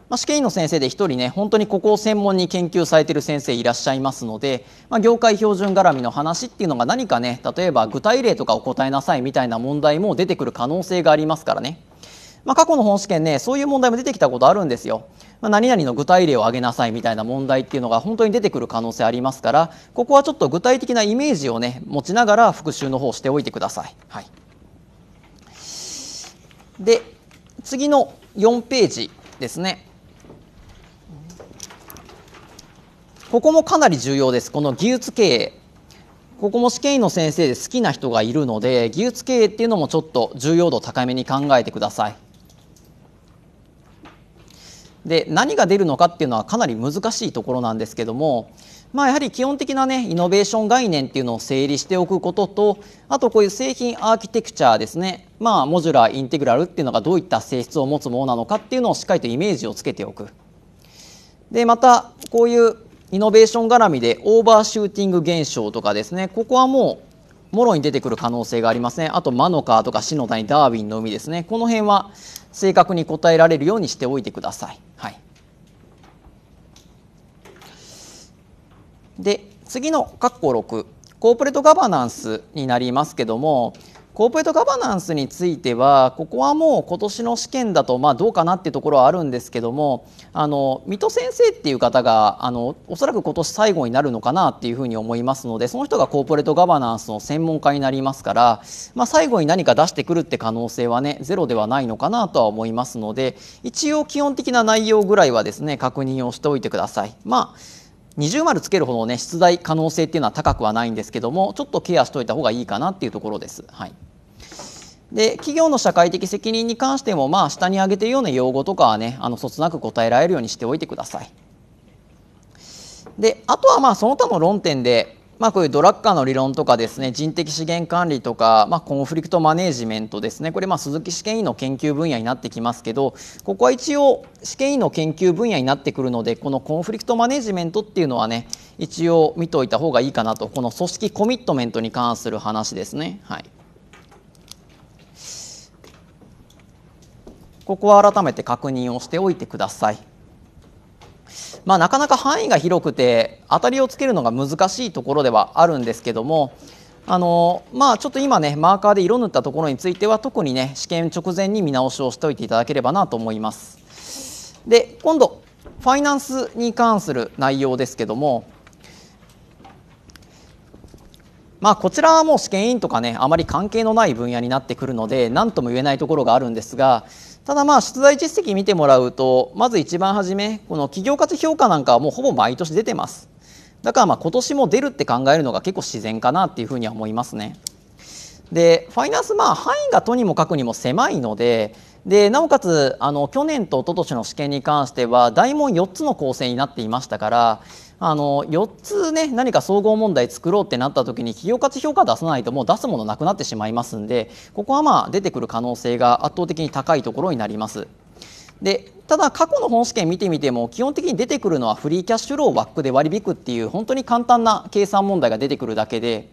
まあ、試験員の先生で1人ね本当にここを専門に研究されてる先生いらっしゃいますので、まあ、業界標準絡みの話っていうのが何かね例えば具体例とかお答えなさいみたいな問題も出てくる可能性がありますからね。まあ、過去の本試験ねそういう問題も出てきたことあるんですよ。まあ、何々の具体例を挙げなさいみたいな問題っていうのが本当に出てくる可能性ありますからここはちょっと具体的なイメージをね持ちながら復習の方しておいてください。はい、で次の4ページですね。ここもかなり重要ですこの技術経営ここも試験員の先生で好きな人がいるので技術経営っていうのもちょっと重要度高めに考えてくださいで何が出るのかっていうのはかなり難しいところなんですけどもまあやはり基本的なねイノベーション概念っていうのを整理しておくこととあとこういう製品アーキテクチャですねまあモジュラーインテグラルっていうのがどういった性質を持つものなのかっていうのをしっかりとイメージをつけておくでまたこういうイノベーション絡みでオーバーシューティング現象とかですねここはもうもろに出てくる可能性がありますねあとマノカーとかの谷ダーウィンの海ですねこの辺は正確に答えられるようにしておいてください、はい、で次の括弧6コーポレートガバナンスになりますけどもコーポレートガバナンスについてはここはもう今年の試験だとまあどうかなっていうところはあるんですけどもあの水戸先生っていう方があのおそらく今年最後になるのかなっていうふうに思いますのでその人がコーポレートガバナンスの専門家になりますから、まあ、最後に何か出してくるって可能性はねゼロではないのかなとは思いますので一応基本的な内容ぐらいはですね確認をしておいてください。まあ二重丸つけるほどね出題可能性っていうのは高くはないんですけどもちょっとケアしておいた方がいいかなっていうところです。はいで企業の社会的責任に関しても、まあ、下に挙げているような用語とかはねあのそつなく答えられるようにしておいてください。であとはまあその他の論点でまあ、こういうドラッカーの理論とかですね人的資源管理とか、まあ、コンフリクトマネジメントですねこれまあ鈴木試験委員の研究分野になってきますけどここは一応試験委員の研究分野になってくるのでこのコンフリクトマネジメントっていうのはね一応見ておいた方がいいかなとこの組織コミットメントに関する話ですね。はいここは改めて確認をしておいてください。まあ、なかなか範囲が広くて当たりをつけるのが難しいところではあるんですけどもあのまあ、ちょっと今ねマーカーで色塗ったところについては特にね試験直前に見直しをしておいていただければなと思います。で今度ファイナンスに関する内容ですけどもまあ、こちらはもう試験委員とかねあまり関係のない分野になってくるので何とも言えないところがあるんですがただまあ出題実績見てもらうとまず一番初めこの企業価値評価なんかはもうほぼ毎年出てますだからまあ今年も出るって考えるのが結構自然かなっていうふうには思いますねでファイナンスまあ範囲がとにもかくにも狭いのででなおかつあの去年と一昨年の試験に関しては大問4つの構成になっていましたからあの4つね何か総合問題作ろうってなった時に企業価値評価出さないともう出すものなくなってしまいますんでここはまあ出てくる可能性が圧倒的に高いところになります。でただ過去の本試験見てみても基本的に出てくるのはフリーキャッシュローを枠で割り引くっていう本当に簡単な計算問題が出てくるだけで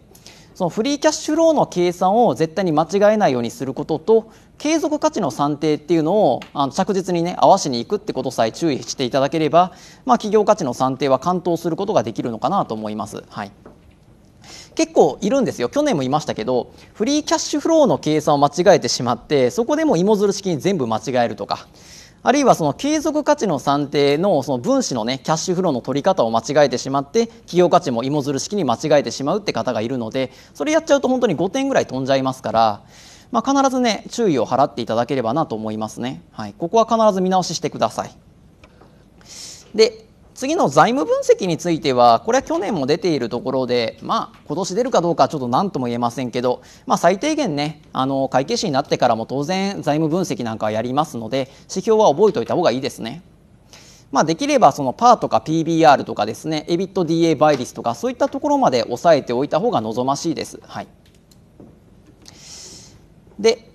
そのフリーキャッシュローの計算を絶対に間違えないようにすることと継続価値の算定っていうのをあの着実にね合わしにいくってことさえ注意していただければ、まあ、企業価値の算定は完登することができるのかなと思います。はい結構いるんですよ去年もいましたけどフリーキャッシュフローの計算を間違えてしまってそこでも芋づる式に全部間違えるとかあるいはその継続価値の算定のその分子のねキャッシュフローの取り方を間違えてしまって企業価値も芋づる式に間違えてしまうって方がいるのでそれやっちゃうと本当に5点ぐらい飛んじゃいますから、まあ、必ずね注意を払っていただければなと思いますね。はい、ここは必ず見直ししてください。で次の財務分析についてはこれは去年も出ているところで、まあ、今年出るかどうかちょっと何とも言えませんけど、まあ、最低限ねあの会計士になってからも当然財務分析なんかはやりますので指標は覚えておいた方がいいですね。まあ、できればそのパーとか PBR とかですね e ビ i ト d a 倍率とかそういったところまで押さえておいた方が望ましいです。はい、で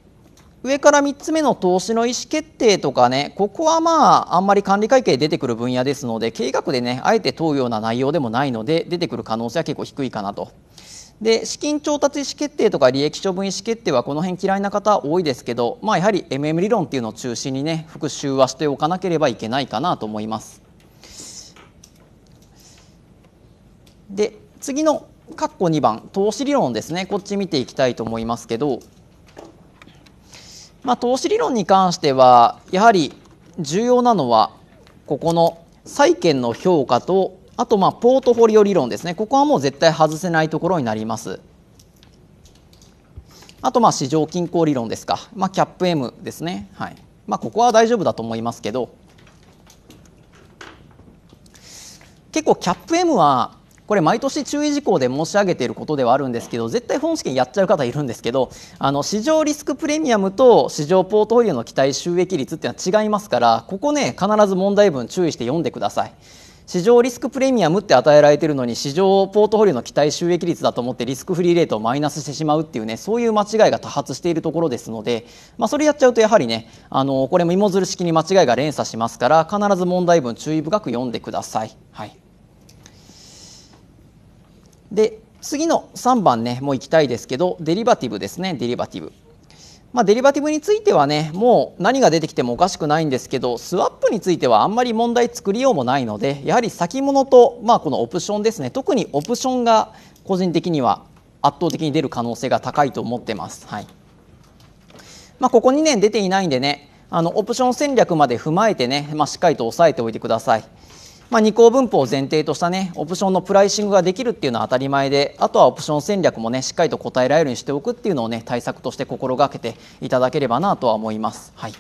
上から3つ目の投資の意思決定とかねここはまああんまり管理会計出てくる分野ですので計画でねあえて問うような内容でもないので出てくる可能性は結構低いかなと。で資金調達意思決定とか利益処分意思決定はこの辺嫌いな方多いですけど、まあ、やはり MM 理論っていうのを中心にね復習はしておかなければいけないかなと思います。で次の括弧2番投資理論ですねこっち見ていきたいと思いますけどまあ、投資理論に関してはやはり重要なのはここの債券の評価とあとまあポートフォリオ理論ですねここはもう絶対外せないところになりますあとまあ市場均衡理論ですか、まあ、キャップ M ですね、はいまあ、ここは大丈夫だと思いますけど結構キャップ M はこれ毎年注意事項で申し上げていることではあるんですけど絶対本試験やっちゃう方いるんですけどあの市場リスクプレミアムと市場ポートフォリオの期待収益率っていうのは違いますからここね必ず問題文注意して読んでください。市場リスクプレミアムって与えられてるのに市場ポートフォリオの期待収益率だと思ってリスクフリーレートをマイナスしてしまうっていうねそういう間違いが多発しているところですので、まあ、それやっちゃうとやはりねあのこれも芋づる式に間違いが連鎖しますから必ず問題文注意深く読んでください。はいで次の3番ねもういきたいですけどデリバティブですねデリバティブ。まあ、デリバティブについてはねもう何が出てきてもおかしくないんですけどスワップについてはあんまり問題作りようもないのでやはり先物と、まあ、このオプションですね特にオプションが個人的には圧倒的に出る可能性が高いと思ってます。はいまあ、ここ2年出ていないんでねあのオプション戦略まで踏まえてね、まあ、しっかりと押さえておいてください。まあ、2項分布を前提としたねオプションのプライシングができるっていうのは当たり前であとはオプション戦略もねしっかりと答えられるようにしておくっていうのをね対策として心がけていただければなとは思います。はい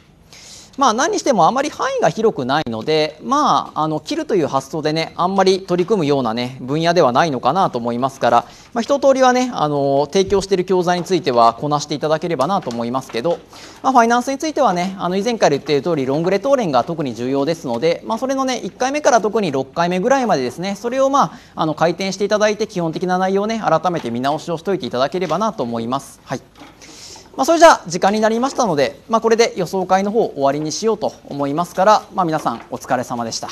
まあ、何にしてもあまり範囲が広くないので、まあ、あの切るという発想でねあんまり取り組むような、ね、分野ではないのかなと思いますから、まあ、一通りはねあの提供している教材についてはこなしていただければなと思いますけど、まあ、ファイナンスについてはねあの以前から言っている通りロングレトーレンが特に重要ですので、まあ、それのね1回目から特に6回目ぐらいまでですねそれをまああの回転していただいて基本的な内容をね改めて見直しをしておいていただければなと思います。はいまあ、それじゃあ時間になりましたので、まあ、これで予想会の方終わりにしようと思いますから、まあ、皆さんお疲れ様でした。